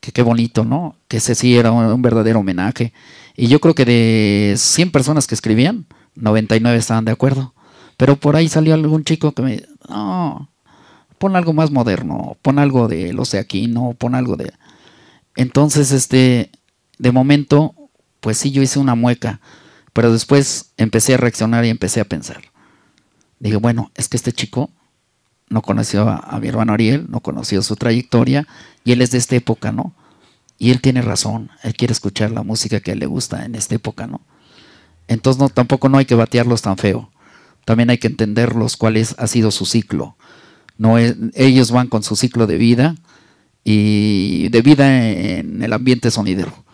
que qué bonito, ¿no? Que ese sí era un, un verdadero homenaje. Y yo creo que de 100 personas que escribían, 99 estaban de acuerdo. Pero por ahí salió algún chico que me... No, pon algo más moderno, pon algo de lo sé aquí, no, pon algo de... Entonces, este, de momento, pues sí, yo hice una mueca, pero después empecé a reaccionar y empecé a pensar. Digo, bueno, es que este chico no conoció a, a mi hermano Ariel, no conoció su trayectoria, y él es de esta época, ¿no? Y él tiene razón, él quiere escuchar la música que le gusta en esta época, ¿no? Entonces no, tampoco no hay que batearlos tan feo. También hay que entenderlos cuál ha sido su ciclo. No ellos van con su ciclo de vida y de vida en el ambiente sonidero.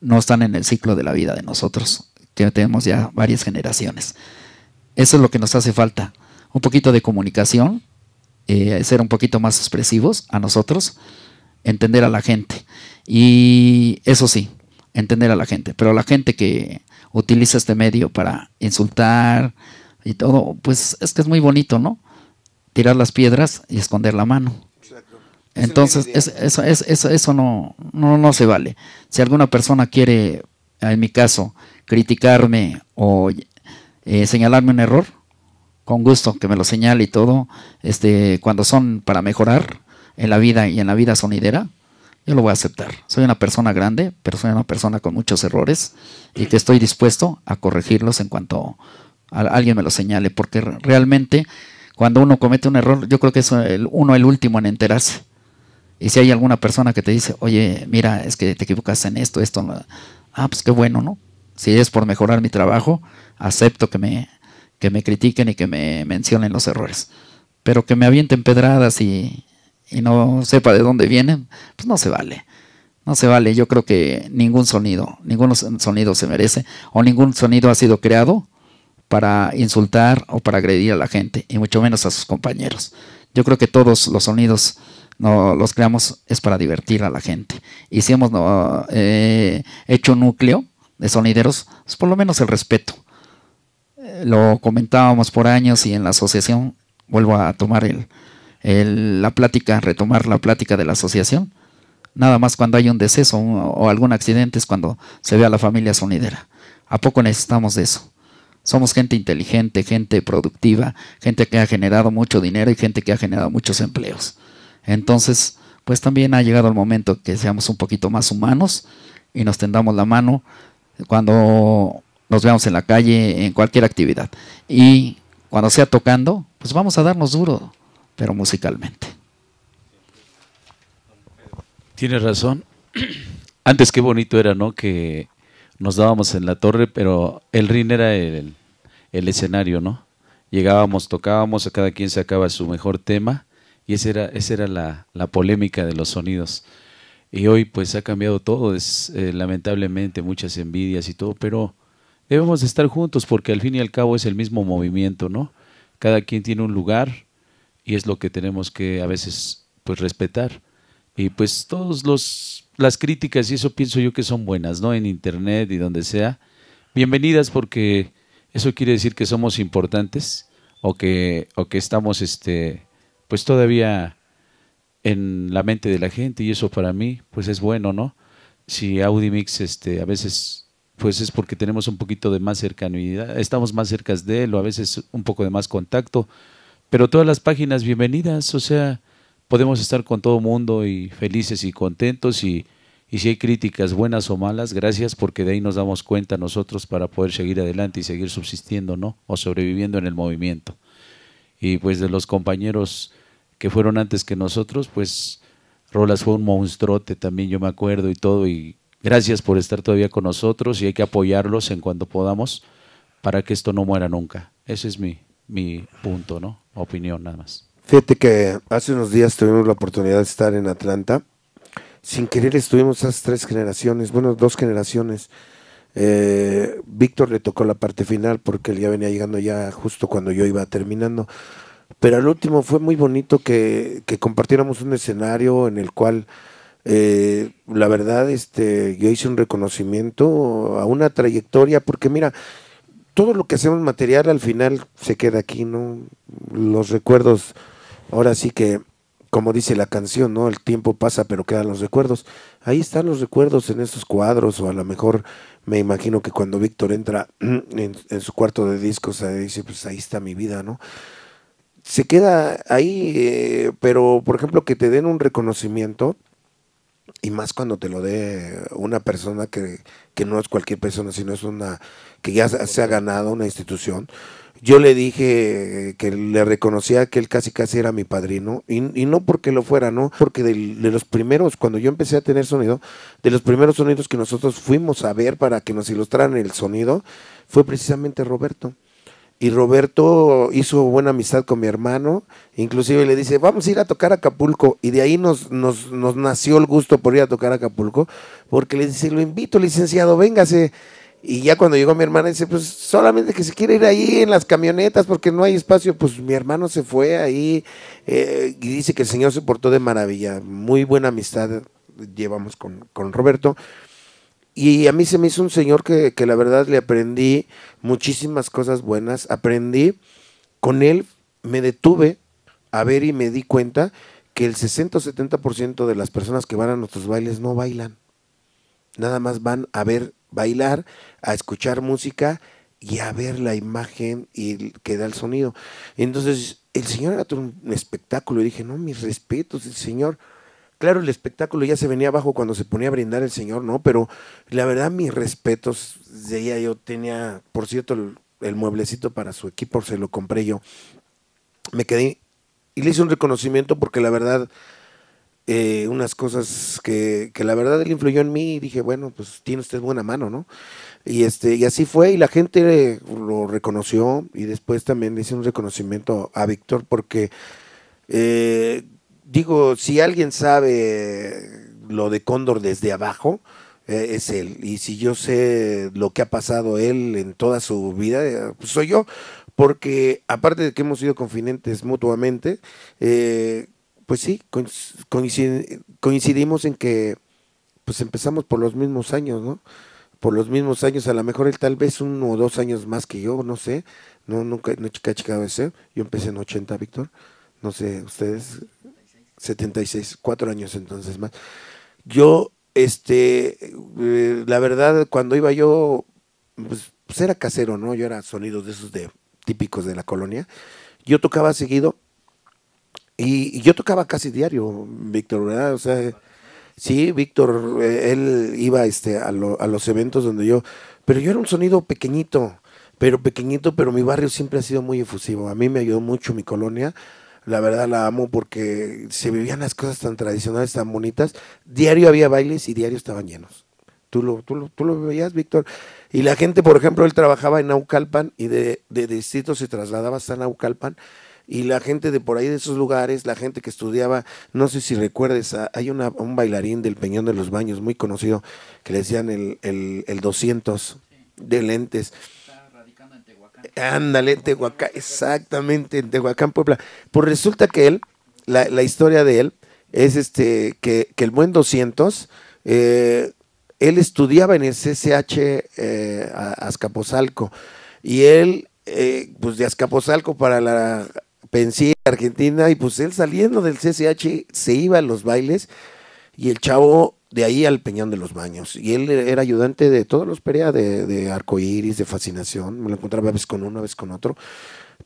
No están en el ciclo de la vida de nosotros, que tenemos ya varias generaciones. Eso es lo que nos hace falta. Un poquito de comunicación, eh, ser un poquito más expresivos a nosotros, entender a la gente. Y eso sí, entender a la gente. Pero la gente que, utiliza este medio para insultar y todo, pues es que es muy bonito, ¿no? Tirar las piedras y esconder la mano. Entonces, eso eso, eso, no, no, no se vale. Si alguna persona quiere, en mi caso, criticarme o eh, señalarme un error, con gusto que me lo señale y todo, este, cuando son para mejorar en la vida y en la vida sonidera, yo lo voy a aceptar. Soy una persona grande, pero soy una persona con muchos errores y que estoy dispuesto a corregirlos en cuanto alguien me lo señale, porque realmente cuando uno comete un error, yo creo que es uno el último en enterarse. Y si hay alguna persona que te dice, oye, mira, es que te equivocas en esto, esto, no. ah, pues qué bueno, ¿no? Si es por mejorar mi trabajo, acepto que me, que me critiquen y que me mencionen los errores. Pero que me avienten pedradas y, y no sepa de dónde vienen, pues no se vale. No se vale. Yo creo que ningún sonido, ningún sonido se merece o ningún sonido ha sido creado para insultar o para agredir a la gente y mucho menos a sus compañeros. Yo creo que todos los sonidos no los creamos es para divertir a la gente. Y si hemos eh, hecho núcleo de sonideros, pues por lo menos el respeto. Eh, lo comentábamos por años y en la asociación vuelvo a tomar el, la plática, retomar la plática de la asociación. Nada más cuando hay un deceso o algún accidente es cuando se ve a la familia sonidera. ¿A poco necesitamos de eso? Somos gente inteligente, gente productiva, gente que ha generado mucho dinero y gente que ha generado muchos empleos. Entonces, pues también ha llegado el momento que seamos un poquito más humanos y nos tendamos la mano cuando nos veamos en la calle, en cualquier actividad. Y cuando sea tocando, pues vamos a darnos duro pero musicalmente. Tienes razón. Antes qué bonito era, ¿no? Que nos dábamos en la torre, pero el ring era el, el escenario, ¿no? Llegábamos, tocábamos, cada quien sacaba su mejor tema y esa era, esa era la, polémica de los sonidos. Y hoy pues ha cambiado todo, es eh, lamentablemente muchas envidias y todo, pero debemos estar juntos porque al fin y al cabo es el mismo movimiento, ¿no? Cada quien tiene un lugar, y es lo que tenemos que a veces pues respetar. Y pues todos los las críticas y eso pienso yo que son buenas, ¿no? En internet y donde sea. Bienvenidas porque eso quiere decir que somos importantes o que o que estamos este pues todavía en la mente de la gente y eso para mí pues es bueno, ¿no? Si Audimix este a veces pues es porque tenemos un poquito de más cercanidad estamos más cerca de él o a veces un poco de más contacto pero todas las páginas, bienvenidas, o sea, podemos estar con todo mundo y felices y contentos y, y si hay críticas buenas o malas, gracias porque de ahí nos damos cuenta nosotros para poder seguir adelante y seguir subsistiendo, ¿no? O sobreviviendo en el movimiento. Y pues de los compañeros que fueron antes que nosotros, pues Rolas fue un monstruote también, yo me acuerdo y todo, y gracias por estar todavía con nosotros y hay que apoyarlos en cuanto podamos para que esto no muera nunca. Ese es mi, mi punto, ¿no? Opinión nada más. Fíjate que hace unos días tuvimos la oportunidad de estar en Atlanta. Sin querer estuvimos esas tres generaciones, bueno, dos generaciones. Eh, Víctor le tocó la parte final porque él ya venía llegando ya justo cuando yo iba terminando. Pero al último fue muy bonito que, compartiéramos un escenario en el cual eh, la verdad, este, yo hice un reconocimiento a una trayectoria, porque mira, todo lo que hacemos material al final se queda aquí, ¿no? Los recuerdos, ahora sí que, como dice la canción, ¿no? El tiempo pasa pero quedan los recuerdos. Ahí están los recuerdos en esos cuadros o a lo mejor me imagino que cuando Víctor entra en, su cuarto de discos dice, pues ahí está mi vida, ¿no? Se queda ahí, eh, pero por ejemplo que te den un reconocimiento, y más cuando te lo dé una persona que, no es cualquier persona, sino es una que ya se ha ganado una institución. Yo le dije que le reconocía que él casi casi era mi padrino, y, y no porque lo fuera, no, porque de, de, los primeros, cuando yo empecé a tener sonido, de los primeros sonidos que nosotros fuimos a ver para que nos ilustraran el sonido, fue precisamente Roberto y Roberto hizo buena amistad con mi hermano, inclusive le dice, vamos a ir a tocar a Acapulco, y de ahí nos, nos, nos, nació el gusto por ir a tocar a Acapulco, porque le dice, lo invito, licenciado, véngase. Y ya cuando llegó mi hermana, dice, pues solamente que se quiere ir ahí en las camionetas porque no hay espacio, pues mi hermano se fue ahí eh, y dice que el Señor se portó de maravilla, muy buena amistad llevamos con, con Roberto. Y a mí se me hizo un señor que, la verdad le aprendí muchísimas cosas buenas. Aprendí con él, me detuve a ver y me di cuenta que el 60 o 70% de las personas que van a nuestros bailes no bailan. Nada más van a ver bailar, a escuchar música y a ver la imagen y que da el sonido. Entonces, el señor era un espectáculo. Y dije, no, mis respetos, el señor Claro, el espectáculo ya se venía abajo cuando se ponía a brindar el señor, ¿no? Pero la verdad, mis respetos, de ella yo tenía, por cierto, el, mueblecito para su equipo, se lo compré yo. Me quedé y le hice un reconocimiento porque la verdad, eh, unas cosas que, que, la verdad él influyó en mí y dije, bueno, pues tiene usted buena mano, ¿no? Y, este, y así fue y la gente lo reconoció y después también le hice un reconocimiento a Víctor porque eh, digo, si alguien sabe lo de Cóndor desde abajo, eh, es él. Y si yo sé lo que ha pasado él en toda su vida, eh, pues soy yo. Porque aparte de que hemos sido confinantes mutuamente, eh, pues sí, coincidimos en que pues empezamos por los mismos años, ¿no? Por los mismos años, a lo mejor él tal vez uno o dos años más que yo, no sé. No, nunca, he checado ese. Yo empecé en 80, Víctor. No sé, ustedes 76, cuatro años entonces más. Yo, este, eh, la verdad, cuando iba yo, pues, pues era casero, ¿no? Yo era sonido de esos de típicos de la colonia. Yo tocaba seguido y, yo tocaba casi diario, Víctor, O sea, sí, Víctor, eh, él iba este, a, a los eventos donde yo, pero yo era un sonido pequeñito, pero pequeñito, pero mi barrio siempre ha sido muy efusivo. A mí me ayudó mucho mi colonia la verdad la amo porque se vivían las cosas tan tradicionales, tan bonitas. Diario había bailes y diario estaban llenos. Tú lo, tú lo, lo veías, Víctor. Y la gente, por ejemplo, él trabajaba en Naucalpan y de, distrito se trasladaba hasta Naucalpan y la gente de por ahí de esos lugares, la gente que estudiaba, no sé si recuerdes, ah, hay un bailarín del Peñón de los Baños muy conocido que le decían el, el, el 200 de lentes Ándale, Tehuacán, exactamente, en Tehuacán, Puebla. Pues resulta que él, la, historia de él, es este que, el buen 200, eh, él estudiaba en el CCH eh, y él, eh, pues de Azcapotzalco para la Pensilla Argentina, y pues él saliendo del CCH se iba a los bailes y el chavo de ahí al Peñón de los Baños. Y él era ayudante de todos los Perea, de, de iris, de Fascinación. Me lo encontraba a veces con uno, a veces con otro.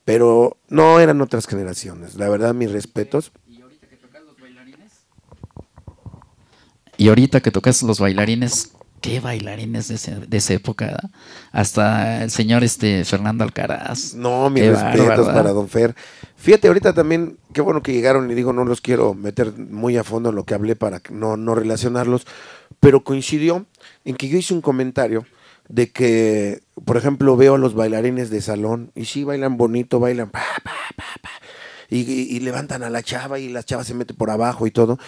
Pero no eran otras generaciones. La verdad, mis respetos. ¿Y ahorita que tocas los bailarines? Y ahorita que tocas los bailarines, qué bailarines de, esa época. Hasta el señor este Fernando Alcaraz. No, mi respeto para Don Fer. Fíjate, ahorita también, qué bueno que llegaron y digo, no los quiero meter muy a fondo en lo que hablé para no, no relacionarlos, pero coincidió en que yo hice un comentario de que, por ejemplo, veo a los bailarines de salón y sí bailan bonito, bailan pa, pa, pa, pa y, levantan a la chava y la chava se mete por abajo y todo.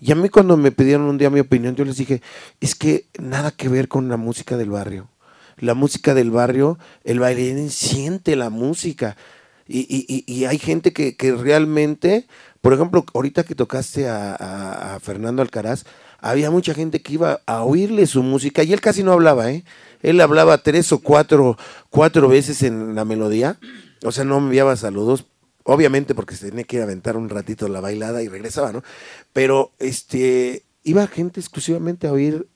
Y a mí cuando me pidieron un día mi opinión, yo les dije, es que nada que ver con la música del barrio. La música del barrio, el bailarín siente la música. Y, hay gente que, realmente, por ejemplo, ahorita que tocaste a, Fernando Alcaraz, había mucha gente que iba a oírle su música y él casi no hablaba, ¿eh? Él hablaba tres o cuatro, cuatro veces en la melodía, o sea, no enviaba saludos, obviamente porque se tenía que aventar un ratito la bailada y regresaba, ¿no? Pero este, iba gente exclusivamente a oír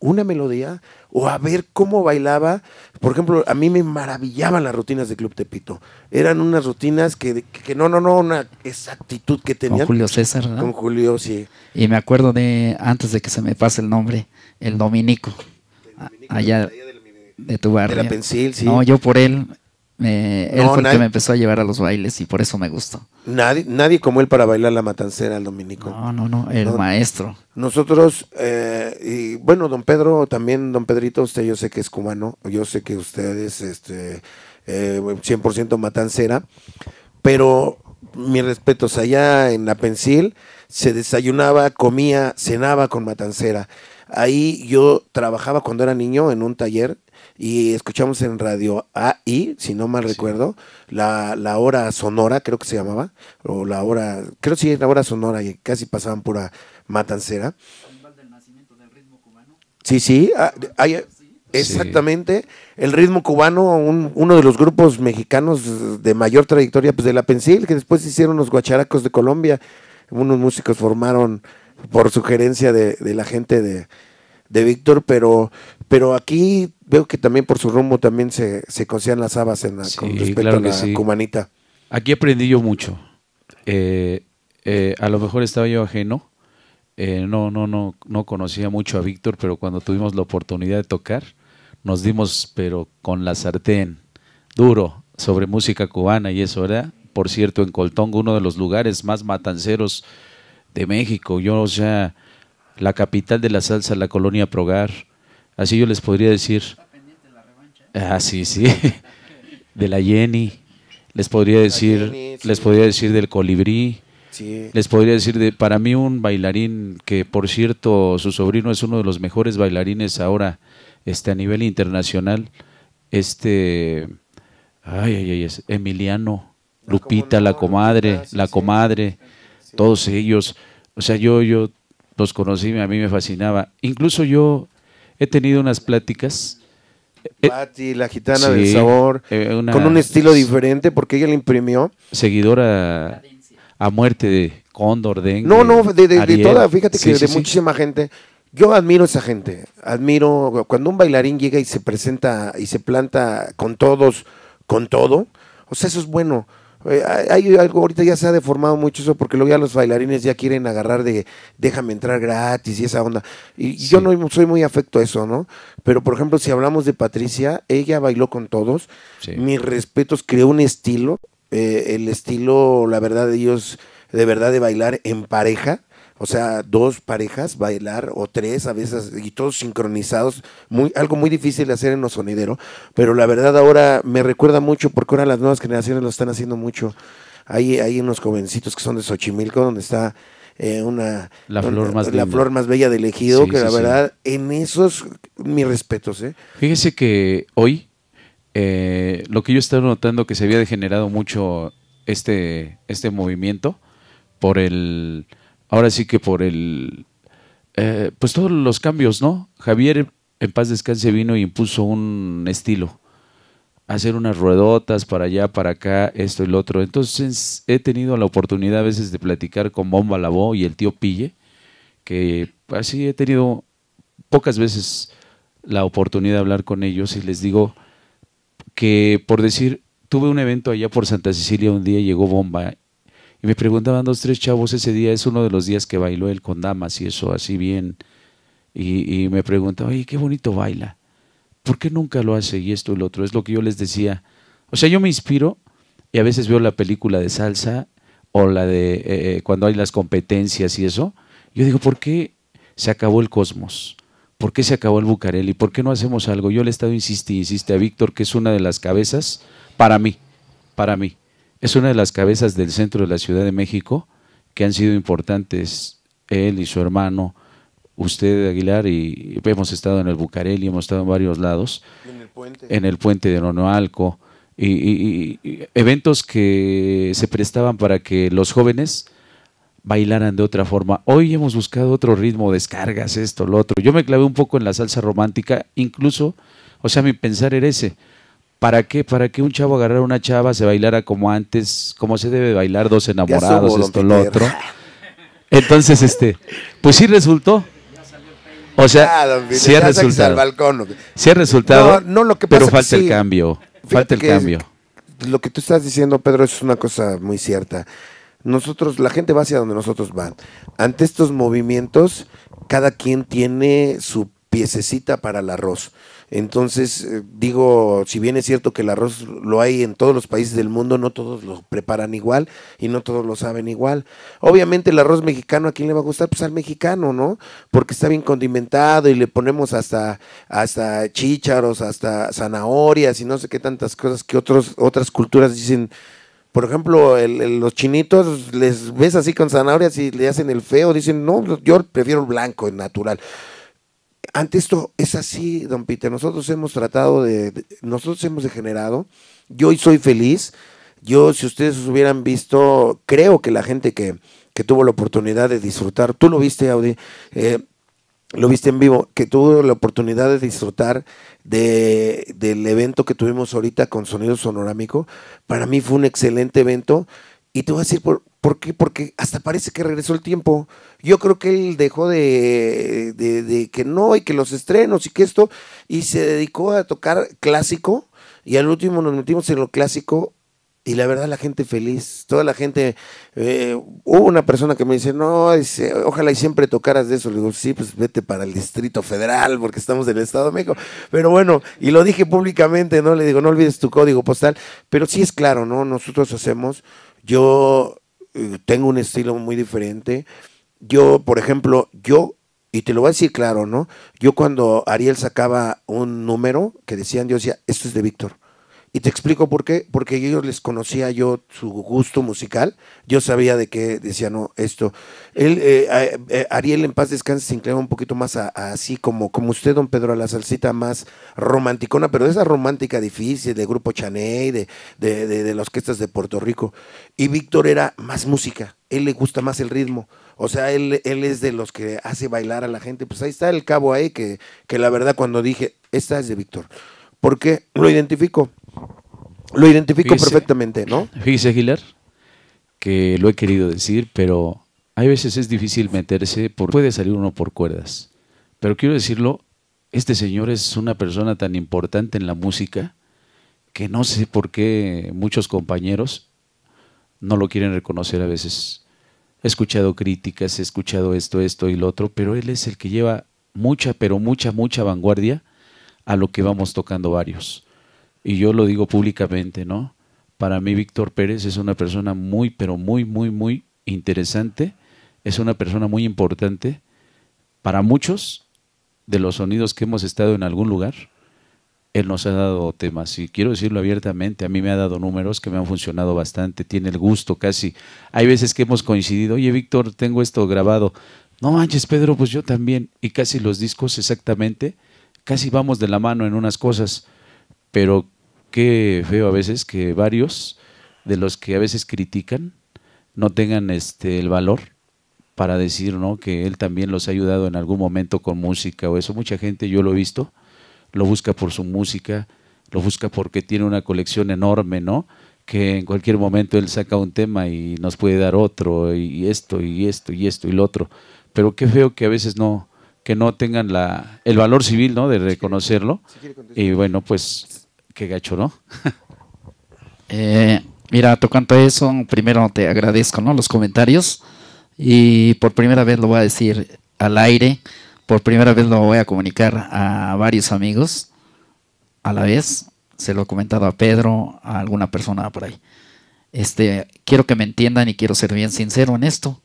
una melodía o a ver cómo bailaba. Por ejemplo, a mí me maravillaban las rutinas de Club Tepito. Eran unas rutinas que, no, no, no, una exactitud que tenía Con Julio César, ¿no? Con Julio, sí. Y me acuerdo de, antes de que se me pase el nombre, el Dominico. allá de, tu barrio. la sí. No, yo por él él fue el que me empezó a llevar a los bailes y por eso me gustó. Nadie, nadie como él para bailar la matancera al dominico. No, no, no, el maestro. Nosotros, eh, y bueno, don Pedro, también, don Pedrito, usted yo sé que es cubano, yo sé que usted es este, 100% eh, matancera, pero mis respetos, allá en la Pensil se desayunaba, comía, cenaba con matancera. Ahí yo trabajaba cuando era niño en un taller y escuchamos en radio AI, si no mal recuerdo, la, hora sonora, creo que se llamaba, o la hora, creo que sí, la hora sonora, y casi pasaban pura matancera. Del nacimiento del ritmo cubano. Sí, sí, ah, exactamente, el ritmo cubano, uno de los grupos mexicanos de mayor trayectoria pues, de la Pensil, que después hicieron los guacharacos de Colombia, unos músicos formaron por sugerencia de, la gente de, de Víctor, pero pero aquí veo que también por su rumbo también se, se cocían las habas en la, con respecto a la cubanita. Aquí aprendí yo mucho. Eh, eh, a lo mejor estaba yo ajeno. Eh, no, no, no, no conocía mucho a Víctor, pero cuando tuvimos la oportunidad de tocar, nos dimos, pero con la sartén, duro, sobre música cubana y eso ¿verdad? por cierto, en Coltongo, uno de los lugares más matanceros de México. Yo, o sea, la capital de la salsa, la colonia Progar Así yo les podría decir. Ah, sí, sí. De la Jenny. Les podría decir, les podría decir del colibrí. Les podría decir de, para mí un bailarín que por cierto su sobrino es uno de los mejores bailarines ahora este a nivel internacional este ay ay ay Emiliano Lupita la comadre la comadre todos ellos o sea yo yo los conocí a mí me fascinaba incluso yo he tenido unas pláticas. Eh, Patti, la gitana del sabor, eh, con un estilo diferente porque ella le imprimió. Seguidora a muerte de Cóndor, de No, no, de, de, toda, fíjate que de muchísima gente. Yo admiro esa gente, admiro cuando un bailarín llega y se presenta y se planta con todos, con todo, o sea, eso es bueno. Eh, hay algo, ahorita ya se ha deformado mucho eso porque luego ya los bailarines ya quieren agarrar de déjame entrar gratis y esa onda. Y yo no soy muy afecto a eso, ¿no? Pero por ejemplo, si hablamos de Patricia, ella bailó con todos. Mis respetos, creó un estilo. Eh, el estilo, la verdad de ellos, de verdad de bailar en pareja o sea, dos parejas bailar o tres a veces y todos sincronizados, muy, algo muy difícil de hacer en los sonidero, pero la verdad ahora me recuerda mucho porque ahora las nuevas generaciones lo están haciendo mucho. Hay, hay unos jovencitos que son de Xochimilco donde está eh, una la, flor, más la flor más bella del ejido, que la verdad en esos mis respetos, ¿eh? Fíjese que hoy eh, lo que yo estaba notando que se había degenerado mucho este este movimiento por el ahora sí que por el, eh, pues todos los cambios, ¿no? Javier, en paz descanse, vino y impuso un estilo, hacer unas ruedotas para allá, para acá, esto y lo otro. Entonces he tenido la oportunidad a veces de platicar con Bomba Labó y el tío Pille, que así he tenido pocas veces la oportunidad de hablar con ellos y les digo que por decir, tuve un evento allá por Santa Cecilia un día, llegó Bomba me preguntaban dos, tres chavos ese día, es uno de los días que bailó él con damas y eso, así bien. Y, me preguntaban, oye, qué bonito baila. ¿Por qué nunca lo hace? Y esto y lo otro. Es lo que yo les decía. O sea, yo me inspiro y a veces veo la película de salsa o la de eh, eh, cuando hay las competencias y eso. Yo digo, ¿por qué se acabó el cosmos? ¿Por qué se acabó el Bucarelli? ¿Por qué no hacemos algo? Yo le he estado insistiendo, insiste a Víctor, que es una de las cabezas para mí, para mí es una de las cabezas del centro de la Ciudad de México que han sido importantes, él y su hermano, usted Aguilar, y hemos estado en el y hemos estado en varios lados, en el puente, de Nonoalco, y eventos que se prestaban para que los jóvenes bailaran de otra forma. Hoy hemos buscado otro ritmo, descargas, esto, lo otro. Yo me clavé un poco en la salsa romántica, incluso, o sea, mi pensar era ese. ¿Para qué? ¿Para que un chavo agarrara una chava, se bailara como antes, como se debe bailar, dos enamorados, esto esto, lo otro? Entonces, este, pues sí resultó. O sea, sí ha resultado. Balcón. Sí ha resultado, no, lo que pasa pero falta el cambio, falta el cambio. Lo que tú estás diciendo, Pedro, es una cosa muy cierta. Nosotros, la gente va hacia donde nosotros van. Ante estos movimientos, cada quien tiene su piececita para el arroz. Entonces, eh, digo, si bien es cierto que el arroz lo hay en todos los países del mundo, no todos lo preparan igual y no todos lo saben igual. Obviamente el arroz mexicano, ¿a quién le va a gustar? Pues al mexicano, ¿no? Porque está bien condimentado y le ponemos hasta, hasta chícharos, hasta zanahorias y no sé qué tantas cosas que otros, otras culturas dicen, por ejemplo, los chinitos les ves así con zanahorias y le hacen el feo, dicen, no, yo prefiero el blanco, el natural ante esto es así, don Peter. Nosotros hemos tratado de, nosotros hemos degenerado. Yo hoy soy feliz. Yo, si ustedes hubieran visto, creo que la gente que, que tuvo la oportunidad de disfrutar, tú lo viste, Audi, eh, lo viste en vivo, que tuvo la oportunidad de disfrutar de, del evento que tuvimos ahorita con Sonido Sonorámico. Para mí fue un excelente evento. Y te voy a decir por, por qué, porque hasta parece que regresó el tiempo yo creo que él dejó de, que no y que los estrenos y que esto, y se dedicó a tocar clásico, y al último nos metimos en lo clásico. Y la verdad la gente feliz, toda la gente, eh, hubo una persona que me dice, no, eh, ojalá y siempre tocaras de eso. Le digo, sí, pues vete para el Distrito Federal porque estamos en el Estado de México. Pero bueno, y lo dije públicamente, ¿no? Le digo, no olvides tu código postal. Pero sí es claro, ¿no? Nosotros hacemos, yo eh, tengo un estilo muy diferente yo, por ejemplo, yo, y te lo voy a decir claro, ¿no? Yo cuando Ariel sacaba un número que decían, yo decía, esto es de Víctor. Y te explico por qué, porque ellos les conocía yo su gusto musical, yo sabía de qué decían no, esto. Él, eh, eh, Ariel en paz descanse se inclinaba un poquito más a, así como, como usted, don Pedro, a la salsita más romanticona, pero esa romántica difícil, de Grupo Chaney, de, de, de, de las orquestas de Puerto Rico. Y Víctor era más música, él le gusta más el ritmo. O sea, él, él es de los que hace bailar a la gente. Pues ahí está el cabo ahí, que, la verdad cuando dije, esta es de Víctor. Porque lo identifico. Lo identifico perfectamente, ¿no? Fíjese, Aguilar, que lo he querido decir, pero hay veces es difícil meterse, porque puede salir uno por cuerdas. Pero quiero decirlo, este señor es una persona tan importante en la música que no sé por qué muchos compañeros no lo quieren reconocer a veces He escuchado críticas, he escuchado esto, esto y lo otro, pero él es el que lleva mucha, pero mucha, mucha vanguardia a lo que vamos tocando varios. Y yo lo digo públicamente, ¿no? Para mí Víctor Pérez es una persona muy, pero muy, muy, muy interesante. Es una persona muy importante para muchos de los sonidos que hemos estado en algún lugar él nos ha dado temas y quiero decirlo abiertamente, a mí me ha dado números que me han funcionado bastante, tiene el gusto casi. Hay veces que hemos coincidido, oye Víctor, tengo esto grabado. No manches, Pedro, pues yo también. Y casi los discos exactamente, casi vamos de la mano en unas cosas. Pero qué feo a veces que varios de los que a veces critican no tengan este el valor para decir, ¿no? que él también los ha ayudado en algún momento con música o eso. Mucha gente yo lo he visto lo busca por su música, lo busca porque tiene una colección enorme, ¿no? Que en cualquier momento él saca un tema y nos puede dar otro, y esto, y esto, y esto, y lo otro. Pero qué feo que a veces no, que no tengan la, el valor civil, ¿no? De reconocerlo. y bueno, pues, qué gacho, ¿no? Eh, mira, tocando eso, primero te agradezco, ¿no? Los comentarios. Y por primera vez lo voy a decir al aire. Por primera vez lo voy a comunicar a varios amigos a la vez. Se lo he comentado a Pedro, a alguna persona por ahí. Este, quiero que me entiendan y quiero ser bien sincero en esto.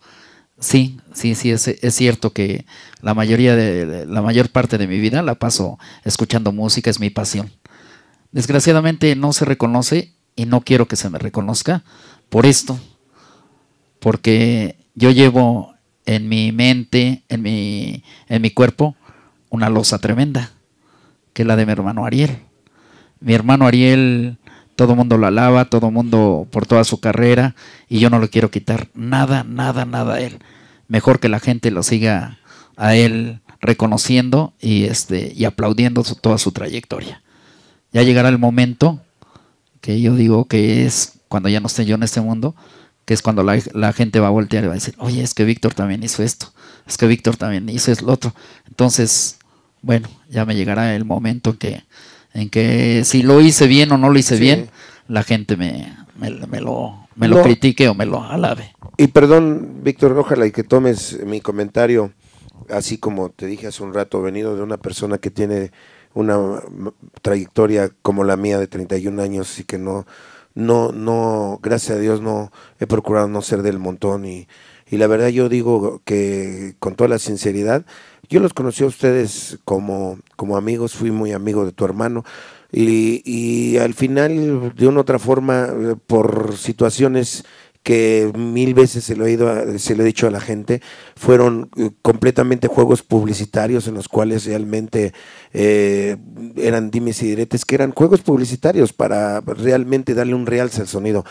Sí, sí, sí, es, cierto que la mayoría de la mayor parte de mi vida la paso escuchando música, es mi pasión. Desgraciadamente no se reconoce y no quiero que se me reconozca por esto, porque yo llevo en mi mente, en mi, en mi cuerpo, una losa tremenda, que es la de mi hermano Ariel. Mi hermano Ariel, todo mundo lo alaba, todo el mundo por toda su carrera, y yo no le quiero quitar nada, nada, nada a él. Mejor que la gente lo siga a él reconociendo y, este, y aplaudiendo toda su trayectoria. Ya llegará el momento que yo digo que es cuando ya no esté yo en este mundo, es cuando la, la, gente va a voltear y va a decir, oye, es que Víctor también hizo esto, es que Víctor también hizo lo otro. Entonces, bueno, ya me llegará el momento en que, en que si lo hice bien o no lo hice bien, la gente me, me, lo, lo critique o me lo alabe. Y perdón, Víctor, ojalá y que tomes mi comentario, así como te dije hace un rato, venido de una persona que tiene una trayectoria como la mía de 31 años y que no no, no, gracias a Dios no he procurado no ser del montón y, y la verdad yo digo que con toda la sinceridad, yo los conocí a ustedes como, como amigos, fui muy amigo de tu hermano y, y al final de una u otra forma eh, por situaciones que mil veces se lo, he ido se lo he dicho a la gente, fueron eh, completamente juegos publicitarios en los cuales realmente eh, eran dimes y diretes, que eran juegos publicitarios para realmente darle un realce al sonido.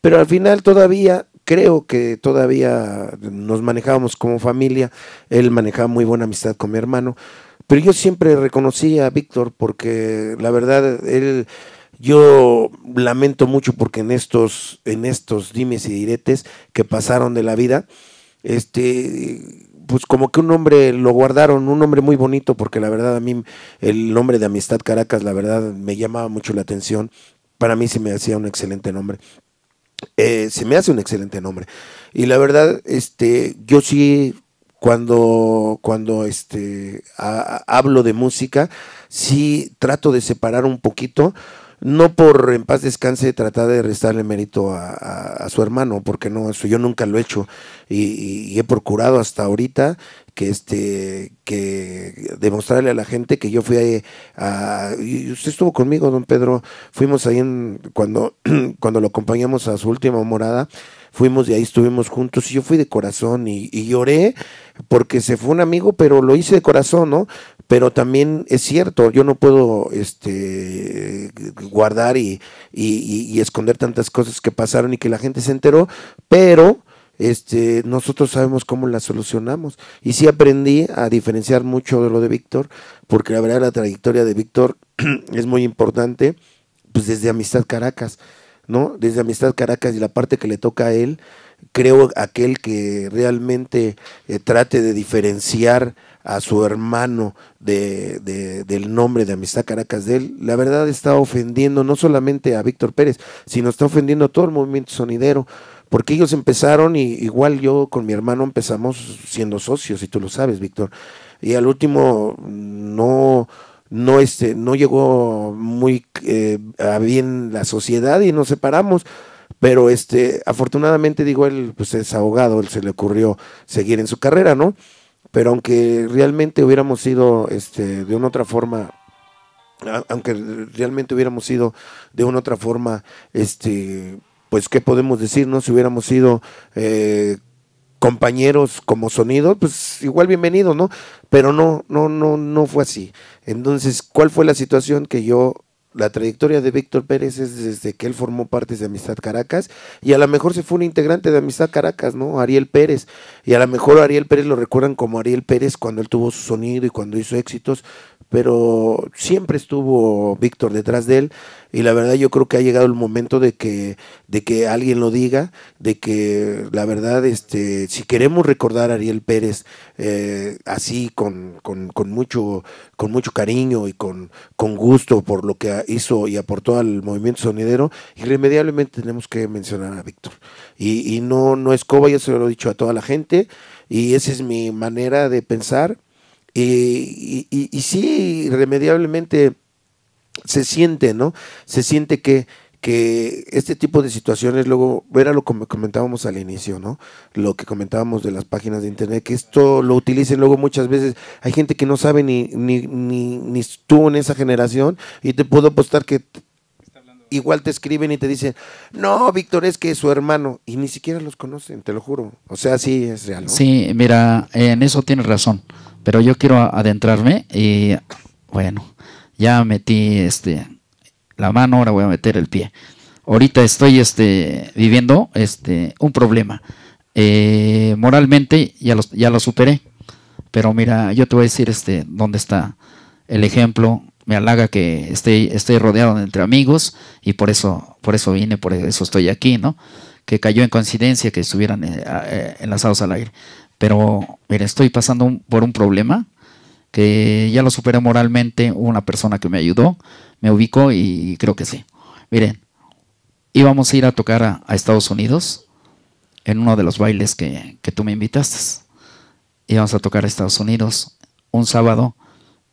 Pero al final todavía, creo que todavía nos manejábamos como familia, él manejaba muy buena amistad con mi hermano, pero yo siempre reconocí a Víctor porque la verdad él yo lamento mucho porque en estos, en estos dimes y diretes que pasaron de la vida, este, pues como que un hombre lo guardaron, un hombre muy bonito, porque la verdad a mí el nombre de Amistad Caracas, la verdad me llamaba mucho la atención. Para mí se me hacía un excelente nombre. Eh, se me hace un excelente nombre. Y la verdad, este, yo sí cuando, cuando este, hablo de música, sí trato de separar un poquito no por en paz descanse tratar de restarle mérito a, su hermano, porque no, eso yo nunca lo he hecho y, he procurado hasta ahorita que este que demostrarle a la gente que yo fui ahí a, y usted estuvo conmigo, don Pedro, fuimos ahí en, cuando, cuando lo acompañamos a su última morada, fuimos de ahí, estuvimos juntos y yo fui de corazón y, y, lloré porque se fue un amigo, pero lo hice de corazón, ¿no? pero también es cierto, yo no puedo este, guardar y, y, esconder tantas cosas que pasaron y que la gente se enteró, pero este, nosotros sabemos cómo las solucionamos. Y sí aprendí a diferenciar mucho de lo de Víctor, porque la verdad la trayectoria de Víctor es muy importante, pues desde Amistad Caracas, ¿no? Desde Amistad Caracas y la parte que le toca a él, creo aquel que realmente eh, trate de diferenciar a su hermano de, del nombre de Amistad Caracas de él, la verdad está ofendiendo no solamente a Víctor Pérez, sino está ofendiendo a todo el movimiento sonidero, porque ellos empezaron, y igual yo con mi hermano empezamos siendo socios, y tú lo sabes, Víctor, y al último no no este no llegó muy eh, a bien la sociedad y nos separamos pero este afortunadamente digo él pues, es abogado él se le ocurrió seguir en su carrera no pero aunque realmente hubiéramos sido este, de una otra forma aunque realmente hubiéramos sido de una otra forma este pues qué podemos decir no si hubiéramos sido eh, compañeros como sonido pues igual bienvenido no pero no no no no fue así entonces cuál fue la situación que yo la trayectoria de Víctor Pérez es desde que él formó parte de Amistad Caracas y a lo mejor se fue un integrante de Amistad Caracas, ¿no? Ariel Pérez. Y a lo mejor Ariel Pérez lo recuerdan como Ariel Pérez cuando él tuvo su sonido y cuando hizo éxitos, pero siempre estuvo Víctor detrás de él y la verdad yo creo que ha llegado el momento de que de que alguien lo diga de que la verdad este si queremos recordar a Ariel Pérez eh, así con, mucho con mucho cariño y con, con gusto por lo que hizo y aportó al movimiento sonidero irremediablemente tenemos que mencionar a Víctor y, no, no es coba, ya se lo he dicho a toda la gente, y esa es mi manera de pensar. Y, y, sí, irremediablemente se siente, ¿no? Se siente que, que este tipo de situaciones, luego, era lo que comentábamos al inicio, ¿no? Lo que comentábamos de las páginas de internet, que esto lo utilicen luego muchas veces. Hay gente que no sabe ni, ni, ni, ni tú en esa generación, y te puedo apostar que igual te escriben y te dicen, no, Víctor, es que es su hermano. Y ni siquiera los conocen, te lo juro. O sea, sí es real. Sí, mira, en eso tienes razón. Pero yo quiero adentrarme y, bueno, ya metí este la mano, ahora voy a meter el pie. Ahorita estoy este, viviendo este, un problema. Eh, moralmente ya lo, ya lo superé. Pero mira, yo te voy a decir este, dónde está el ejemplo me halaga que esté, estoy rodeado entre amigos y por eso, por eso vine, por eso estoy aquí, ¿no? Que cayó en coincidencia que estuvieran eh, eh, enlazados al aire. Pero, miren, estoy pasando por un problema que ya lo superé moralmente. una persona que me ayudó, me ubicó y creo que sí. Miren, íbamos a ir a tocar a, Estados Unidos en uno de los bailes que, que tú me invitaste. Íbamos a tocar a Estados Unidos un sábado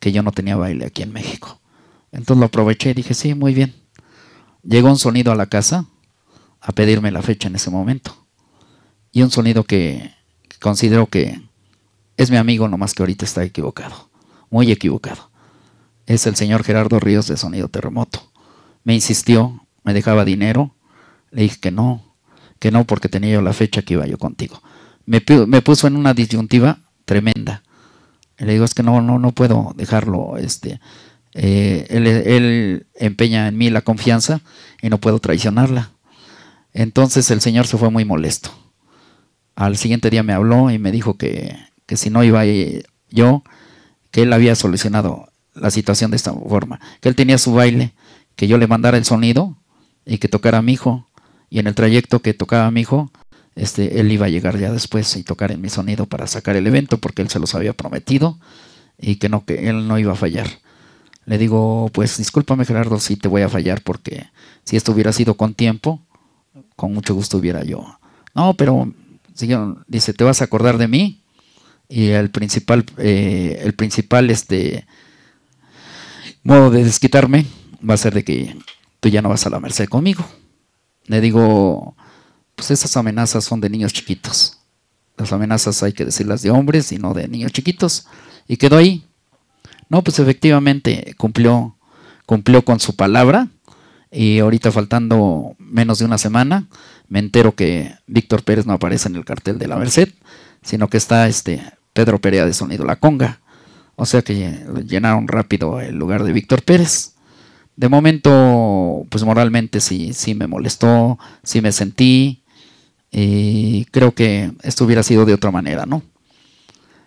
que yo no tenía baile aquí en México. Entonces lo aproveché y dije, sí, muy bien. Llegó un sonido a la casa a pedirme la fecha en ese momento. Y un sonido que considero que es mi amigo, nomás que ahorita está equivocado, muy equivocado. Es el señor Gerardo Ríos de Sonido Terremoto. Me insistió, me dejaba dinero, le dije que no, que no porque tenía yo la fecha que iba yo contigo. Me, me puso en una disyuntiva tremenda le digo, es que no, no, no puedo dejarlo. Este, eh, él, empeña en mí la confianza y no puedo traicionarla. Entonces el Señor se fue muy molesto. Al siguiente día me habló y me dijo que, que si no iba eh, yo, que él había solucionado la situación de esta forma. Que él tenía su baile, que yo le mandara el sonido y que tocara a mi hijo. Y en el trayecto que tocaba a mi hijo, este, él iba a llegar ya después y tocar en mi sonido para sacar el evento porque él se los había prometido y que no, que él no iba a fallar. Le digo, pues discúlpame Gerardo si te voy a fallar porque si esto hubiera sido con tiempo, con mucho gusto hubiera yo. No, pero dice, ¿te vas a acordar de mí? Y el principal, eh, el principal este, modo de desquitarme va a ser de que tú ya no vas a la merced conmigo. Le digo, pues esas amenazas son de niños chiquitos. Las amenazas hay que decirlas de hombres y no de niños chiquitos. Y quedó ahí. No, pues efectivamente cumplió, cumplió con su palabra. Y ahorita faltando menos de una semana, me entero que Víctor Pérez no aparece en el cartel de la Merced, sino que está este Pedro Perea de Sonido La Conga. O sea que llenaron rápido el lugar de Víctor Pérez. De momento, pues moralmente sí, sí me molestó, sí me sentí, y creo que esto hubiera sido de otra manera, ¿no?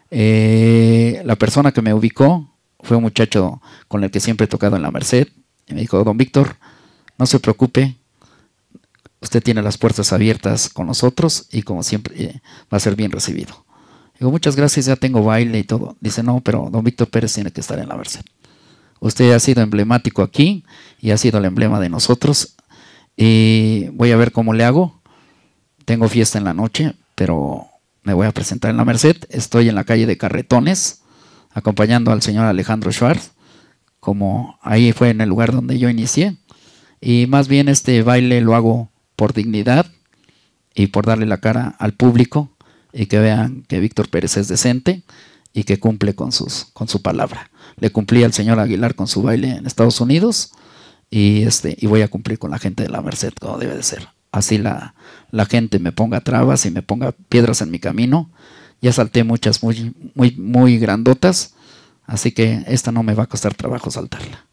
Eh, la persona que me ubicó fue un muchacho con el que siempre he tocado en la Merced. Y me dijo, don Víctor, no se preocupe, usted tiene las puertas abiertas con nosotros y como siempre eh, va a ser bien recibido. Digo, muchas gracias, ya tengo baile y todo. Dice, no, pero don Víctor Pérez tiene que estar en la Merced. Usted ha sido emblemático aquí y ha sido el emblema de nosotros. Y voy a ver cómo le hago tengo fiesta en la noche, pero me voy a presentar en la Merced. Estoy en la calle de Carretones, acompañando al señor Alejandro Schwartz, como ahí fue en el lugar donde yo inicié. Y más bien este baile lo hago por dignidad y por darle la cara al público y que vean que Víctor Pérez es decente y que cumple con, sus, con su palabra. Le cumplí al señor Aguilar con su baile en Estados Unidos y, este, y voy a cumplir con la gente de la Merced como debe de ser así la, la gente me ponga trabas y me ponga piedras en mi camino. Ya salté muchas muy, muy, muy grandotas, así que esta no me va a costar trabajo saltarla.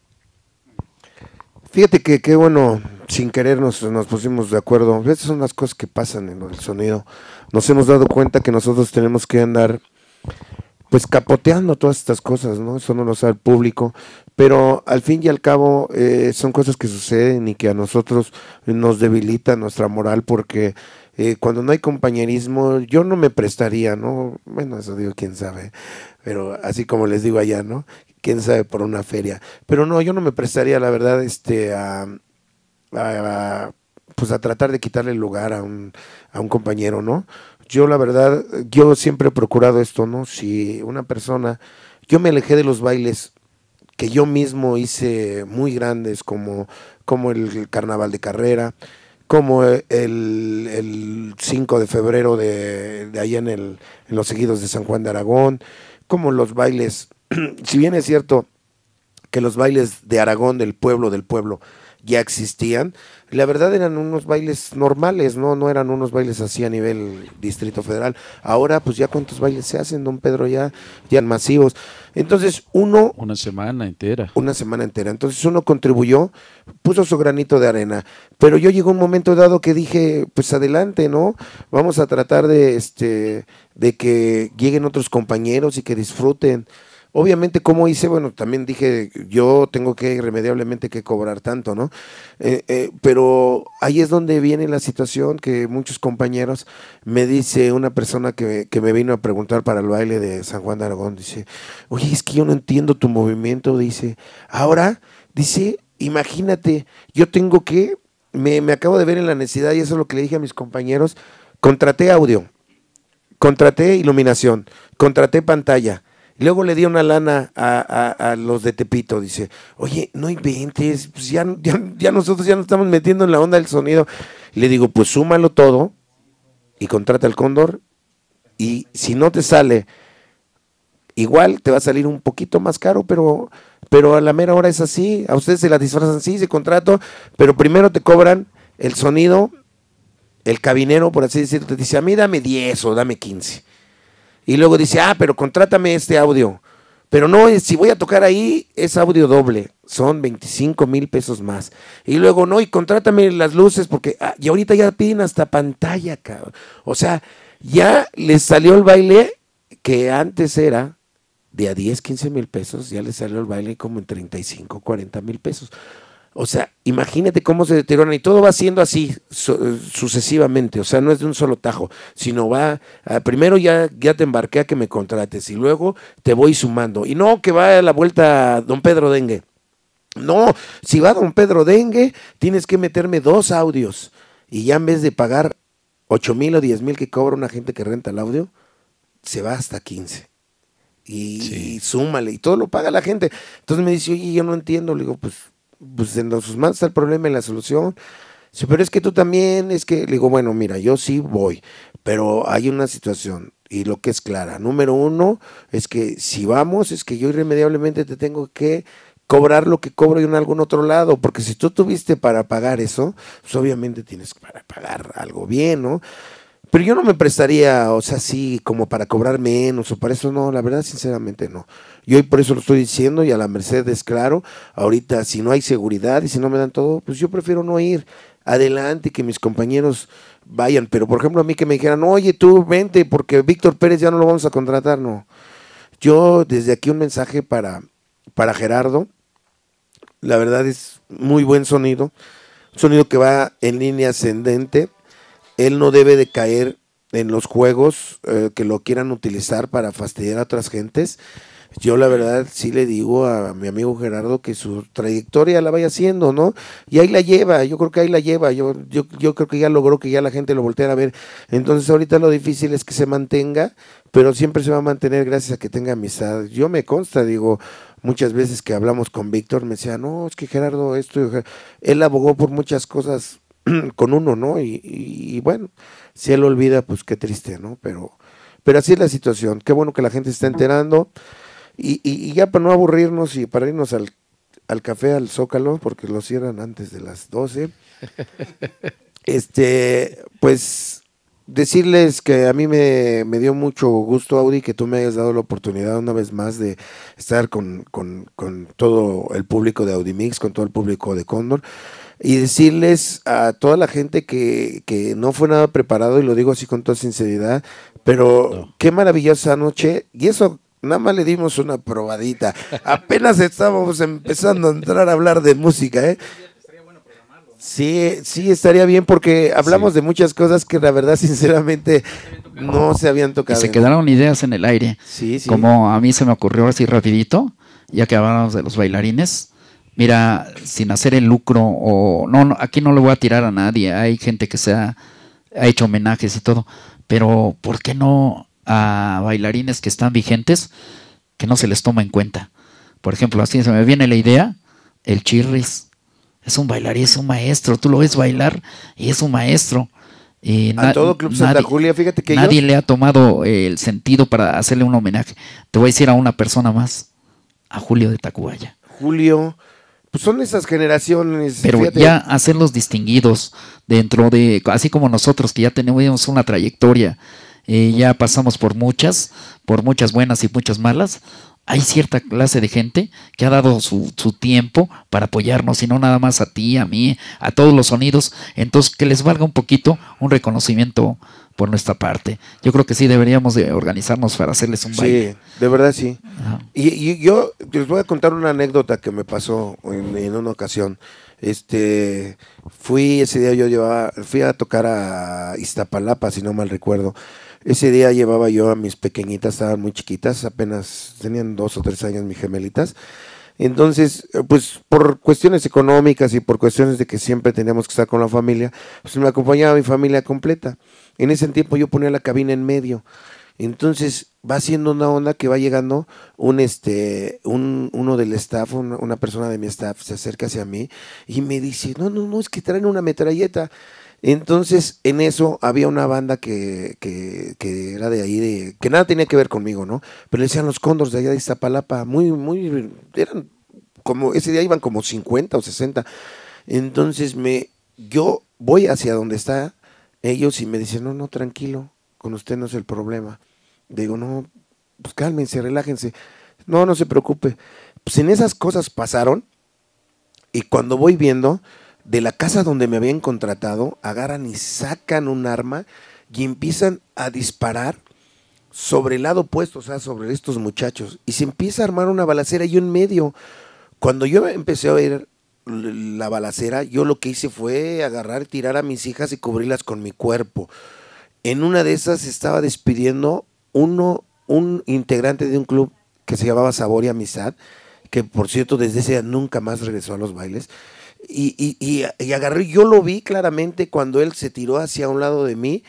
Fíjate que qué bueno, sin querer nos, pusimos de acuerdo. Esas son las cosas que pasan en el sonido. Nos hemos dado cuenta que nosotros tenemos que andar pues capoteando todas estas cosas, ¿no? Eso no lo sabe el público pero al fin y al cabo eh, son cosas que suceden y que a nosotros nos debilita nuestra moral porque eh, cuando no hay compañerismo yo no me prestaría, ¿no? Bueno, eso digo, quién sabe, pero así como les digo allá, ¿no? Quién sabe por una feria, pero no, yo no me prestaría, la verdad, este, a, pues a tratar de quitarle el lugar a un, a un compañero, ¿no? Yo la verdad, yo siempre he procurado esto, ¿no? Si una persona, yo me alejé de los bailes que yo mismo hice muy grandes, como, como el Carnaval de Carrera, como el, 5 de febrero de, de en, el, en los seguidos de San Juan de Aragón, como los bailes, si bien es cierto que los bailes de Aragón, del pueblo, del pueblo, ya existían. La verdad eran unos bailes normales, ¿no? No eran unos bailes así a nivel Distrito Federal. Ahora, pues ya cuántos bailes se hacen, don Pedro, ya, ya masivos. Entonces uno... Una semana entera. Una semana entera. Entonces uno contribuyó, puso su granito de arena. Pero yo llegó un momento dado que dije, pues adelante, ¿no? Vamos a tratar de, este, de que lleguen otros compañeros y que disfruten. Obviamente, ¿cómo hice? Bueno, también dije, yo tengo que irremediablemente que cobrar tanto, ¿no? Eh, eh, pero ahí es donde viene la situación que muchos compañeros, me dice una persona que, que, me vino a preguntar para el baile de San Juan de Aragón, dice, oye, es que yo no entiendo tu movimiento, dice, ahora, dice, imagínate, yo tengo que, me acabo de ver en la necesidad y eso es lo que le dije a mis compañeros, contraté audio, contraté iluminación, contraté pantalla Luego le di una lana a, los de Tepito. Dice, oye, no inventes, pues ya, ya, nosotros ya nos estamos metiendo en la onda del sonido. Le digo, pues súmalo todo y contrata al cóndor. Y si no te sale igual, te va a salir un poquito más caro, pero, pero a la mera hora es así. A ustedes se la disfrazan, sí, se contrato, pero primero te cobran el sonido, el cabinero, por así decirlo, te dice, a mí dame 10 o dame 15 y luego dice, ah, pero contrátame este audio. Pero no, eh, si voy a tocar ahí, es audio doble. Son 25 mil pesos más. Y luego, no, y contrátame las luces, porque. Ah, y ahorita ya piden hasta pantalla, cabrón. O sea, ya les salió el baile que antes era de a 10, 15 mil pesos, ya les salió el baile como en 35, 40 mil pesos. O sea, imagínate cómo se deterioran y todo va siendo así sucesivamente, o sea, no es de un solo tajo, sino va, ah, primero ya, ya te embarqué a que me contrates y luego te voy sumando. Y no que va a la vuelta don Pedro Dengue. No, si va don Pedro Dengue, tienes que meterme dos audios y ya en vez de pagar ocho mil o diez mil que cobra una gente que renta el audio, se va hasta 15. y, súmale, y todo lo paga la gente. Entonces me dice, oye, yo no entiendo. Le digo, pues pues en sus manos está el problema y la solución. pero es que tú también, es que le digo, bueno, mira, yo sí voy, pero hay una situación y lo que es clara. Número uno es que si vamos, es que yo irremediablemente te tengo que cobrar lo que cobro yo en algún otro lado, porque si tú tuviste para pagar eso, pues obviamente tienes para pagar algo bien, ¿no? Pero yo no me prestaría, o sea, sí, como para cobrar menos o para eso, no, la verdad, sinceramente no. Y hoy por eso lo estoy diciendo y a la merced es claro, ahorita si no hay seguridad y si no me dan todo, pues yo prefiero no ir. Adelante, y que mis compañeros vayan. Pero por ejemplo, a mí que me dijeran, oye, tú vente porque Víctor Pérez ya no lo vamos a contratar, no. Yo desde aquí un mensaje para, para Gerardo. La verdad es muy buen sonido. Sonido que va en línea ascendente él no debe de caer en los juegos eh, que lo quieran utilizar para fastidiar a otras gentes. Yo la verdad sí le digo a mi amigo Gerardo que su trayectoria la vaya haciendo, ¿no? Y ahí la lleva, yo creo que ahí la lleva, yo, yo, yo creo que ya logró que ya la gente lo volteara a ver. Entonces ahorita lo difícil es que se mantenga, pero siempre se va a mantener gracias a que tenga amistad. Yo me consta, digo, muchas veces que hablamos con Víctor, me decía, no, es que Gerardo, esto, él abogó por muchas cosas con uno, ¿no? Y, bueno, si él olvida, pues qué triste, ¿no? Pero, pero así es la situación. Qué bueno que la gente se está enterando. Y, ya para no aburrirnos y para irnos al, al, café, al Zócalo, porque lo cierran antes de las 12, este, pues decirles que a mí me, dio mucho gusto, Audi, que tú me hayas dado la oportunidad una vez más de estar con, con, con todo el público de Audimix, con todo el público de Condor y decirles a toda la gente que, que, no fue nada preparado, y lo digo así con toda sinceridad, pero qué maravillosa noche, y eso nada más le dimos una probadita. Apenas estábamos empezando a entrar a hablar de música, ¿eh? Sí, sí, estaría bien porque hablamos de muchas cosas que la verdad, sinceramente, no se habían tocado. se quedaron ideas en el aire. Como a mí se me ocurrió así rapidito, ya que hablábamos de los bailarines mira, sin hacer el lucro o no, aquí no le voy a tirar a nadie, hay gente que se ha, hecho homenajes y todo, pero ¿por qué no a bailarines que están vigentes que no se les toma en cuenta? Por ejemplo, así se me viene la idea, el Chirris. Es un bailarín, es un maestro. Tú lo ves bailar y es un maestro. Y a todo Club Santa nadie, Julia, fíjate que nadie le ha tomado el sentido para hacerle un homenaje. Te voy a decir a una persona más, a Julio de Tacubaya. Julio, pues, son esas generaciones. Pero ya hacerlos distinguidos dentro de, así como nosotros que ya tenemos una trayectoria, eh, ya pasamos por muchas, por muchas buenas y muchas malas, hay cierta clase de gente que ha dado su, su, tiempo para apoyarnos y no nada más a ti, a mí, a todos los sonidos. Entonces, que les valga un poquito un reconocimiento por nuestra parte. Yo creo que sí deberíamos de organizarnos para hacerles un baile. Sí, de verdad sí. Y, yo les voy a contar una anécdota que me pasó en, en, una ocasión. Este, fui ese día yo llevaba, fui a tocar a Iztapalapa, si no mal recuerdo. Ese día llevaba yo a mis pequeñitas, estaban muy chiquitas, apenas tenían dos o tres años mis gemelitas. Entonces, eh, pues por cuestiones económicas y por cuestiones de que siempre teníamos que estar con la familia, pues me acompañaba mi familia completa. En ese tiempo yo ponía la cabina en medio. Entonces va siendo una onda que va llegando un este uno del staff, una, persona de mi staff se acerca hacia mí y me dice, "No, no, no, es que traen una metralleta." Entonces, en eso había una banda que, que, que era de ahí de que nada tenía que ver conmigo, ¿no? Pero le decían los cóndores de allá de Iztapalapa, muy muy eran como ese día iban como 50 o 60. Entonces me yo voy hacia donde está ellos y me dicen, no, no, tranquilo, con usted no es el problema. Digo, no, pues cálmense, relájense. No, no se preocupe. Pues en esas cosas pasaron y cuando voy viendo, de la casa donde me habían contratado, agarran y sacan un arma y empiezan a disparar sobre el lado opuesto, o sea, sobre estos muchachos. Y se empieza a armar una balacera y en medio. Cuando yo empecé a ir la balacera, yo lo que hice fue agarrar, tirar a mis hijas y cubrirlas con mi cuerpo. En una de esas estaba despidiendo uno, un integrante de un club que se llamaba Sabor y Amistad, que por cierto desde ese día nunca más regresó a los bailes. Y, y, y agarré, yo lo vi claramente cuando él se tiró hacia un lado de mí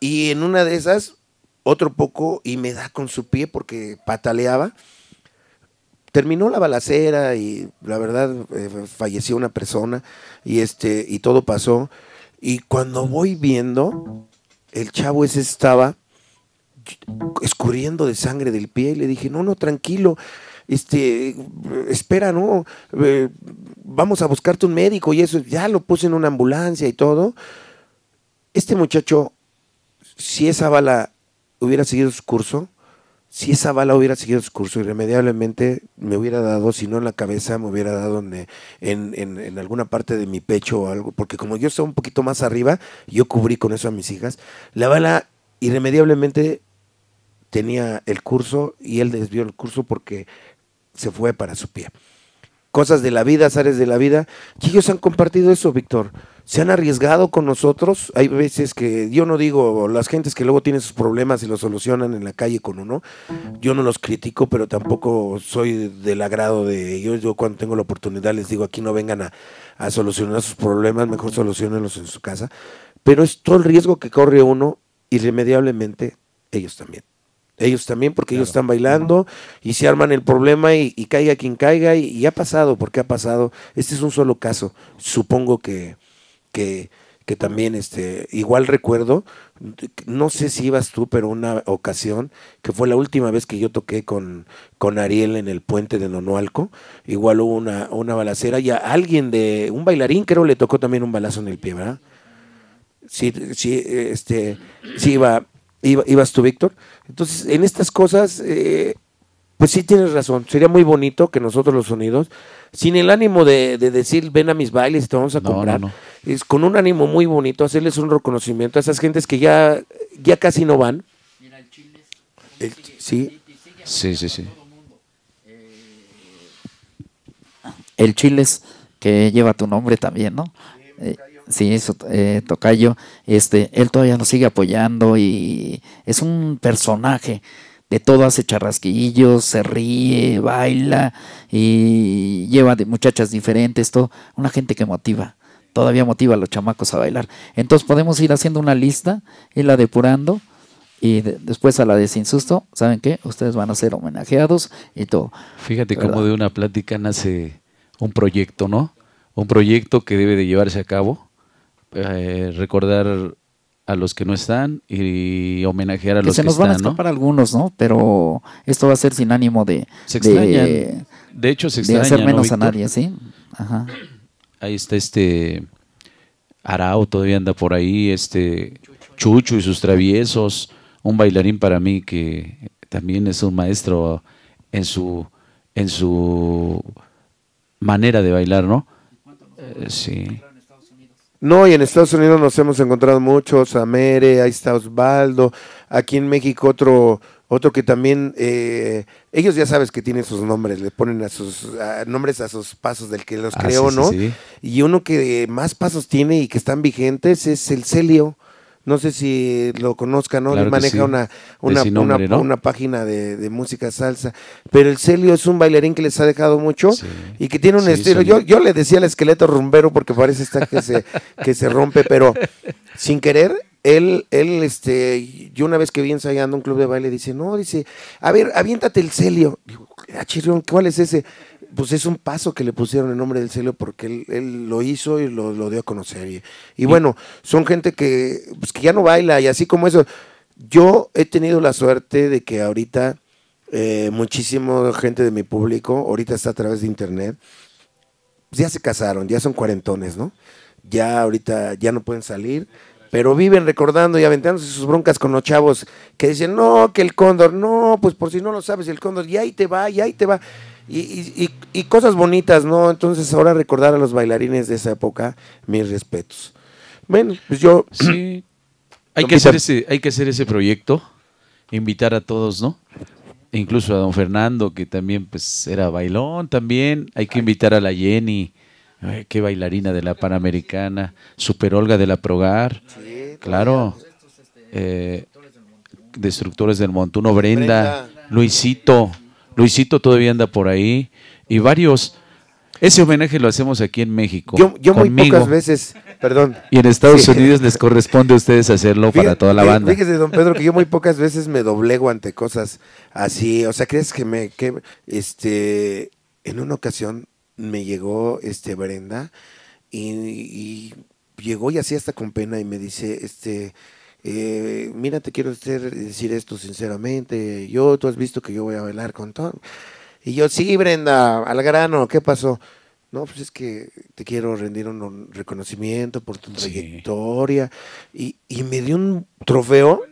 y en una de esas, otro poco, y me da con su pie porque pataleaba terminó la balacera y la verdad eh, falleció una persona y este y todo pasó y cuando voy viendo el chavo ese estaba escurriendo de sangre del pie y le dije, "No, no, tranquilo. Este, espera, no, eh, vamos a buscarte un médico y eso, ya lo puse en una ambulancia y todo. Este muchacho, si esa bala hubiera seguido su curso, si esa bala hubiera seguido su curso, irremediablemente me hubiera dado, si no en la cabeza, me hubiera dado eh, en, en, alguna parte de mi pecho o algo, porque como yo estaba un poquito más arriba, yo cubrí con eso a mis hijas, la bala irremediablemente tenía el curso y él desvió el curso porque se fue para su pie. Cosas de la vida, azares de la vida, ¿Y ellos han compartido eso, Víctor se han arriesgado con nosotros. Hay veces que, yo no digo, las gentes que luego tienen sus problemas y los solucionan en la calle con uno, yo no los critico, pero tampoco soy del agrado de ellos. Yo cuando tengo la oportunidad les digo, aquí no vengan a, solucionar sus problemas, mejor solucionenlos en su casa. Pero es todo el riesgo que corre uno, irremediablemente ellos también. Ellos también, porque ellos están bailando y se arman el problema y, caiga quien caiga y ha pasado, porque ha pasado. Este es un solo caso. Supongo que, que, también este igual recuerdo no sé si ibas tú pero una ocasión que fue la última vez que yo toqué con, con Ariel en el puente de Nonualco igual hubo una, una balacera y a alguien de un bailarín creo le tocó también un balazo en el pie verdad sí sí este sí iba, ibas tú Víctor entonces en estas cosas eh, pues sí tienes razón, sería muy bonito que nosotros los unidos, sin el ánimo de, decir ven a mis bailes y te vamos a comprar, no es, con un ánimo muy bonito, hacerles un reconocimiento a esas gentes que ya, ya casi no van. Mira, el sí. Sí, sí, sí. Eh, el Chiles, que lleva tu nombre también, ¿no? sí, eh, eso, eh, Tocayo, este, él todavía nos sigue apoyando y es un personaje de todo hace charrasquillos, se ríe, baila y lleva de muchachas diferentes, todo, una gente que motiva todavía motiva a los chamacos a bailar. Entonces podemos ir haciendo una lista, Y la depurando y después a la de Sin Susto, ¿saben qué? Ustedes van a ser homenajeados y todo. Fíjate cómo de una plática nace un proyecto, ¿no? Un proyecto que debe de llevarse a cabo, eh, recordar a los que no están y homenajear a los que están. Se nos van a escapar algunos, ¿no? Pero esto va a ser sin ánimo de... Se de, de hecho, se extraña, hacer menos a nadie, ¿sí? Ajá ahí está este Arau, todavía anda por ahí, este Chucho y sus traviesos, un bailarín para mí que también es un maestro en su en su manera de bailar, ¿no? Eh, sí. No, y en Estados Unidos nos hemos encontrado muchos, Amere, ahí está Osvaldo, aquí en México otro otro que también, eh, ellos ya sabes que tienen sus nombres, le ponen a sus nombres a sus pasos del que los ah, creó, ¿no? Y uno que más pasos tiene y que están vigentes es el Celio. No sé si lo conozcan, ¿no? maneja una, una, página de, música salsa. Pero el Celio es un bailarín que les ha dejado mucho y que tiene un estilo. Yo, yo le decía el esqueleto rumbero porque parece estar que se, que se rompe, pero sin querer él, él, este, yo una vez que vi ensayando un club de baile, dice, no, dice, a ver, aviéntate el celio. Digo, ah, ¿cuál es ese? Pues es un paso que le pusieron el nombre del celio porque él, lo hizo y lo, dio a conocer. Y, bueno, son gente pues, que, ya no baila y así como eso. Yo he tenido la suerte de que ahorita eh, muchísima gente de mi público, ahorita está a través de internet, ya se casaron, ya son cuarentones, ¿no? Ya ahorita ya no pueden salir pero viven recordando y aventándose sus broncas con los chavos que dicen, no, que el cóndor, no, pues por si no lo sabes, el cóndor, y ahí te va, y ahí te va. Y, cosas bonitas, ¿no? Entonces ahora recordar a los bailarines de esa época, mis respetos. Bueno, pues yo... Sí, hay que, hacer ese, hay que hacer ese proyecto, invitar a todos, ¿no? incluso a don Fernando, que también pues era bailón, también hay que invitar a la Jenny qué bailarina de la Panamericana, Super Olga de la Progar, claro, este, eh, Destructores del Montuno, Brenda, Luisito, Luisito todavía anda por ahí, y varios. Ese homenaje lo hacemos aquí en México. Yo, muy pocas veces, perdón. Y en Estados Unidos les corresponde a ustedes hacerlo para toda la eh, banda. Fíjese, don Pedro, que yo muy pocas veces me doblego ante cosas así. O sea, ¿crees que me... Que, este, en una ocasión me llegó este Brenda y, llegó y así hasta con pena y me dice, este, eh, mira, te quiero decir esto sinceramente, yo, tú has visto que yo voy a bailar con todo Y yo, sí, Brenda, al grano, ¿qué pasó? No, pues es que te quiero rendir un reconocimiento por tu trayectoria. Y, y, me dio un trofeo.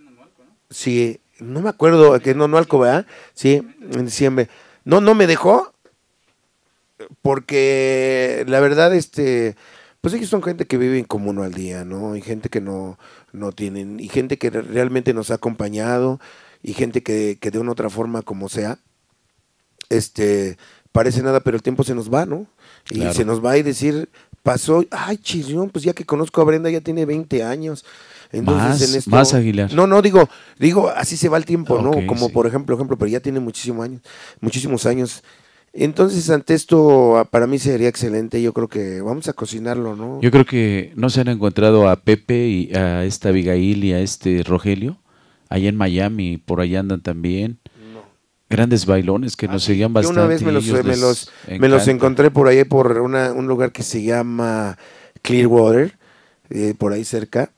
Sí, no me acuerdo, que no, no alcoba, Sí, en diciembre. No, no me dejó, porque la verdad, este, pues ellos son gente que vive en uno al día, ¿no? Y gente que no, no tienen, y gente que realmente nos ha acompañado, y gente que, que de una otra forma, como sea, este, parece nada, pero el tiempo se nos va, ¿no? Y se nos va y decir, pasó, ay, chillón, pues ya que conozco a Brenda, ya tiene 20 años. Entonces, más, en Aguilar. No, no, digo, digo, así se va el tiempo, ¿no? Como por ejemplo, ejemplo, pero ya tiene muchísimos años, muchísimos años. Entonces, ante esto, ah, para mí sería excelente. Yo creo que vamos a cocinarlo, ¿no? Yo creo que no se han encontrado a Pepe y a esta Abigail y a este Rogelio. Allá en Miami, por allá andan también. Grandes bailones que nos ah, seguían bastante. una vez me los, encontré por ahí, por un lugar que se llama Clearwater, eh, por ahí cerca.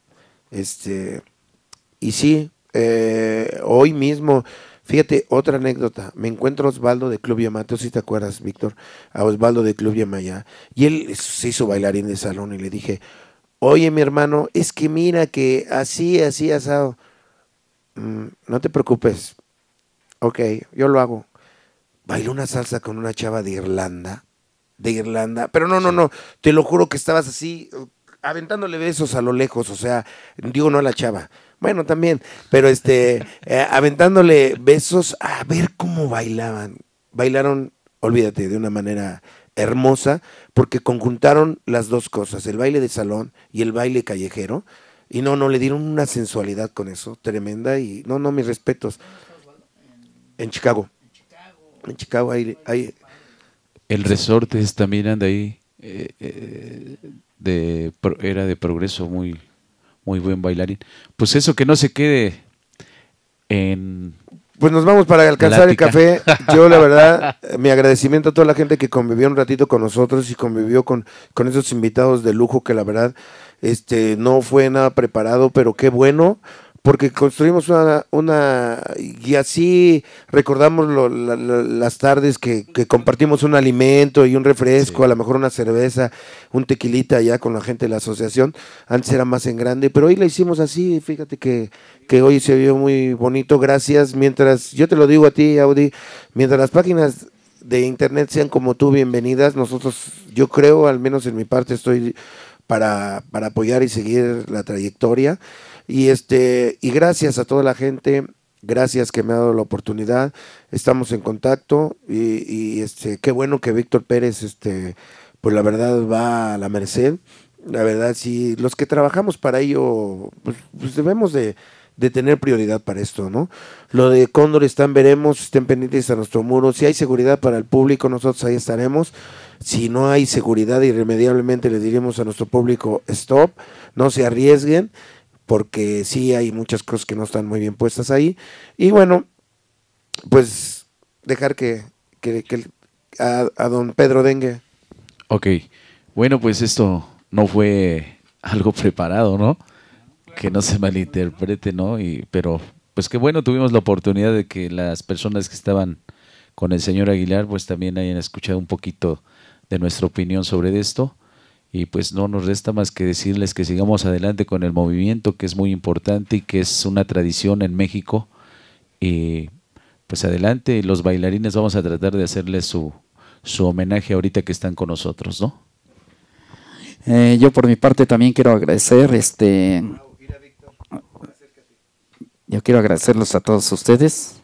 Este, y sí, eh, hoy mismo Fíjate, otra anécdota. Me encuentro a Osvaldo de Club Yamaha. Tú sí te acuerdas, Víctor, a Osvaldo de Club Yamaya. Y él se hizo bailarín de salón y le dije, oye, mi hermano, es que mira que así, así, asado. Mm, no te preocupes. Ok, yo lo hago. Bailó una salsa con una chava de Irlanda. De Irlanda. Pero no, no, no. Te lo juro que estabas así, eh, aventándole besos a lo lejos. O sea, digo no a la chava. Bueno, también, pero este, eh, aventándole besos a ver cómo bailaban. Bailaron, olvídate, de una manera hermosa, porque conjuntaron las dos cosas, el baile de salón y el baile callejero. Y no, no, le dieron una sensualidad con eso, tremenda. Y no, no, mis respetos. En Chicago. En Chicago, hay, El resorte está mirando ahí. Eh, eh, de, era de progreso muy, muy buen bailarín. Pues eso, que no se quede en... Pues nos vamos para alcanzar el café. Yo la verdad, mi agradecimiento a toda la gente que convivió un ratito con nosotros y convivió con, con esos invitados de lujo que la verdad este, no fue nada preparado, pero qué bueno porque construimos una, y así recordamos las tardes que, compartimos un alimento y un refresco, a lo mejor una cerveza, un tequilita ya con la gente de la asociación. Antes era más en grande, pero hoy la hicimos así, fíjate que, hoy se vio muy bonito, gracias. Mientras, yo te lo digo a ti, Audi, mientras las páginas de internet sean como tú, bienvenidas, nosotros, yo creo, al menos en mi parte, estoy para, para apoyar y seguir la trayectoria. Y, este, y gracias a toda la gente, gracias que me ha dado la oportunidad. Estamos en contacto y, este, qué bueno que Víctor Pérez, este, pues la verdad va a la merced. La verdad, si los que trabajamos para ello, pues, pues, debemos de, de tener prioridad para esto, ¿no? Lo de Cóndor están, veremos, estén pendientes a nuestro muro. Si hay seguridad para el público, nosotros ahí estaremos. Si no hay seguridad, irremediablemente le diremos a nuestro público, stop, no se arriesguen porque sí hay muchas cosas que no están muy bien puestas ahí. Y bueno, pues dejar que, que, a, don Pedro Dengue. Ok, bueno, pues esto no fue algo preparado, ¿no? Que no se malinterprete, ¿no? Y, pero pues que bueno, tuvimos la oportunidad de que las personas que estaban con el señor Aguilar, pues también hayan escuchado un poquito de nuestra opinión sobre esto. Y pues no nos resta más que decirles que sigamos adelante con el movimiento, que es muy importante y que es una tradición en México. Y pues adelante, los bailarines vamos a tratar de hacerles su, su homenaje ahorita que están con nosotros, ¿no? Eh, yo por mi parte también quiero agradecer este... Yo quiero agradecerlos a todos ustedes.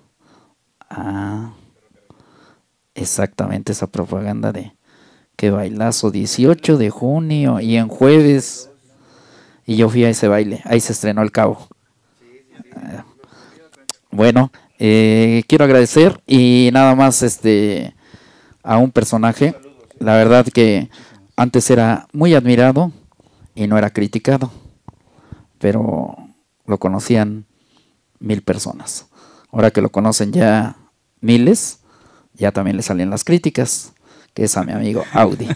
exactamente esa propaganda de, que bailazo, 18 de junio y en jueves. Y yo fui a ese baile, ahí se estrenó el cabo. Ah, bueno, eh, quiero agradecer y nada más este a un personaje, la verdad que antes era muy admirado y no era criticado, pero lo conocían mil personas. Ahora que lo conocen ya miles, ya también le salen las críticas que es a mi amigo Audi.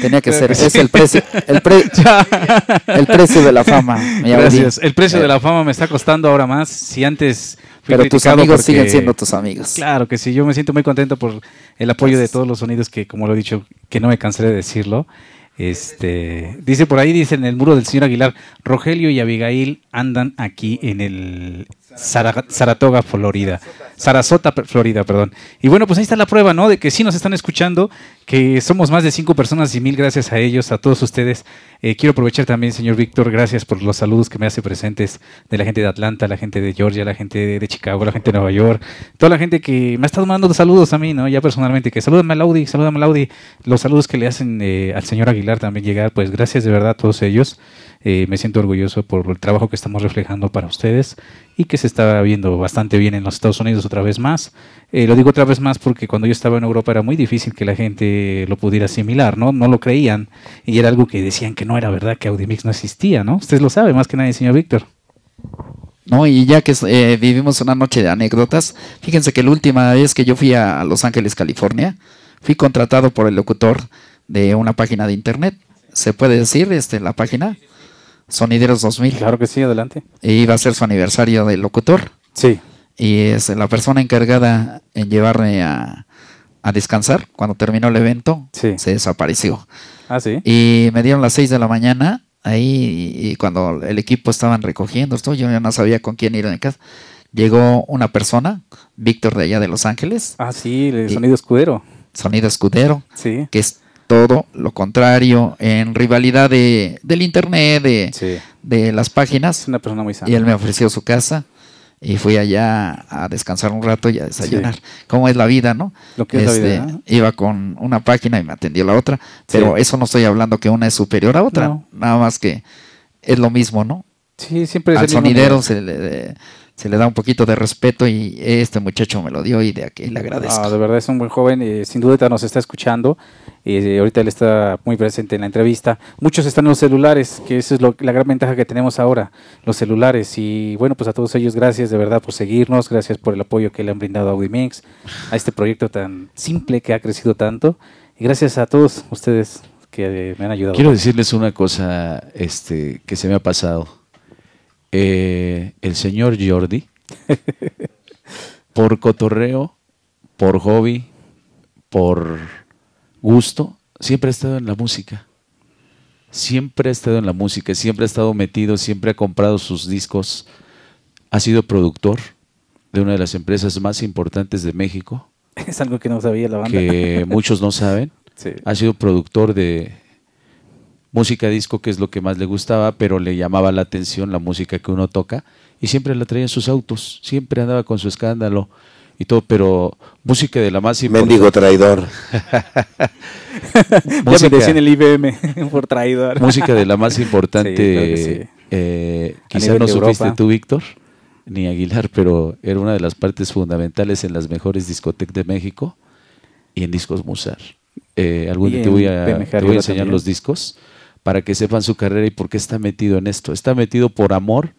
Tenía que ser, es el precio, el, precio de la fama. Gracias. El precio de la eh. fama me está costando ahora más. Si antes pero tus amigos siguen siendo tus amigos. Claro que sí, yo me siento muy contento por el apoyo de todos los sonidos que, como lo he dicho, que no me cansaré de decirlo. Este, dice por ahí, dice en el muro del señor Aguilar, Rogelio y Abigail andan aquí en el Saratoga, Florida. Sarasota, Florida, perdón. Y bueno, pues ahí está la prueba, ¿no? De que sí nos están escuchando, que somos más de cinco personas y mil gracias a ellos, a todos ustedes. Eh, quiero aprovechar también, señor Víctor, gracias por los saludos que me hace presentes de la gente de Atlanta, la gente de Georgia, la gente de Chicago, la gente de Nueva York, toda la gente que me ha estado mandando saludos a mí, ¿no? Ya personalmente, que salúdame a Laudi, salúdame a Laudi. Los saludos que le hacen eh, al señor Aguilar también llegar, pues gracias de verdad a todos ellos. Eh, me siento orgulloso por el trabajo que estamos reflejando para ustedes y que se estaba viendo bastante bien en los Estados Unidos otra vez más. Eh, lo digo otra vez más porque cuando yo estaba en Europa era muy difícil que la gente lo pudiera asimilar, ¿no? No lo creían y era algo que decían que no era verdad, que Audimix no existía, ¿no? Usted lo sabe más que nadie, señor Víctor. No, y ya que eh, vivimos una noche de anécdotas, fíjense que la última vez que yo fui a Los Ángeles, California, fui contratado por el locutor de una página de internet. ¿Se puede decir este, la página? Sonideros 2000. Claro que sí, adelante. Y iba a ser su aniversario de locutor. Sí. Y es la persona encargada en llevarme a, descansar. Cuando terminó el evento, sí. se desapareció. Ah, sí. Y me dieron las 6 de la mañana ahí y cuando el equipo estaban recogiendo, esto, yo ya no sabía con quién ir en casa. Llegó una persona, Víctor de allá de Los Ángeles. Ah, sí, el sonido escudero. Sonido escudero. Sí. Que es todo lo contrario en rivalidad de, del internet, de, las páginas. una persona muy sana. Y él me ofreció su casa y fui allá a descansar un rato y a desayunar. ¿Cómo es la vida, no? Lo que es este, Iba con una página y me atendió la otra, pero eso no estoy hablando que una es superior a otra, nada más que es lo mismo, ¿no? Sí, siempre es Al sonidero se se le da un poquito de respeto y este muchacho me lo dio y de aquí le agradezco. de verdad es un buen joven eh, sin duda nos está escuchando y eh, ahorita él está muy presente en la entrevista. Muchos están en los celulares, que esa es lo, la gran ventaja que tenemos ahora, los celulares. Y bueno, pues a todos ellos gracias de verdad por seguirnos, gracias por el apoyo que le han brindado a Audimix, a este proyecto tan simple que ha crecido tanto. Y gracias a todos ustedes que eh, me han ayudado. Quiero decirles una cosa este, que se me ha pasado. Eh, el señor Jordi, por cotorreo, por hobby, por gusto, siempre ha estado en la música. Siempre ha estado en la música, siempre ha estado metido, siempre ha comprado sus discos. Ha sido productor de una de las empresas más importantes de México. Es algo que no sabía la banda. Que muchos no saben. Ha sido productor de música disco, que es lo que más le gustaba, pero le llamaba la atención la música que uno toca y siempre la traía en sus autos, siempre andaba con su escándalo y todo, pero música de la más importante. Mendigo traidor. música, me el IBM por traidor. música de la más importante. Eh, quizá no supiste tú, Víctor, ni Aguilar, pero era una de las partes fundamentales en las mejores discotecas de México y en Discos Musar. Eh, algún día te voy a, te voy a enseñar los discos para que sepan su carrera y por qué está metido en esto. Está metido por amor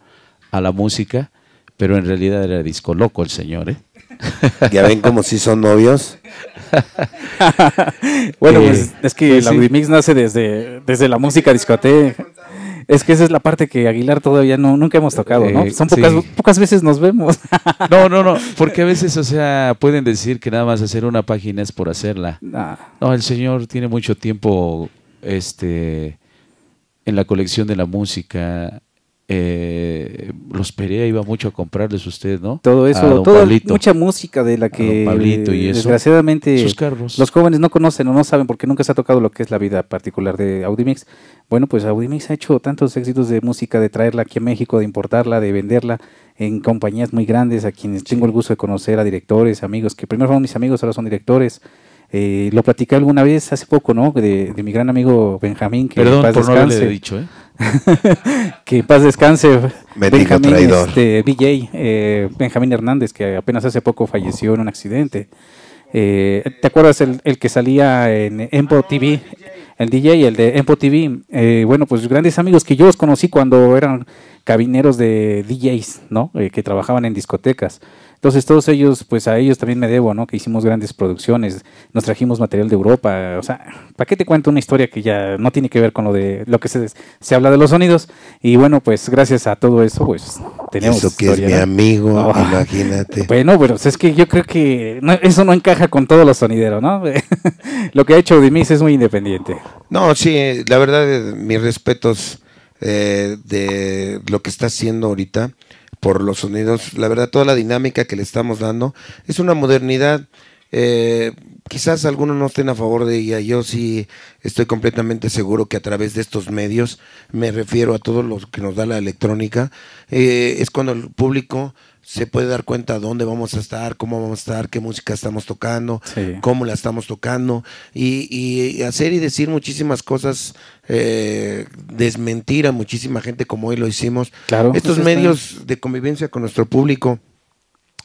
a la música, pero en realidad era disco loco el señor. ¿eh? ¿Ya ven como si son novios? bueno, pues eh, es que pues la remix nace desde, desde la música discoteca. Es que esa es la parte que Aguilar todavía no, nunca hemos tocado, ¿no? Eh, son pocas, pocas veces nos vemos. No, no, no, porque a veces, o sea, pueden decir que nada más hacer una página es por hacerla. Ah. No, el señor tiene mucho tiempo, este, en la colección de la música. Eh, los Perea iba mucho a comprarles usted, ¿no? Todo eso, todo, mucha música de la que desgraciadamente los jóvenes no conocen o no saben porque nunca se ha tocado lo que es la vida particular de Audimix. Bueno, pues Audimix ha hecho tantos éxitos de música, de traerla aquí a México, de importarla, de venderla en compañías muy grandes a quienes tengo el gusto de conocer, a directores, amigos, que primero fueron mis amigos, ahora son directores. Eh, lo platicé alguna vez hace poco, ¿no? De, mi gran amigo Benjamín, que paz descanse. No dicho, ¿eh? que en paz descanse. Me Benjamín, este, DJ, eh, Benjamín Hernández, que apenas hace poco falleció en un accidente. Eh, ¿Te acuerdas el, que salía en Empo TV? El DJ, el de Empo TV. Eh, bueno, pues grandes amigos que yo los conocí cuando eran cabineros de DJs, ¿no? que trabajaban en discotecas. Entonces todos ellos, pues a ellos también me debo, ¿no? Que hicimos grandes producciones, nos trajimos material de Europa, o sea, ¿para qué te cuento una historia que ya no tiene que ver con lo de lo que se, se habla de los sonidos? Y bueno, pues gracias a todo eso, pues tenemos... Eso que es mi amigo, oh. imagínate. Bueno, pero es que yo creo que eso no encaja con todos los sonideros, ¿no? lo que ha hecho Dimis es muy independiente. No, sí, la verdad, mis respetos eh, de lo que está haciendo ahorita por los sonidos. La verdad, toda la dinámica que le estamos dando es una modernidad. Eh, quizás algunos no estén a favor de ella. Yo sí estoy completamente seguro que a través de estos medios, me refiero a todo lo que nos da la electrónica, eh, es cuando el público se puede dar cuenta dónde vamos a estar, cómo vamos a estar, qué música estamos tocando, cómo la estamos tocando, y, hacer y decir muchísimas cosas, eh, desmentir a muchísima gente como hoy lo hicimos. Estos pues medios de convivencia con nuestro público,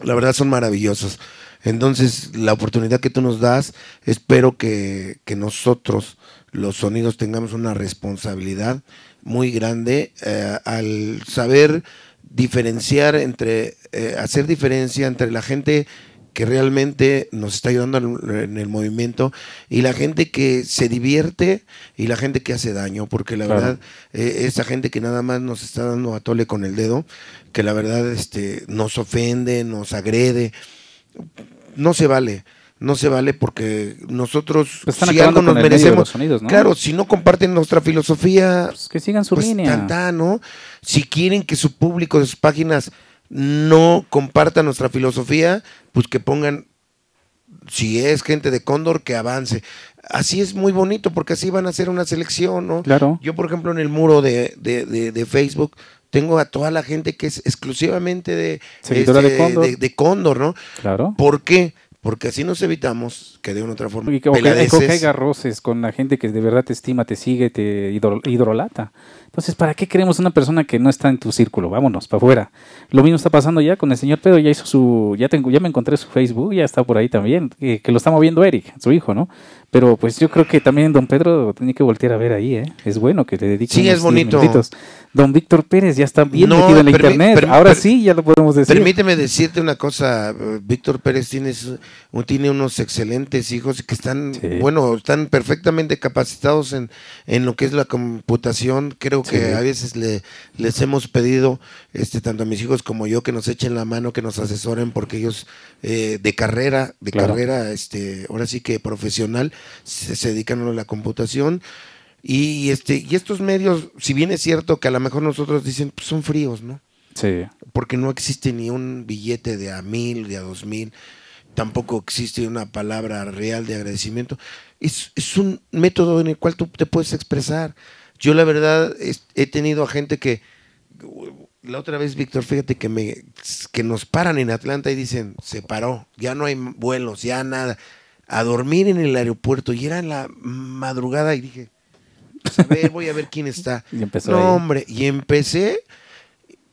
la verdad son maravillosos. Entonces, la oportunidad que tú nos das, espero que, nosotros, los sonidos, tengamos una responsabilidad muy grande eh, al saber diferenciar entre, eh, hacer diferencia entre la gente que realmente nos está ayudando en el movimiento y la gente que se divierte y la gente que hace daño, porque la verdad, eh, esa gente que nada más nos está dando a tole con el dedo, que la verdad este, nos ofende, nos agrede, no se vale no se vale porque nosotros pues si algo nos merecemos sonidos, claro si no comparten nuestra filosofía pues que sigan su pues, línea ¿no? si quieren que su público de sus páginas no comparta nuestra filosofía pues que pongan si es gente de Cóndor que avance así es muy bonito porque así van a hacer una selección no claro yo por ejemplo en el muro de, Facebook tengo a toda la gente que es exclusivamente de este, de, Cóndor. de Cóndor no claro ¿por qué? porque así nos evitamos que de una otra forma. Y que, o que, con la gente que de verdad te estima, te sigue, te hidrolata. Entonces, ¿para qué queremos una persona que no está en tu círculo? Vámonos, para afuera. Lo mismo está pasando ya con el señor Pedro, ya hizo su, ya, tengo, ya me encontré su Facebook, ya está por ahí también, que, lo está moviendo Eric, su hijo, ¿no? Pero pues yo creo que también don Pedro tenía que voltear a ver ahí, ¿eh? Es bueno que le dediquen Sí, es bonito. Don Víctor Pérez ya está bien metido en la internet. Ahora sí, ya lo podemos decir. Permíteme decirte una cosa, Víctor Pérez tiene unos excelentes hijos que están, bueno, están perfectamente capacitados en, lo que es la computación. Creo que a veces le, les hemos pedido, este, tanto a mis hijos como yo, que nos echen la mano, que nos asesoren, porque ellos eh, de carrera, de carrera, este, ahora sí que profesional, se, dedican a la computación. Y, este, y estos medios, si bien es cierto que a lo mejor nosotros dicen, pues son fríos, ¿no? Porque no existe ni un billete de a mil, de a dos mil tampoco existe una palabra real de agradecimiento. Es, un método en el cual tú te puedes expresar. Yo la verdad he tenido a gente que, la otra vez, Víctor, fíjate que, me, que nos paran en Atlanta y dicen, se paró, ya no hay vuelos, ya nada, a dormir en el aeropuerto. Y era en la madrugada y dije, voy a ver quién está. Y empezó no, hombre, y empecé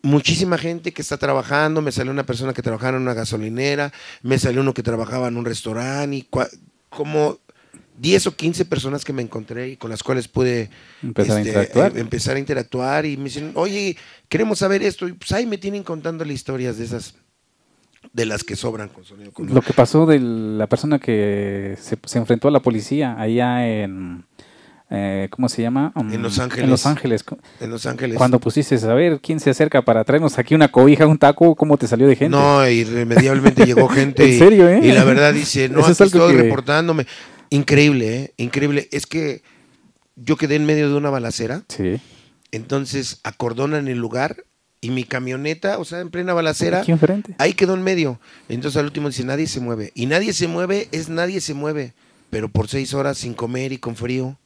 muchísima gente que está trabajando, me salió una persona que trabajaba en una gasolinera, me salió uno que trabajaba en un restaurante, y como 10 o 15 personas que me encontré y con las cuales pude empezar, a, este, interactuar. Em, empezar a interactuar y me dicen, oye, queremos saber esto, y pues ahí me tienen contándole historias de esas de las que sobran con sonido. Lo que pasó de la persona que se enfrentó a la policía allá en... Eh, ¿cómo se llama? en mm, Los Ángeles. En Los Ángeles. En Los Ángeles. Cuando pusiste a ver quién se acerca para traernos aquí una cobija, un taco, ¿cómo te salió de gente? No, irremediablemente llegó gente. ¿En serio, eh? Y la verdad dice, no, aquí estoy reportándome. Increíble, ¿eh? Increíble. Es que yo quedé en medio de una balacera. Sí. Entonces acordonan el lugar y mi camioneta, o sea, en plena balacera, aquí enfrente. ahí quedó en medio. Entonces al último dice, nadie se mueve. Y nadie se mueve es nadie se mueve, pero por seis horas sin comer y con frío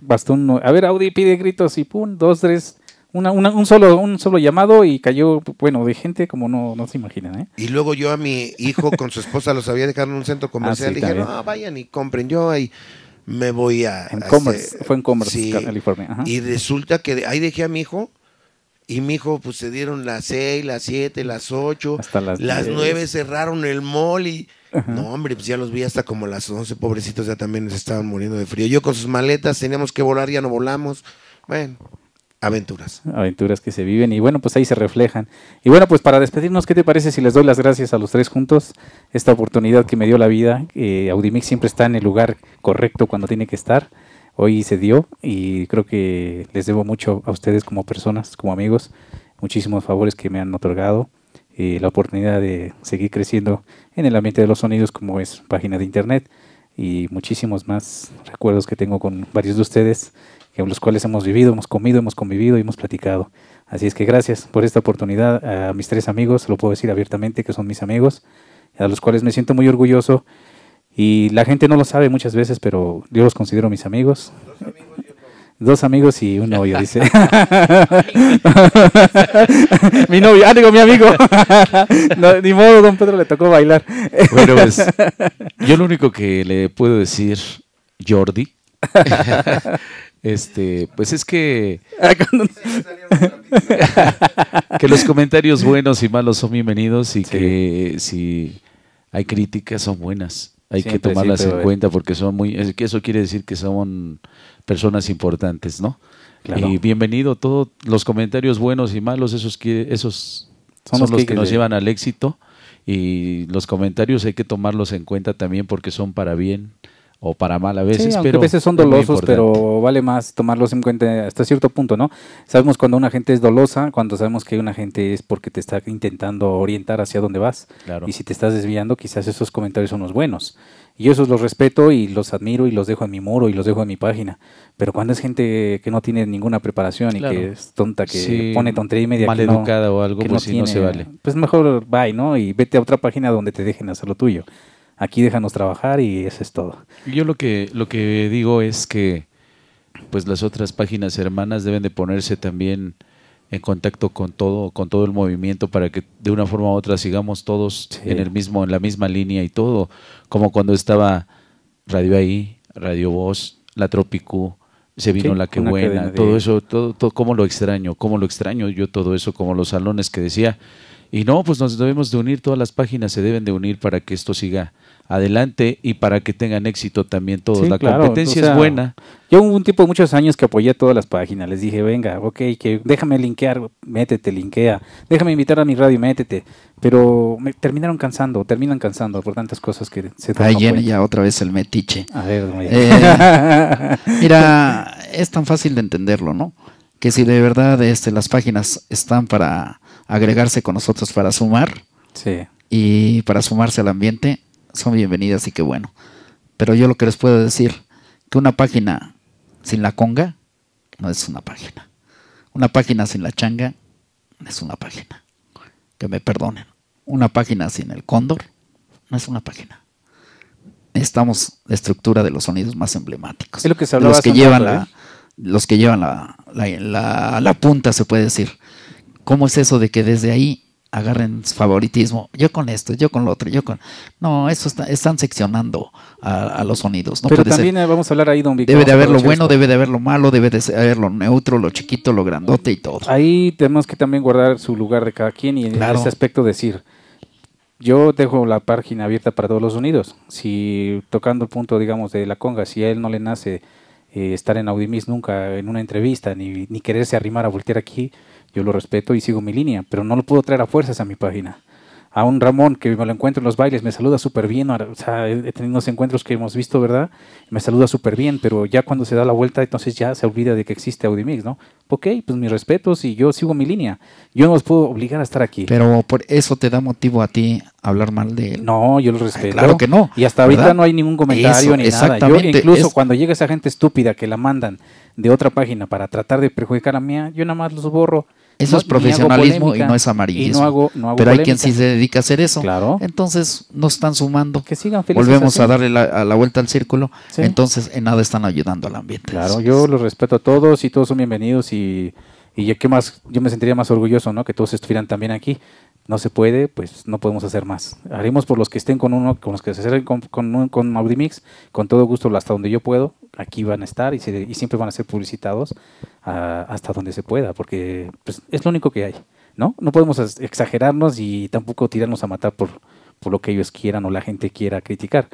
bastó a ver, Audi pide gritos y pum, dos, tres, una, un, solo, un solo llamado y cayó, bueno, de gente como no, no se imaginan. ¿eh? Y luego yo a mi hijo con su esposa los había dejado en un centro ah, comercial dije, vayan y compren, yo ahí me voy a... En fue en Commerce, California. Y resulta que ahí dejé a mi hijo. Y mi hijo, pues se dieron las seis las siete, las ocho las, las cerraron el mall y no, hombre, pues ya los vi hasta como las 11, pobrecitos ya también se estaban muriendo de frío. Yo con sus maletas teníamos que volar, ya no volamos. Bueno, aventuras. Aventuras que se viven y bueno, pues ahí se reflejan. Y bueno, pues para despedirnos, ¿qué te parece si les doy las gracias a los tres juntos? Esta oportunidad que me dio la vida. Eh, Audimix siempre está en el lugar correcto cuando tiene que estar. Hoy se dio y creo que les debo mucho a ustedes como personas, como amigos. Muchísimos favores que me han otorgado y eh, la oportunidad de seguir creciendo en el ambiente de los sonidos como es página de internet y muchísimos más recuerdos que tengo con varios de ustedes, con los cuales hemos vivido, hemos comido, hemos convivido y hemos platicado. Así es que gracias por esta oportunidad a mis tres amigos, lo puedo decir abiertamente que son mis amigos, a los cuales me siento muy orgulloso y la gente no lo sabe muchas veces, pero yo los considero mis amigos. amigos Dos amigos y un novio, dice. mi novio, ah, digo, mi amigo. ni modo, don Pedro le tocó bailar. bueno, pues yo lo único que le puedo decir, Jordi, este, pues es que... Ah, que los comentarios buenos y malos son bienvenidos y que si hay críticas son buenas. Hay que tomarlas en cuenta porque son muy... Eso quiere decir que son personas importantes, ¿no? Y bienvenido, todos los comentarios buenos y malos, esos, que, esos son, los, que, nos llevan al éxito y los comentarios hay que tomarlos en cuenta también porque son para bien o para mal a veces, sí, aunque a veces son dolosos, pero vale más tomarlos en cuenta hasta cierto punto, ¿no? Sabemos cuando una gente es dolosa, cuando sabemos que una gente es porque te está intentando orientar hacia dónde vas. Y si te estás desviando, quizás esos comentarios son los buenos. Y eso esos los respeto y los admiro y los dejo en mi muro y los dejo en mi página. Pero cuando es gente que no tiene ninguna preparación y que es tonta, que pone tontería y media. Mal educada o algo, pues no, se vale. Pues mejor bye, ¿no? Y vete a otra página donde te dejen hacer lo tuyo. Aquí déjanos trabajar y eso es todo. Yo lo que, lo que digo es que pues las otras páginas hermanas deben de ponerse también en contacto con todo, con todo el movimiento para que de una forma u otra sigamos todos en el mismo, en la misma línea y todo, como cuando estaba Radio ahí, Radio Voz, La Tropicú, se vino la que buena, todo eso, todo, todo, cómo lo extraño, cómo lo extraño yo todo eso, como los salones que decía. Y no, pues nos debemos de unir, todas las páginas se deben de unir para que esto siga, adelante y para que tengan éxito también todos. la competencia es buena. Yo hubo un tipo de muchos años que apoyé todas las páginas, les dije, venga, ok, que déjame linkear, métete, linkea, déjame invitar a mi radio, métete, pero me terminaron cansando, terminan cansando por tantas cosas que se Ahí viene ya otra vez el metiche. A ver, eh, mira, es tan fácil de entenderlo, ¿no? Que si de verdad este, las páginas están para agregarse con nosotros, para sumar y para sumarse al ambiente, son bienvenidas y que bueno. Pero yo lo que les puedo decir, que una página sin la conga no es una página. Una página sin la changa no es una página. Que me perdonen. Una página sin el cóndor no es una página. Necesitamos la estructura de los sonidos más emblemáticos. lo que ¿eh? los, que llevan la, los que llevan la, la punta, se puede decir. ¿Cómo es eso de que desde ahí agarren favoritismo, yo con esto, yo con lo otro, yo con... No, eso están seccionando a, los sonidos. No Pero también eh, vamos a hablar ahí, don Debe de haber lo bueno, debe de haber lo malo, debe de haber lo neutro, lo chiquito, lo grandote y todo. Ahí tenemos que también guardar su lugar de cada quien y en ese aspecto decir, yo dejo la página abierta para todos los sonidos. Si tocando el punto, digamos, de la conga, si a él no le nace eh, estar en Audimis nunca en una entrevista, ni, ni quererse arrimar a voltear aquí, yo lo respeto y sigo mi línea, pero no lo puedo traer a fuerzas a mi página. A un Ramón que me lo encuentro en los bailes, me saluda súper bien, o sea, he tenido unos encuentros que hemos visto, ¿verdad? Me saluda súper bien, pero ya cuando se da la vuelta, entonces ya se olvida de que existe Audimix, ¿no? Ok, pues mis respetos y yo sigo mi línea. Yo no los puedo obligar a estar aquí. Pero por eso te da motivo a ti hablar mal de él. No, yo lo respeto. Claro que no. Y hasta ahorita no hay ningún comentario ni nada. incluso cuando llega esa gente estúpida que la mandan de otra página para tratar de perjudicar a mía, yo nada más los borro eso es profesionalismo y no es amarillismo. Pero hay quien sí se dedica a hacer eso. Entonces no están sumando. Que sigan Volvemos a darle la, a la vuelta al círculo. Entonces en nada están ayudando al ambiente. Claro, yo los respeto a todos y todos son bienvenidos y, y ¿qué más? yo me sentiría más orgulloso, ¿no? Que todos estuvieran también aquí. No se puede, pues no podemos hacer más. Haremos por los que estén con uno, con los que se acerquen con, con, con Audimix, con todo gusto hasta donde yo puedo. Aquí van a estar y, y siempre van a ser publicitados hasta donde se pueda, porque pues, es lo único que hay, ¿no? No podemos exagerarnos y tampoco tirarnos a matar por, por lo que ellos quieran o la gente quiera criticar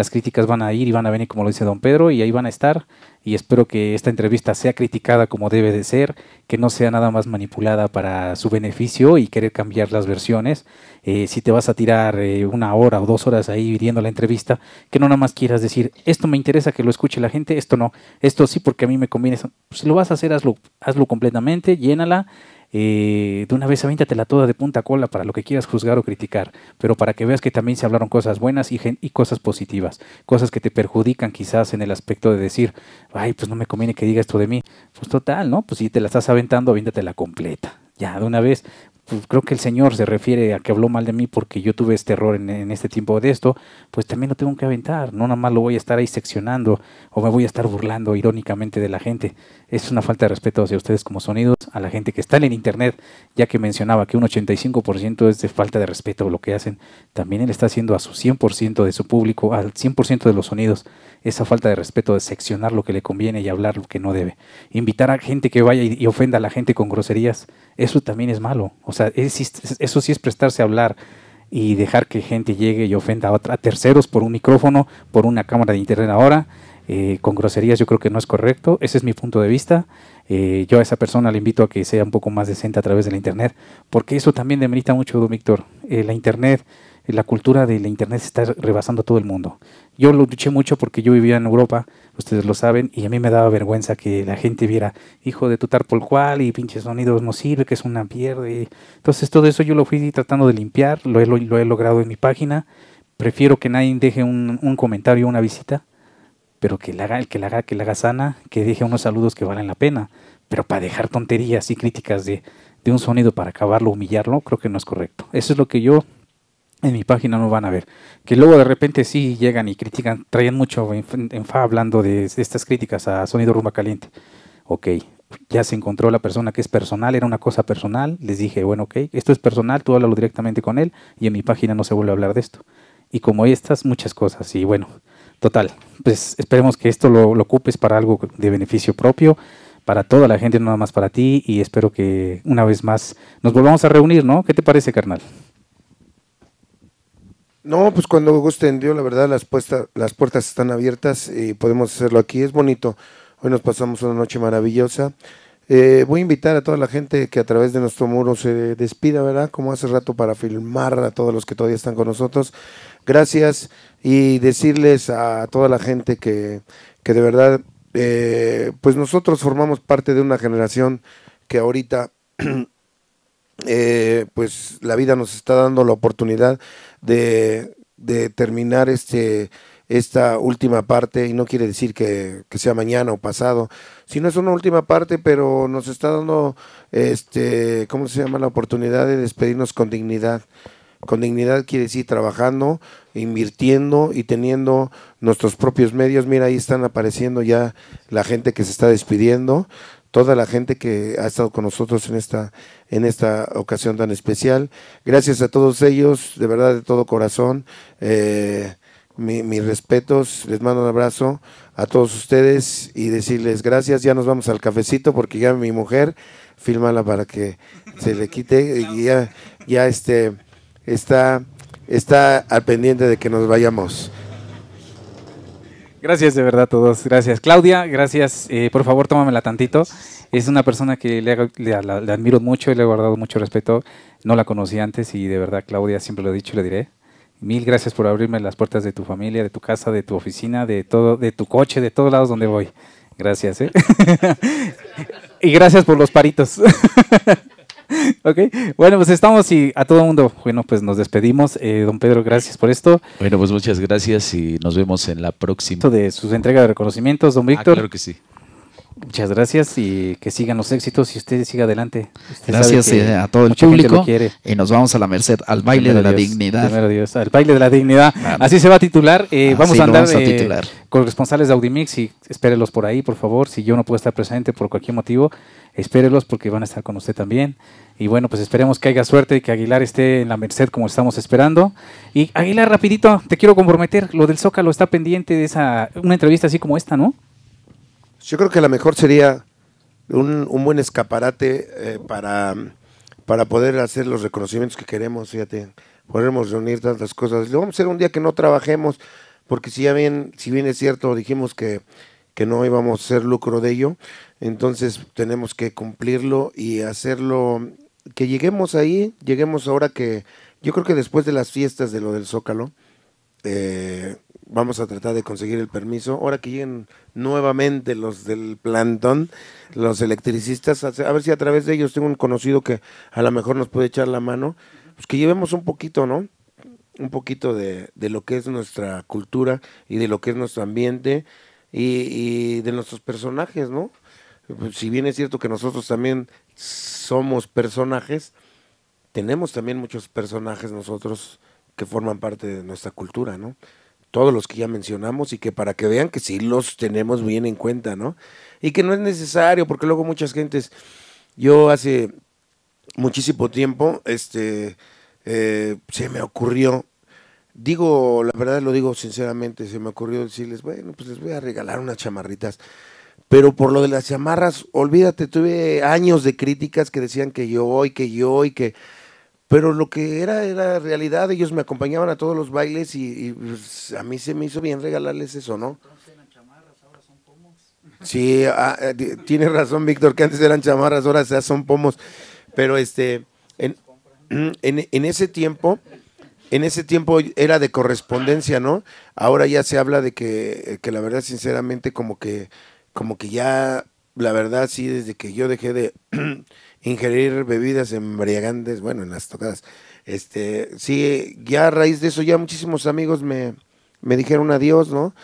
las críticas van a ir y van a venir, como lo dice don Pedro, y ahí van a estar. Y espero que esta entrevista sea criticada como debe de ser, que no sea nada más manipulada para su beneficio y querer cambiar las versiones. Eh, si te vas a tirar eh, una hora o dos horas ahí viendo la entrevista, que no nada más quieras decir, esto me interesa que lo escuche la gente, esto no, esto sí porque a mí me conviene. si pues, lo vas a hacer, hazlo, hazlo completamente, llénala eh, de una vez avéntatela toda de punta cola para lo que quieras juzgar o criticar, pero para que veas que también se hablaron cosas buenas y, cosas positivas, cosas que te perjudican quizás en el aspecto de decir, ay, pues no me conviene que diga esto de mí. Pues total, ¿no? Pues si te la estás aventando, avéntatela completa. Ya, de una vez, pues, creo que el Señor se refiere a que habló mal de mí porque yo tuve este error en, este tiempo de esto, pues también lo tengo que aventar, no nada más lo voy a estar ahí seccionando o me voy a estar burlando irónicamente de la gente. Es una falta de respeto hacia ustedes como sonidos, a la gente que está en Internet, ya que mencionaba que un 85% es de falta de respeto lo que hacen, también él está haciendo a su 100% de su público, al 100% de los sonidos, esa falta de respeto de seccionar lo que le conviene y hablar lo que no debe. Invitar a gente que vaya y ofenda a la gente con groserías eso también es malo. O sea, eso sí es prestarse a hablar y dejar que gente llegue y ofenda a, terceros por un micrófono, por una cámara de internet ahora. Eh, con groserías yo creo que no es correcto. Ese es mi punto de vista. Eh, yo a esa persona le invito a que sea un poco más decente a través de la internet, porque eso también demerita mucho, don Víctor. Eh, la internet la cultura de la Internet está rebasando a todo el mundo. Yo lo luché mucho porque yo vivía en Europa, ustedes lo saben, y a mí me daba vergüenza que la gente viera, hijo de tu por cual, y pinches sonidos no sirve, que es una pierde. Entonces todo eso yo lo fui tratando de limpiar, lo he, logrado en mi página. Prefiero que nadie deje un, comentario, una visita, pero que la haga, que la haga, que la haga sana, que deje unos saludos que valen la pena. Pero para dejar tonterías y críticas de un sonido para acabarlo, humillarlo, creo que no es correcto. Eso es lo que yo en mi página no van a ver. Que luego de repente sí llegan y critican, traen mucho enfado hablando de estas críticas a Sonido Rumba Caliente. Ok, ya se encontró la persona que es personal, era una cosa personal. Les dije, bueno, ok, esto es personal, tú háblalo directamente con él y en mi página no se vuelve a hablar de esto. Y como estas, muchas cosas. Y bueno, total, pues esperemos que esto lo, ocupes para algo de beneficio propio para toda la gente, no nada más para ti, y espero que una vez más nos volvamos a reunir, ¿no? ¿Qué te parece, carnal? No, pues cuando gusten, Dios, la verdad las, las puertas están abiertas y podemos hacerlo aquí. Es bonito. Hoy nos pasamos una noche maravillosa. Eh, voy a invitar a toda la gente que a través de nuestro muro se despida, ¿verdad? Como hace rato para filmar a todos los que todavía están con nosotros. Gracias y decirles a toda la gente que, de verdad, eh, pues nosotros formamos parte de una generación que ahorita, eh, pues la vida nos está dando la oportunidad de, terminar este esta última parte, y no quiere decir que, que, sea mañana o pasado, sino es una última parte, pero nos está dando, este, ¿cómo se llama?, la oportunidad de despedirnos con dignidad. Con dignidad quiere decir trabajando, invirtiendo y teniendo nuestros propios medios. Mira, ahí están apareciendo ya la gente que se está despidiendo, toda la gente que ha estado con nosotros en esta, en esta ocasión tan especial. Gracias a todos ellos, de verdad, de todo corazón. Eh, mis respetos, les mando un abrazo a todos ustedes y decirles gracias. Ya nos vamos al cafecito porque ya mi mujer, fílmala para que se le quite y ya, ya este, está, está al pendiente de que nos vayamos. Gracias de verdad a todos. Gracias, Claudia. Gracias. Eh, por favor, tómamela tantito. Es una persona que le, admiro mucho y le he guardado mucho respeto. No la conocí antes y de verdad, Claudia, siempre lo he dicho y le diré. Mil gracias por abrirme las puertas de tu familia, de tu casa, de tu oficina, de todo, de tu coche, de todos lados donde voy. Gracias. ¿eh? y gracias por los paritos. ok, bueno, pues estamos y a todo mundo, bueno, pues nos despedimos. Eh, don Pedro, gracias por esto. Bueno, pues muchas gracias y nos vemos en la próxima. De sus entregas de reconocimientos, don ah, Víctor. claro que sí. Muchas gracias y que sigan los éxitos y usted siga adelante. gracias eh, a todo el público. Y nos vamos a la merced al baile de la dignidad. Dios, al baile de la dignidad. Así se va a titular. Eh, vamos a andar vamos eh, responsables de Audimix y espérelos por ahí, por favor. Si yo no puedo estar presente por cualquier motivo, espérelos porque van a estar con usted también. Y bueno, pues esperemos que haya suerte y que Aguilar esté en la merced como estamos esperando. Y Aguilar, rapidito, te quiero comprometer. Lo del Zócalo está pendiente de esa una entrevista así como esta, ¿no? Yo creo que la mejor sería un, un buen escaparate eh, para, para poder hacer los reconocimientos que queremos, fíjate, podemos reunir tantas cosas. vamos a hacer un día que no trabajemos, porque si ya bien, si bien es cierto, dijimos que, que no íbamos a hacer lucro de ello, entonces tenemos que cumplirlo y hacerlo, que lleguemos ahí, lleguemos ahora que, yo creo que después de las fiestas de lo del Zócalo, eh, vamos a tratar de conseguir el permiso. Ahora que lleguen nuevamente los del plantón, los electricistas, a ver si a través de ellos tengo un conocido que a lo mejor nos puede echar la mano, pues que llevemos un poquito, ¿no? Un poquito de, lo que es nuestra cultura y de lo que es nuestro ambiente y, de nuestros personajes, ¿no? Pues, si bien es cierto que nosotros también somos personajes, tenemos también muchos personajes nosotros que forman parte de nuestra cultura, ¿no? todos los que ya mencionamos y que para que vean que sí los tenemos bien en cuenta, ¿no? Y que no es necesario, porque luego muchas gentes, yo hace muchísimo tiempo, este, eh, se me ocurrió, digo, la verdad lo digo sinceramente, se me ocurrió decirles, bueno, pues les voy a regalar unas chamarritas. Pero por lo de las chamarras, olvídate, tuve años de críticas que decían que yo y que yo y que pero lo que era, era realidad, ellos me acompañaban a todos los bailes y, pues, a mí se me hizo bien regalarles eso, ¿no? Sí, ah, eh, tiene razón Víctor, que antes eran chamarras, ahora ya son pomos. Pero este, en, ese tiempo, en ese tiempo era de correspondencia, ¿no? Ahora ya se habla de que, eh, que la verdad, sinceramente, como que, como que ya, la verdad, sí, desde que yo dejé de ingerir bebidas embriagantes, bueno, en las tocadas. Este, sí, ya a raíz de eso ya muchísimos amigos me, me dijeron adiós, ¿no?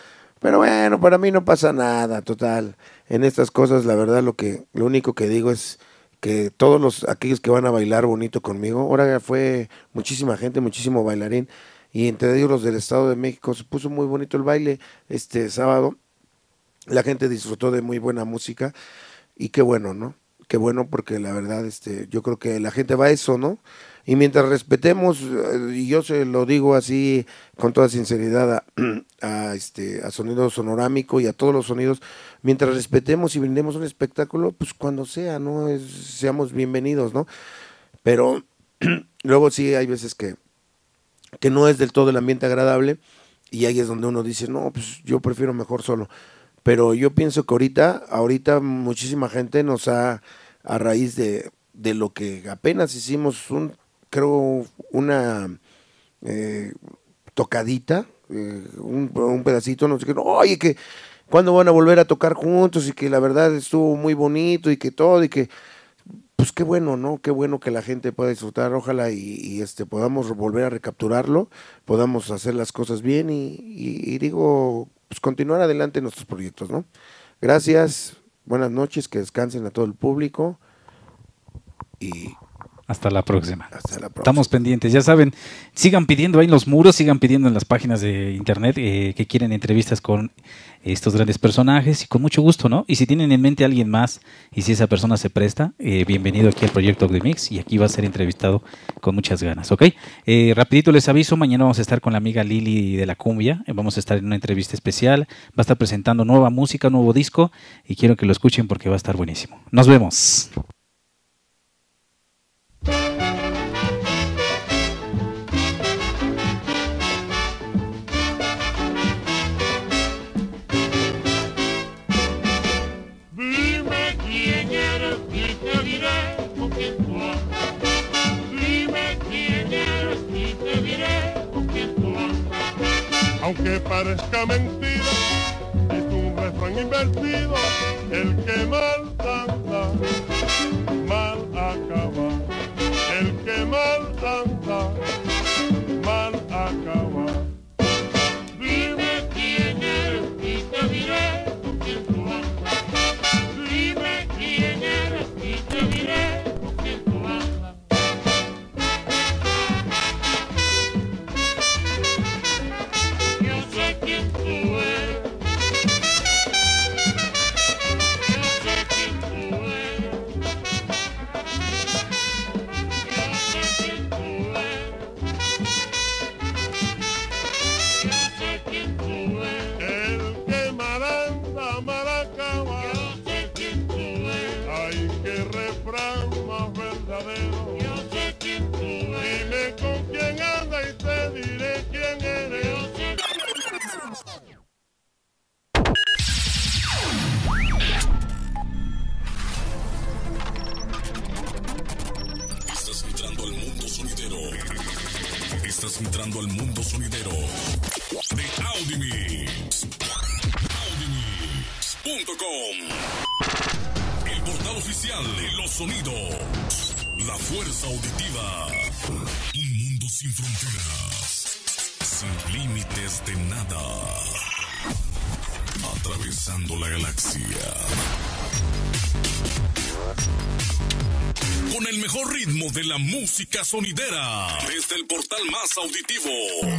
Pero bueno, para mí no pasa nada, total. En estas cosas, la verdad, lo que, lo único que digo es que todos los, aquellos que van a bailar bonito conmigo, ahora fue muchísima gente, muchísimo bailarín, y entre ellos los del Estado de México, se puso muy bonito el baile este sábado. La gente disfrutó de muy buena música, y qué bueno, ¿no? qué bueno, porque la verdad, este, yo creo que la gente va a eso, ¿no? Y mientras respetemos, eh, y yo se lo digo así con toda sinceridad a, este, a Sonido Sonorámico y a todos los sonidos, mientras respetemos y brindemos un espectáculo, pues cuando sea, ¿no? seamos bienvenidos, ¿no? Pero luego sí hay veces que, que no es del todo el ambiente agradable y ahí es donde uno dice, no, pues yo prefiero mejor solo pero yo pienso que ahorita, ahorita muchísima gente nos ha, a raíz de, lo que apenas hicimos, un, creo, una eh, tocadita, eh, un, pedacito, nos dijeron, oye, que cuando van a volver a tocar juntos y que la verdad estuvo muy bonito y que todo y que pues qué bueno, ¿no? Qué bueno que la gente pueda disfrutar, ojalá y, este podamos volver a recapturarlo, podamos hacer las cosas bien y, y digo, pues, continuar adelante nuestros proyectos, ¿no? Gracias, buenas noches, que descansen a todo el público y hasta la próxima. Estamos pendientes. Ya saben, sigan pidiendo ahí en los muros, sigan pidiendo en las páginas de internet eh, que quieren entrevistas con estos grandes personajes y con mucho gusto, ¿no? Y si tienen en mente a alguien más y si esa persona se presta, eh, bienvenido aquí al proyecto de Mix y aquí va a ser entrevistado con muchas ganas, ¿ok? Eh, rapidito les aviso, mañana vamos a estar con la amiga Lili de la cumbia, vamos a estar en una entrevista especial, va a estar presentando nueva música, nuevo disco y quiero que lo escuchen porque va a estar buenísimo. Nos vemos. Dime quién eres y te diré, ¿por qué no? Dime quién eres y te diré, ¿por qué Aunque parezca mentido, es un refrán invertido, el que no El portal oficial de los sonidos. La fuerza auditiva. Un mundo sin fronteras. Sin límites de nada. Atravesando la galaxia. Con el mejor ritmo de la música sonidera. Desde el portal más auditivo